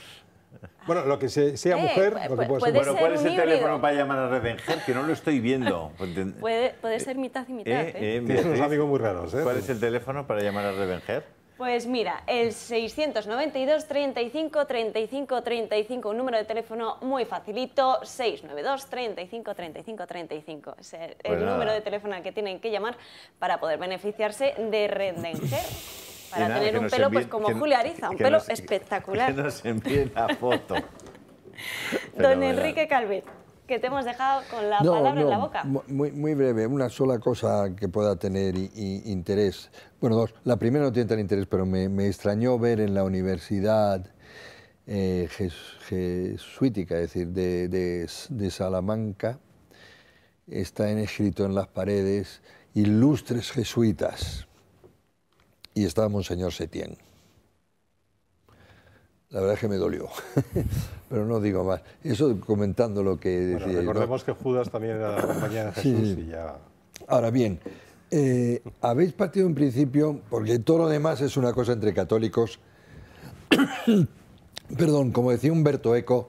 Bueno, lo que sea mujer, lo Bueno, ¿eh? ¿cuál es el teléfono para llamar a Redenger? Que no lo estoy viendo. Puede, ser mitad y mitad. Eh, amigos muy raros. ¿Cuál es el teléfono para llamar a Redenger? Pues mira, el 692 35 35 35, un número de teléfono muy facilito, 692 35 35 35. Es el, pues número de teléfono al que tienen que llamar para poder beneficiarse de Redenger. Para tener pues, un pelo pues como Ariza, un pelo espectacular. Que nos envíe la foto. Don Enrique Calvet, que te hemos dejado con la palabra en la boca. Muy, breve, una sola cosa que pueda tener interés. Bueno, dos. La primera no tiene tan interés, pero me, extrañó ver en la universidad eh, jesuítica, es decir, de, de Salamanca, está en escrito en las paredes, ilustres jesuitas y estaba Monseñor Setién. La verdad es que me dolió, pero no digo más. Eso comentando lo que decía. recordemos que Judas también era la compañía de Jesús y ya... Ahora bien, eh, habéis partido en principio, porque todo lo demás es una cosa entre católicos. Perdón, como decía Humberto Eco,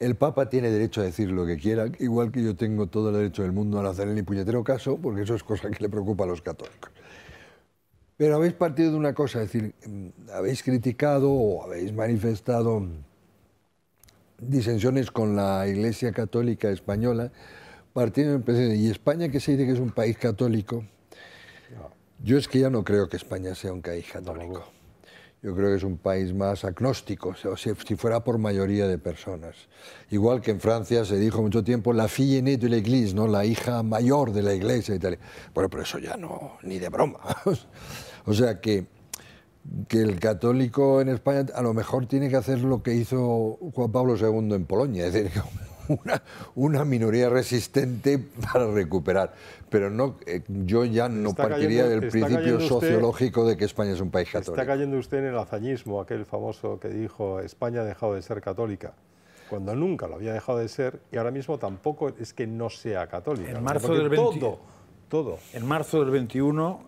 el Papa tiene derecho a decir lo que quiera, igual que yo tengo todo el derecho del mundo a no hacer ni puñetero caso, porque eso es cosa que le preocupa a los católicos. Pero habéis partido de una cosa, es decir, habéis criticado o habéis manifestado disensiones con la Iglesia Católica Española, partiendo del Y España, que se dice que es un país católico, yo es que ya no creo que España sea un país católico. Yo creo que es un país más agnóstico, o si fuera por mayoría de personas. Igual que en Francia se dijo mucho tiempo la fille née de l'église, ¿no? la hija mayor de la iglesia y tal. Bueno, pero eso ya no, ni de broma. O sea que, el católico en España a lo mejor tiene que hacer lo que hizo Juan Pablo II en Polonia, es decir, una, una minoría resistente para recuperar. Pero no, eh, yo ya no partiría del principio sociológico de que España es un país católico. Está cayendo usted en el hazañismo, aquel famoso que dijo España ha dejado de ser católica cuando nunca lo había dejado de ser y ahora mismo tampoco es que no sea católica. En marzo del 20... En marzo del 21,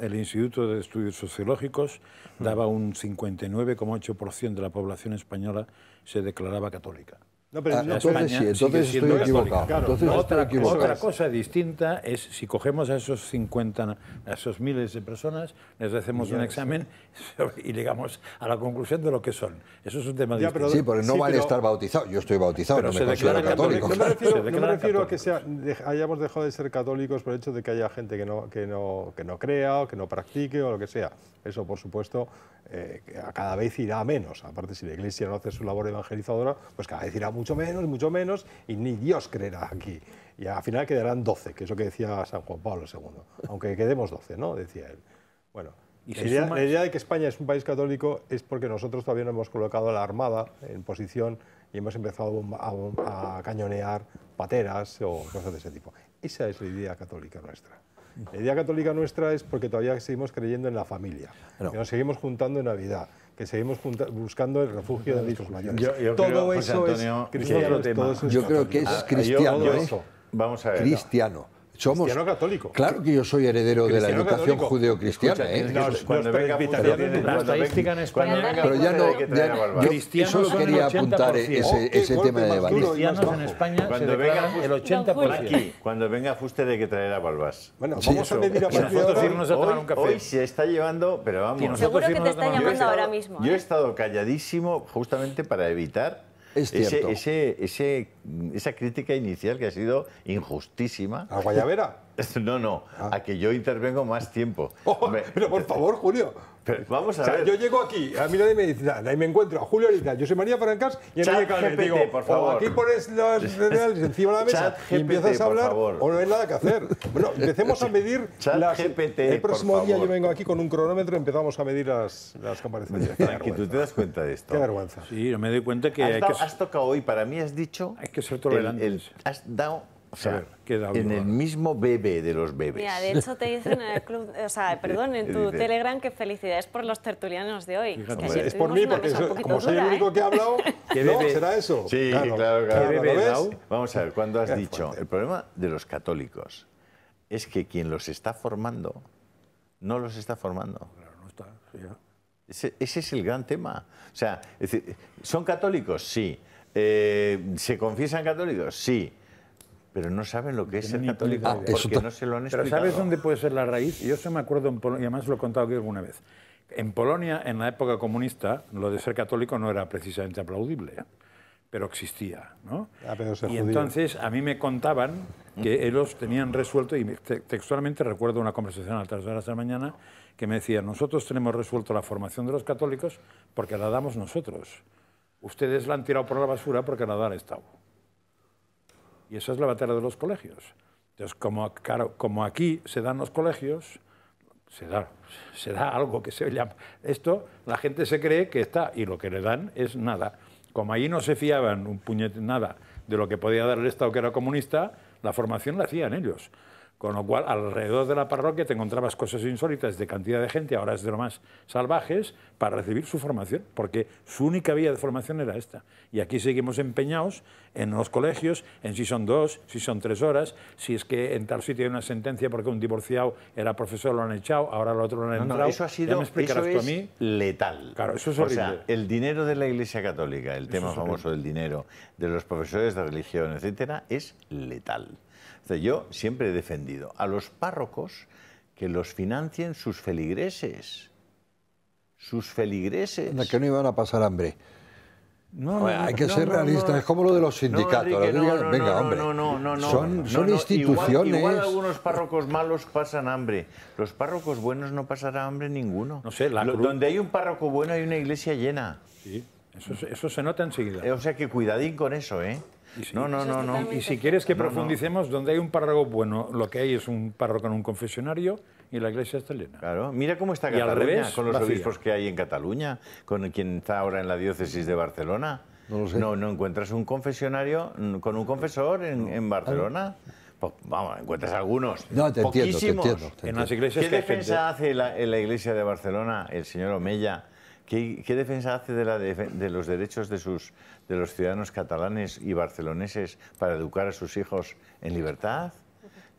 el Instituto de Estudios Sociológicos daba un 59,8% de la población española se declaraba católica. No, pero, ah, entonces sí, entonces estoy equivocado. otra, cosa distinta es si cogemos a esos 50, a esos miles de personas, les hacemos un examen y llegamos a la conclusión de lo que son. Eso es un tema distinto. sí, pero no vale estar bautizado. Yo estoy bautizado, pero no me considero católico. No me refiero, no refiero a que sea, hayamos dejado de ser católicos por el hecho de que haya gente que no, que no, que no crea o que no practique o lo que sea. Eso, por supuesto, eh, cada vez irá menos. Aparte, si la Iglesia no hace su labor evangelizadora, pues cada vez irá mucho mucho menos, mucho menos, y ni Dios creerá aquí. Y al final quedarán 12, que es lo que decía San Juan Pablo II, aunque quedemos 12, ¿no? Decía él. Bueno, la, idea, de que España es un país católico es porque nosotros todavía no hemos colocado la Armada en posición y hemos empezado a cañonear pateras o cosas de ese tipo. Esa es la idea católica nuestra. La idea católica nuestra es porque todavía seguimos creyendo en la familia, que nos seguimos juntando en Navidad, que seguimos buscando el refugio de nuestros mayores. Yo, creo, cristiano, que es ah, cristiano. ¿eh? Vamos a ver. Cristiano. Somos, cristiano católico. Claro que yo soy heredero de la educación judeocristiana. ¿eh? No, cuando venga la estadística en España. Pero ya no. Ya, yo solo quería apuntar ese, ese tema de debate. Cristianos en España cuando se venga el 80%. Aquí, cuando venga Fuste, hay que traer a Balbás. Bueno, vamos a medir a nosotros irnos a tomar un café. Hoy se está llevando, pero vamos. Seguro que te está llamando ahora mismo. Yo he ¿eh? estado calladísimo justamente para evitar ese, ese, esa crítica inicial que ha sido injustísima. ¿A Guayabera? No, no, ah. a que yo intervengo más tiempo. Pero por favor, Julio vamos a ver. Yo llego aquí, a mí nadie me dice nada, ahí me encuentro a Julio yo soy María Francas y a digo, por favor. Oh, aquí pones los encima de la mesa y empiezas a hablar o no hay nada que hacer. Bueno, empecemos a medir las, GPT, el próximo día yo vengo aquí con un cronómetro y empezamos a medir las, las comparecencias. que tú te das cuenta de esto. Qué vergüenza. Sí, me doy cuenta que... Has, hay tocado hoy, para mí has dicho... Hay que ser tolerante. Has dado o sea, en el mismo bebé de los bebés. Mira, de hecho te dicen en el club, o sea, perdón, en tu Telegram que felicidades por los tertulianos de hoy. es, por mí, porque como soy el único ¿eh? que ha hablado, ¿Qué no, será eso. Sí, claro, claro. Vamos a ver, cuando has dicho, el problema de los católicos es que quien los está formando no los está formando. Claro, no está. Ese, ese, es el gran tema. O sea, ¿son católicos? Sí. Eh, ¿Se confiesan católicos? Sí pero no saben lo que es ser católico porque no se lo han explicado. Pero ¿sabes dónde puede ser la raíz? Yo se me acuerdo, y además lo he contado aquí alguna vez, en Polonia, en la época comunista, lo de ser católico no era precisamente aplaudible, ¿eh? pero existía. ¿no? Ah, y entonces a mí me contaban que ellos tenían resuelto, y textualmente recuerdo una conversación a las horas de la mañana, que me decía, nosotros tenemos resuelto la formación de los católicos porque la damos nosotros. Ustedes la han tirado por la basura porque la da el Estado. Y esa es la batalla de los colegios. Entonces, como, aquí se dan los colegios, se da, algo que se llama... Esto, la gente se cree que está, y lo que le dan es nada. Como allí no se fiaban un puñete nada de lo que podía dar el Estado que era comunista, la formación la hacían ellos. Con lo cual, alrededor de la parroquia te encontrabas cosas insólitas de cantidad de gente, ahora es de lo más salvajes, para recibir su formación, porque su única vía de formación era esta. Y aquí seguimos empeñados en los colegios, en si son dos, si son tres horas, si es que en tal sitio hay una sentencia porque un divorciado era profesor, lo han echado, ahora lo otro lo han hecho eso ha sido letal. Claro, eso O sea, el dinero de la Iglesia Católica, el tema famoso del dinero de los profesores de religión, etcétera, es letal. O sea, yo siempre he defendido a los párrocos que los financien sus feligreses. Sus feligreses. que no iban a pasar hambre. No, hay que ser realistas, es como lo de los sindicatos. No, no, venga, hombre. son, son instituciones. Igual, algunos párrocos malos pasan hambre. Los párrocos buenos no pasará hambre ninguno. No sé, Donde hay un párroco bueno hay una iglesia llena. Sí, eso, eso se nota enseguida. Eh, o sea que cuidadín con eso, ¿eh? no, no, no, no. Y si quieres que profundicemos, donde hay un párroco bueno, lo que hay es un párroco en un confesionario y la iglesia está llena. Claro, mira cómo está y Cataluña, revés, con los obispos que hay en Cataluña, con quien está ahora en la diócesis de Barcelona. No No, encuentras un confesionario con un confesor en, Barcelona. Pues, vamos, encuentras algunos. No, te poquísimos. Entiendo, ¿Qué defensa hace la, en la iglesia de Barcelona el señor Omella? ¿Qué, defensa hace de, los derechos de sus, de los ciudadanos catalanes y barceloneses para educar a sus hijos en libertad?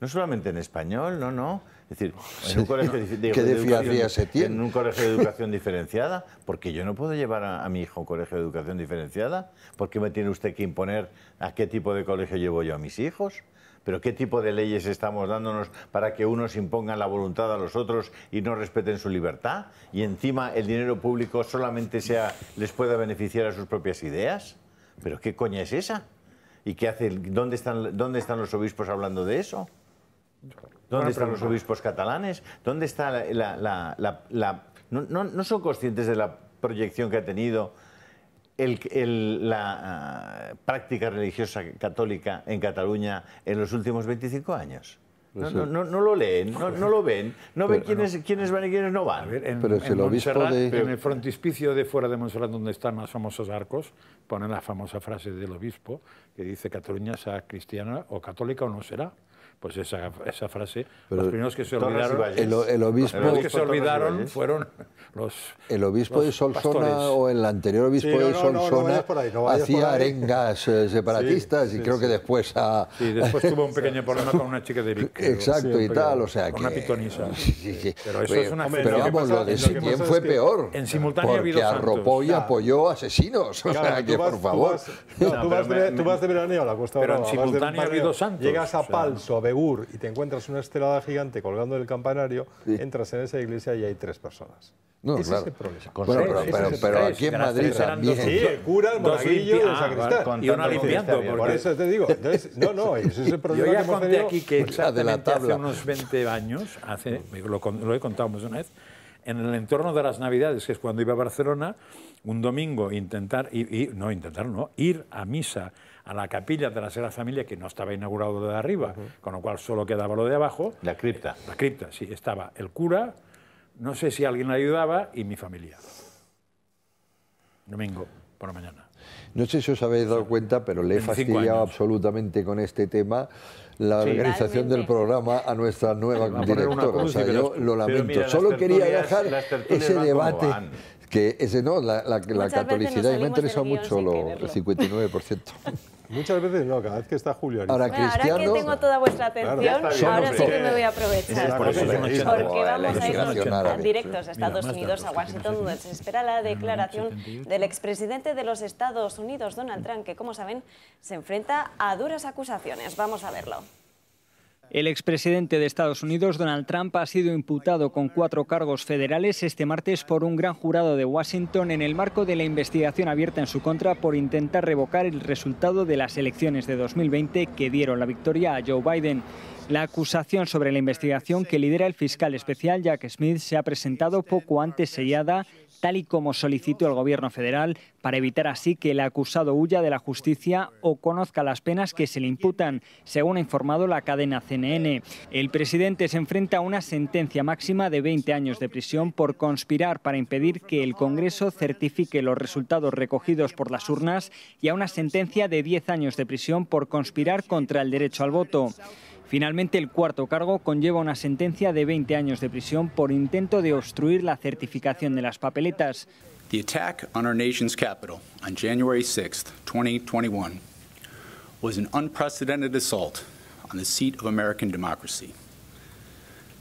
No solamente en español, no, no. Es decir, en un colegio de, ¿Qué de se tiene? En un colegio de educación diferenciada, porque yo no puedo llevar a, mi hijo a un colegio de educación diferenciada. ¿Por qué me tiene usted que imponer a qué tipo de colegio llevo yo a mis hijos? ¿Pero qué tipo de leyes estamos dándonos para que unos impongan la voluntad a los otros y no respeten su libertad? Y encima el dinero público solamente sea, les pueda beneficiar a sus propias ideas. ¿Pero qué coña es esa? ¿Y qué hace? ¿Dónde están, dónde están los obispos hablando de eso? ¿Dónde están los obispos catalanes? ¿Dónde está la... no, son conscientes de la proyección que ha tenido la ah, práctica religiosa católica en Cataluña en los últimos 25 años? No, lo leen, no, lo ven, no ven quiénes, quiénes, van y quiénes no van. en, el obispo En el frontispicio de fuera de Montserrat, donde están los famosos arcos, ponen la famosa frase del obispo que dice Cataluña sea cristiana o católica o no será. Pues esa, esa frase, los primeros que se olvidaron, que se olvidaron fueron los El obispo de Solsona o el anterior obispo de Solsona hacía arengas eh, separatistas y creo que después... ...y sí, después tuvo un pequeño problema con una chica de Vic. Exacto, y tal, o sea que... Una pitonisa. Pero eso es una... pero vamos, lo de Sillén fue peor. En simultáneo ha habido arropó y apoyó asesinos, o sea que, por favor... Tú vas de veraneo a la Costa Pero en simultáneo ha habido santos. Llegas a Palso, a y te encuentras una estelada gigante colgando del campanario, entras en esa iglesia y hay tres personas. No, ¿Ese claro. es el problema. pero, pero, aquí en Madrid también. Sí, cura, el monaguillo el ah, sacristán. y uno limpiando. Por eso te digo. no, no, ese es el problema. Yo ya conté aquí que pues hace unos 20 años, hace, lo, he contado más una vez, en el entorno de las Navidades, que es cuando iba a Barcelona, un domingo intentar, y no intentar, no, ir a misa a la capilla de la Sagrada Familia, que no estaba inaugurado de arriba, con lo cual solo quedaba lo de abajo. La cripta. Eh, la cripta, sí, estaba el cura, no sé si alguien ayudaba, y mi familia. Domingo, por la mañana. No sé si os habéis dado cuenta, pero le he fastidiado absolutamente con este tema la organización del programa a nuestra nueva directora. o sea, yo lo lamento. Solo quería dejar ese debate que ese no, la, la, catolicidad, y me ha interesado mucho lo, el 59%. Muchas veces no, cada vez que está Julio Ahora, ahora que tengo toda vuestra atención, ahora sí que me voy a aprovechar. porque vamos a ir directos a Estados Unidos, a Washington, donde se espera la declaración del expresidente de los Estados Unidos, Donald Trump, que como saben, se enfrenta a duras acusaciones. Vamos a verlo. El expresidente de Estados Unidos, Donald Trump, ha sido imputado con cuatro cargos federales este martes por un gran jurado de Washington en el marco de la investigación abierta en su contra por intentar revocar el resultado de las elecciones de 2020 que dieron la victoria a Joe Biden. La acusación sobre la investigación que lidera el fiscal especial Jack Smith se ha presentado poco antes sellada tal y como solicitó el Gobierno federal, para evitar así que el acusado huya de la justicia o conozca las penas que se le imputan, según ha informado la cadena CNN. El presidente se enfrenta a una sentencia máxima de 20 años de prisión por conspirar para impedir que el Congreso certifique los resultados recogidos por las urnas y a una sentencia de 10 años de prisión por conspirar contra el derecho al voto. Finalmente, el cuarto cargo conlleva una sentencia de 20 años de prisión por intento de obstruir la certificación de las papeletas. The attack on our nation's capital on January 6, 2021 was an unprecedented assault on the seat of American democracy.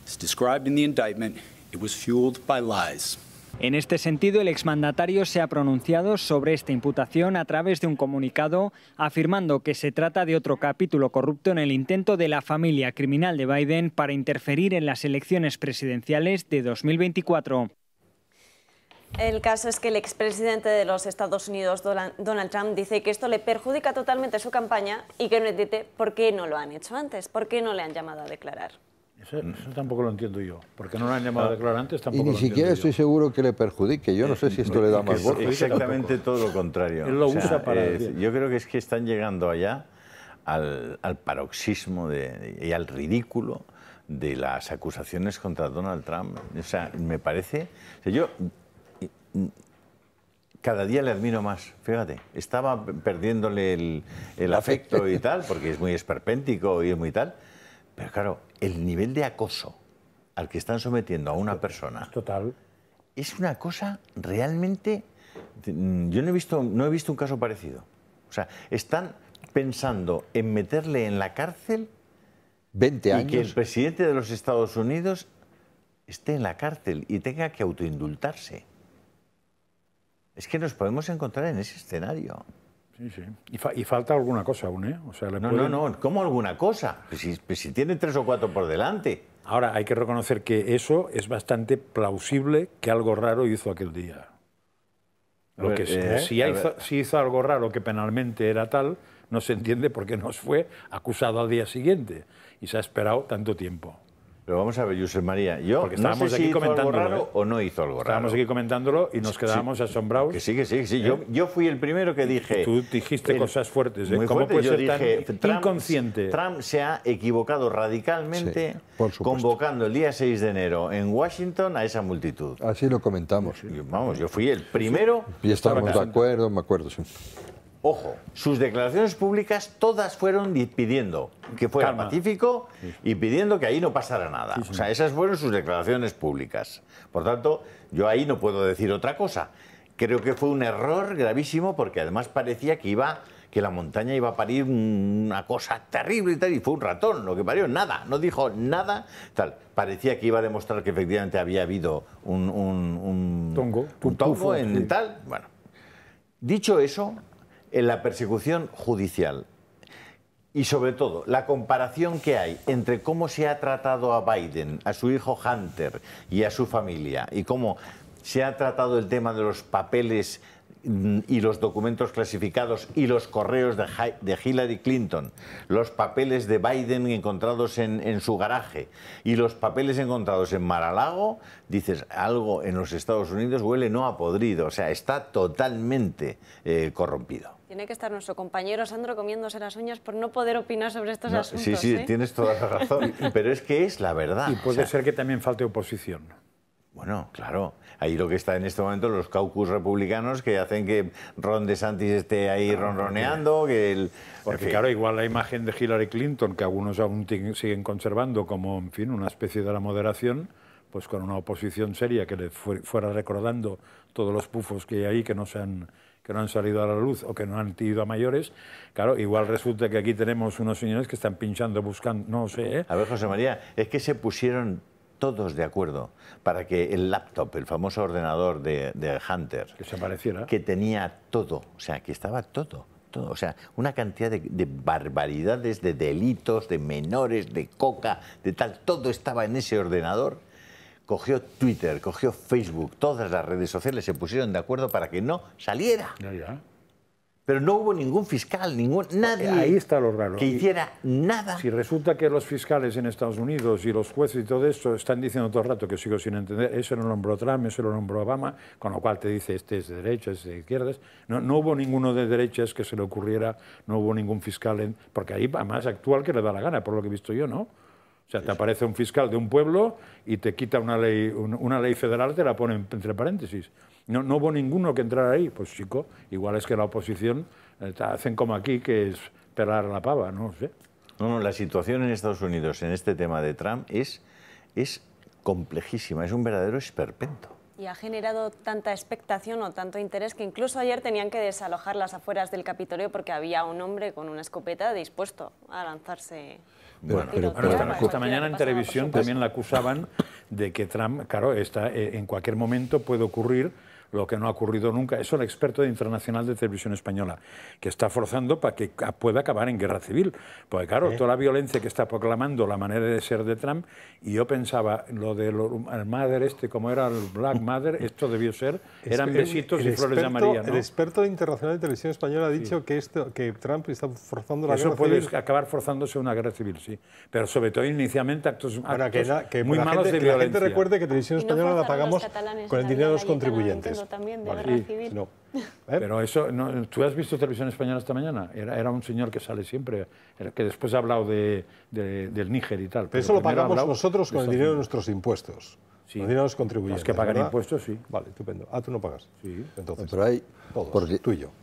As described in the indictment, it was fueled by lies. En este sentido, el exmandatario se ha pronunciado sobre esta imputación a través de un comunicado afirmando que se trata de otro capítulo corrupto en el intento de la familia criminal de Biden para interferir en las elecciones presidenciales de 2024. El caso es que el expresidente de los Estados Unidos, Donald Trump, dice que esto le perjudica totalmente su campaña y que no entiende por qué no lo han hecho antes, por qué no le han llamado a declarar. Eso, tampoco lo entiendo yo, porque no lo han llamado a ah, declarar antes, tampoco. Y ni siquiera estoy seguro que le perjudique. Yo no sé si eh, esto le da más voz Exactamente todo lo contrario. lo usa para. yo creo que es que están llegando allá al, paroxismo de, y al ridículo de las acusaciones contra Donald Trump. O sea, me parece. yo mm, cada día le admiro más, fíjate. Estaba perdiéndole el, el afecto y tal, porque es muy esperpéntico y es muy tal. Pero claro, el nivel de acoso al que están sometiendo a una persona. Total. Es una cosa realmente. Mm, yo no he visto, no he visto un caso parecido. O sea, están pensando en meterle en la cárcel 20 años. Y que el presidente de los Estados Unidos esté en la cárcel y tenga que autoindultarse. Es que nos podemos encontrar en ese escenario. Sí, sí. Y, falta alguna cosa aún, ¿eh? sea, no, no, no, ¿cómo alguna cosa? Pues pues si, tiene tres o cuatro por delante. Ahora, hay que reconocer que eso es bastante plausible que algo raro hizo aquel día. Lo que eh, si, hizo, si, hizo, algo raro que penalmente era tal, no se entiende por qué nos fue acusado al día siguiente y se ha esperado tanto tiempo. Pero vamos a ver, Josep María, yo estábamos no aquí hizo comentándolo, ¿eh? o no hizo algo raro. Estábamos aquí comentándolo y nos quedábamos asombrados. Que sí, que sí, sí. ¿eh? Yo, fui el primero que dije... Tú dijiste cosas fuertes, de ¿eh? Muy ¿Cómo yo dije, Trump, se ha equivocado radicalmente convocando el día 6 de enero en Washington a esa multitud. Así lo comentamos. Vamos, yo fui el primero... Y estábamos de acuerdo, me acuerdo, sí. Ojo, sus declaraciones públicas todas fueron pidiendo que fuera pacífico y pidiendo que ahí no pasara nada. O sea, esas fueron sus declaraciones públicas. Por tanto, yo ahí no puedo decir otra cosa. Creo que fue un error gravísimo porque además parecía que iba que la montaña iba a parir una cosa terrible y tal, y fue un ratón lo que parió, nada, no dijo nada, tal. Parecía que iba a demostrar que efectivamente había habido un, tongo, un tongo en tal. Bueno, dicho eso, en la persecución judicial y sobre todo la comparación que hay entre cómo se ha tratado a Biden, a su hijo Hunter y a su familia y cómo se ha tratado el tema de los papeles mm, y los documentos clasificados y los correos de Hillary Clinton, los papeles de Biden encontrados en, su garaje y los papeles encontrados en Maralago, dices, algo en los Estados Unidos huele no a podrido, o sea, está totalmente eh, corrompido. Tiene que estar nuestro compañero Sandro comiéndose las uñas por no poder opinar sobre estos asuntos. Sí, sí, ¿eh? tienes toda la razón, pero es que es la verdad. Y puede ser que también falte oposición. Bueno, claro. Ahí lo que está en este momento los caucus republicanos que hacen que Ron DeSantis esté ahí ronroneando, que el... Porque claro, igual la imagen de Hillary Clinton, que algunos aún siguen conservando como, en fin, una especie de la moderación, pues con una oposición seria que le fuera recordando todos los pufos que hay ahí que no se han que no han salido a la luz o que no han ido a mayores, claro, igual resulta que aquí tenemos unos señores que están pinchando, buscando, no sé. ¿eh? A ver, José María, es que se pusieron todos de acuerdo para que el laptop, el famoso ordenador de, de Hunter, que que tenía todo, o sea, que estaba todo. Todo, o sea, una cantidad de, de, barbaridades, de delitos, de menores, de coca, de tal, todo estaba en ese ordenador cogió Twitter, cogió Facebook, todas las redes sociales se pusieron de acuerdo para que no saliera. Pero no hubo ningún fiscal, ningún, eh, nadie Ahí está lo raro. que hiciera nada. Si resulta que los fiscales en Estados Unidos y los jueces y todo esto están diciendo todo el rato que sigo sin entender, eso lo nombró Trump, eso lo nombró Obama, con lo cual te dice este es de derechas, este es de izquierdas. No, no hubo ninguno de derechas que se le ocurriera, no hubo ningún fiscal, porque ahí además actual que le da la gana, por lo que he visto yo, ¿no? sea, te aparece un fiscal de un pueblo y te quita una ley, una ley federal, te la pone entre paréntesis. No, no hubo ninguno que entrara ahí. Pues chico, igual es que la oposición eh, te hacen como aquí, que es pelar la pava, no sé. No, no, la situación en Estados Unidos en este tema de Trump es, es complejísima, es un verdadero esperpento. Y ha generado tanta expectación o tanto interés que incluso ayer tenían que desalojar las afueras del Capitolio porque había un hombre con una escopeta dispuesto a lanzarse bueno, esta mañana en televisión también la acusaban de que Trump, claro, está, eh, en cualquier momento puede ocurrir lo que no ha ocurrido nunca. Eso el experto de internacional de televisión española, que está forzando para que pueda acabar en guerra civil. Porque claro, toda la violencia que está proclamando la manera de ser de Trump, y yo pensaba, lo del de Mother este, como era el Black Mother, esto debió ser, eran besitos y flores de amarilla. El experto de internacional de televisión española ha dicho que, esto, que Trump está forzando la guerra civil. Eso puede acabar forzándose una guerra civil, sí. Pero sobre todo inicialmente actos, actos que, muy malos de violencia. Que la recuerde que televisión española la pagamos con el dinero de los contribuyentes también de recibir. No. ¿Eh? Pero eso, ¿tú has visto televisión española esta mañana? Era, era un señor que sale siempre, que después ha hablado de, del Níger y tal. Pero, eso lo pagamos nosotros con el dinero de nuestros impuestos. de Los contribuyentes. que pagan impuestos, sí. Vale, estupendo. Ah, tú no pagas. Sí. Entonces, pero hay, todos,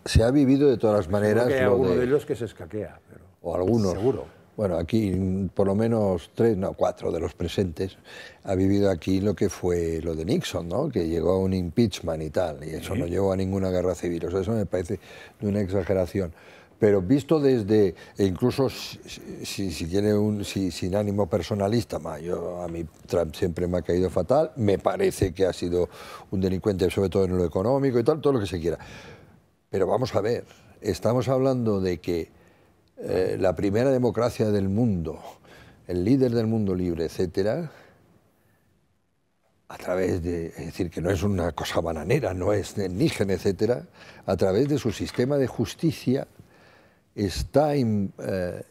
Se ha vivido de todas las maneras. Hay alguno de... ellos que se escaquea. O algunos. Seguro bueno, aquí por lo menos tres, no, cuatro de los presentes ha vivido aquí lo que fue lo de Nixon, ¿no? que llegó a un impeachment y tal, y eso no llevó a ninguna guerra civil. O sea, eso me parece de una exageración. Pero visto desde, e incluso si, tiene un, si, sin ánimo personalista, yo, a mí Trump siempre me ha caído fatal, me parece que ha sido un delincuente, sobre todo en lo económico y tal, todo lo que se quiera. Pero vamos a ver, estamos hablando de que eh, la primera democracia del mundo, el líder del mundo libre, etcétera, a través de, es decir, que no es una cosa bananera, no es nígena, etcétera, a través de su sistema de justicia está eh,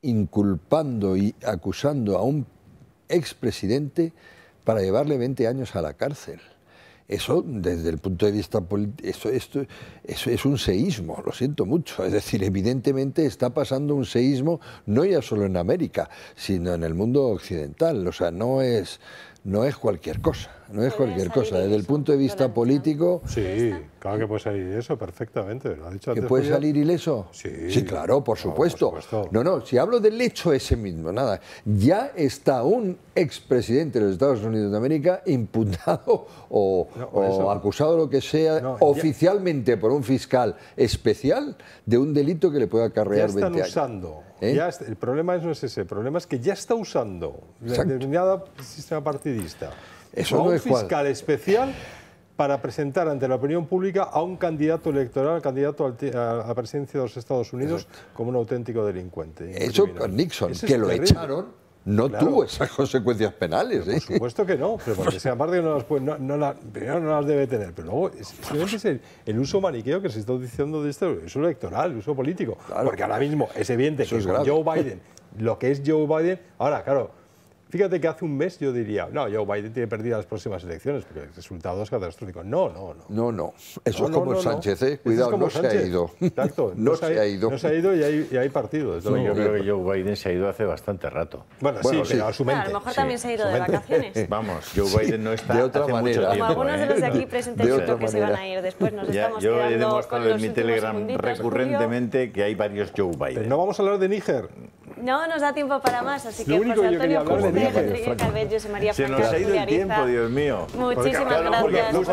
inculpando y acusando a un expresidente para llevarle 20 años a la cárcel. Eso, desde el punto de vista político, eso, eso es un seísmo, lo siento mucho. Es decir, evidentemente está pasando un seísmo no ya solo en América, sino en el mundo occidental. O sea, no es, no es cualquier cosa no es cualquier cosa. Desde ¿eh? el punto de vista político... Sí, claro que puede salir eso perfectamente. Lo ha dicho ¿Que puede salir ileso? Sí, claro, por, ah, supuesto. No, no, si hablo del hecho ese mismo, nada. Ya está un expresidente de los Estados Unidos de América imputado o, o acusado, lo que sea, oficialmente por un fiscal especial de un delito que le pueda acarrear 20 Ya están usando. ¿Eh? el problema no es ese, el problema es que ya está usando la determinada sistema partidista un fiscal especial para presentar ante la opinión pública a un candidato electoral, candidato a la presidencia de los Estados Unidos, como un auténtico delincuente. Eso con Nixon, que lo echaron no tuvo esas consecuencias penales. Por ¿eh? supuesto que no, pero porque aparte no las, primero no las debe tener, pero luego es, el, uso maniqueo que se está diciendo de esto, uso electoral, el uso político, porque ahora mismo es evidente que Joe Biden, lo que es Joe Biden, ahora claro, Fíjate que hace un mes yo diría, no, Joe Biden tiene perdida las próximas elecciones porque el resultado es catastrófico. No, no, no. No, no. Eso es como Sánchez, ¿eh? Cuidado, no se ha ido. No, se, ha ido. No se ha ido y hay, y hay partidos. yo creo que Joe Biden se ha ido hace bastante rato. Bueno, sí, a su mente. a lo mejor también se ha ido de vacaciones. Vamos, Joe Biden no está de otra hace Mucho tiempo, como algunos de los de aquí presentes yo creo que se van a ir después. Nos estamos yo he demostrado en mi Telegram recurrentemente que hay varios Joe Biden. No vamos a hablar de Níger. No nos da tiempo para más, así que José Antonio... Se nos ha ido el tiempo, Dios mío. Muchísimas gracias.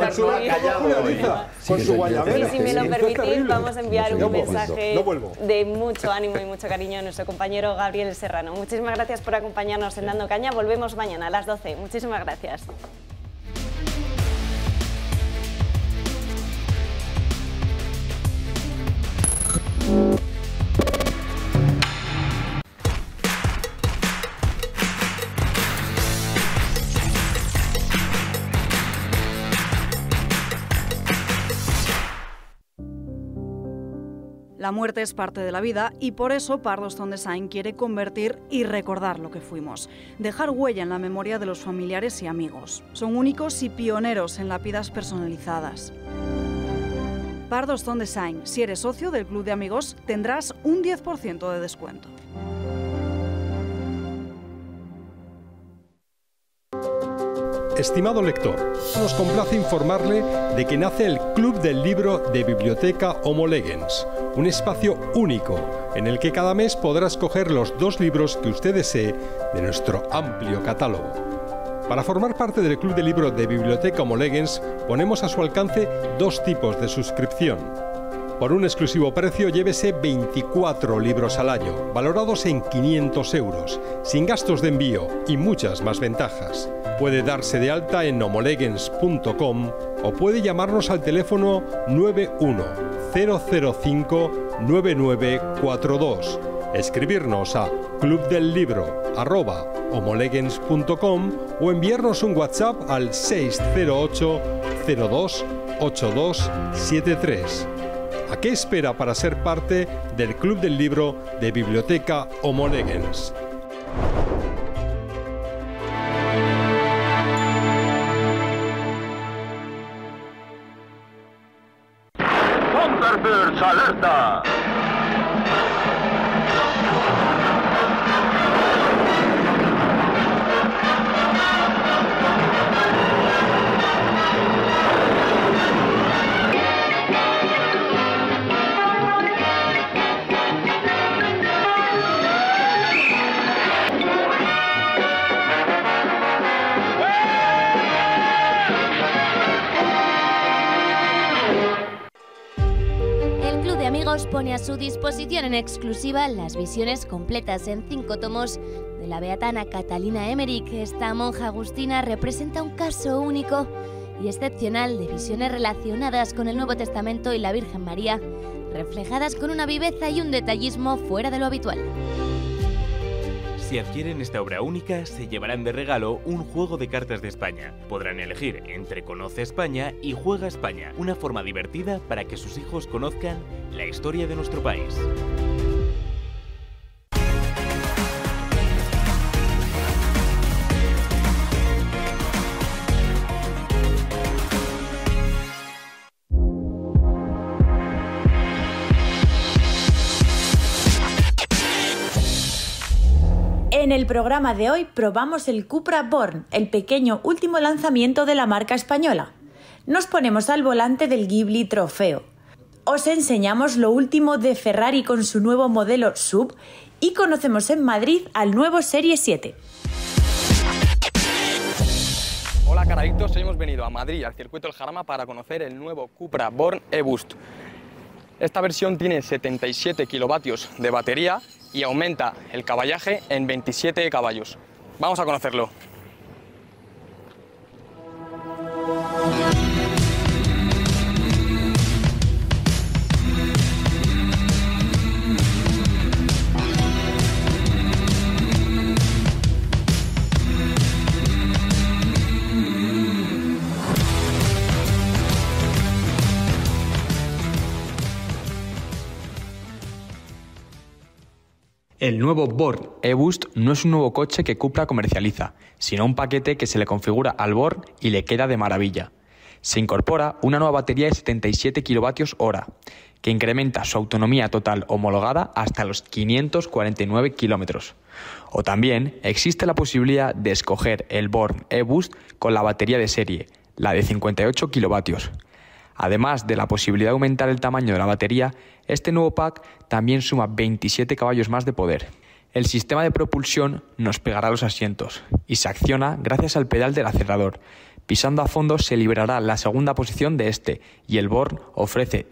Con su guayabera. Si me lo permitís, vamos a enviar un mensaje de mucho ánimo y mucho cariño a nuestro compañero Gabriel Serrano. Muchísimas gracias por acompañarnos en Dando Caña. Volvemos mañana a las 12. Muchísimas gracias. La muerte es parte de la vida y por eso Pardo Stone Design quiere convertir y recordar lo que fuimos, dejar huella en la memoria de los familiares y amigos. Son únicos y pioneros en lápidas personalizadas. Pardo Stone Design, si eres socio del Club de Amigos, tendrás un 10% de descuento. Estimado lector, nos complace informarle de que nace el Club del Libro de Biblioteca Homo un espacio único en el que cada mes podrá escoger los dos libros que usted desee de nuestro amplio catálogo. Para formar parte del Club del Libro de Biblioteca Homo ponemos a su alcance dos tipos de suscripción. Por un exclusivo precio llévese 24 libros al año, valorados en 500 euros, sin gastos de envío y muchas más ventajas. Puede darse de alta en homolegens.com o puede llamarnos al teléfono 910059942, Escribirnos a clubdellibro@homolegens.com o enviarnos un WhatsApp al 608 ¿A qué espera para ser parte del Club del Libro de Biblioteca Homolegens? exclusiva las visiones completas en cinco tomos de la beatana Catalina Emmerich. Esta monja agustina representa un caso único y excepcional de visiones relacionadas con el Nuevo Testamento y la Virgen María, reflejadas con una viveza y un detallismo fuera de lo habitual. Si adquieren esta obra única, se llevarán de regalo un juego de cartas de España. Podrán elegir entre Conoce España y Juega España, una forma divertida para que sus hijos conozcan la historia de nuestro país. En el programa de hoy probamos el Cupra Born, el pequeño último lanzamiento de la marca española. Nos ponemos al volante del Ghibli Trofeo. Os enseñamos lo último de Ferrari con su nuevo modelo Sub y conocemos en Madrid al nuevo Serie 7. Hola caraditos hemos venido a Madrid, al circuito El Jarama, para conocer el nuevo Cupra Born e-Boost. Esta versión tiene 77 kilovatios de batería y aumenta el caballaje en 27 caballos. Vamos a conocerlo. El nuevo Born e-Boost no es un nuevo coche que Cupra comercializa, sino un paquete que se le configura al Born y le queda de maravilla. Se incorpora una nueva batería de 77 kWh, que incrementa su autonomía total homologada hasta los 549 km. O también existe la posibilidad de escoger el Born eBoost con la batería de serie, la de 58 kilovatios. Además de la posibilidad de aumentar el tamaño de la batería, este nuevo pack también suma 27 caballos más de poder. El sistema de propulsión nos pegará los asientos y se acciona gracias al pedal del acelerador. Pisando a fondo se liberará la segunda posición de este y el Born ofrece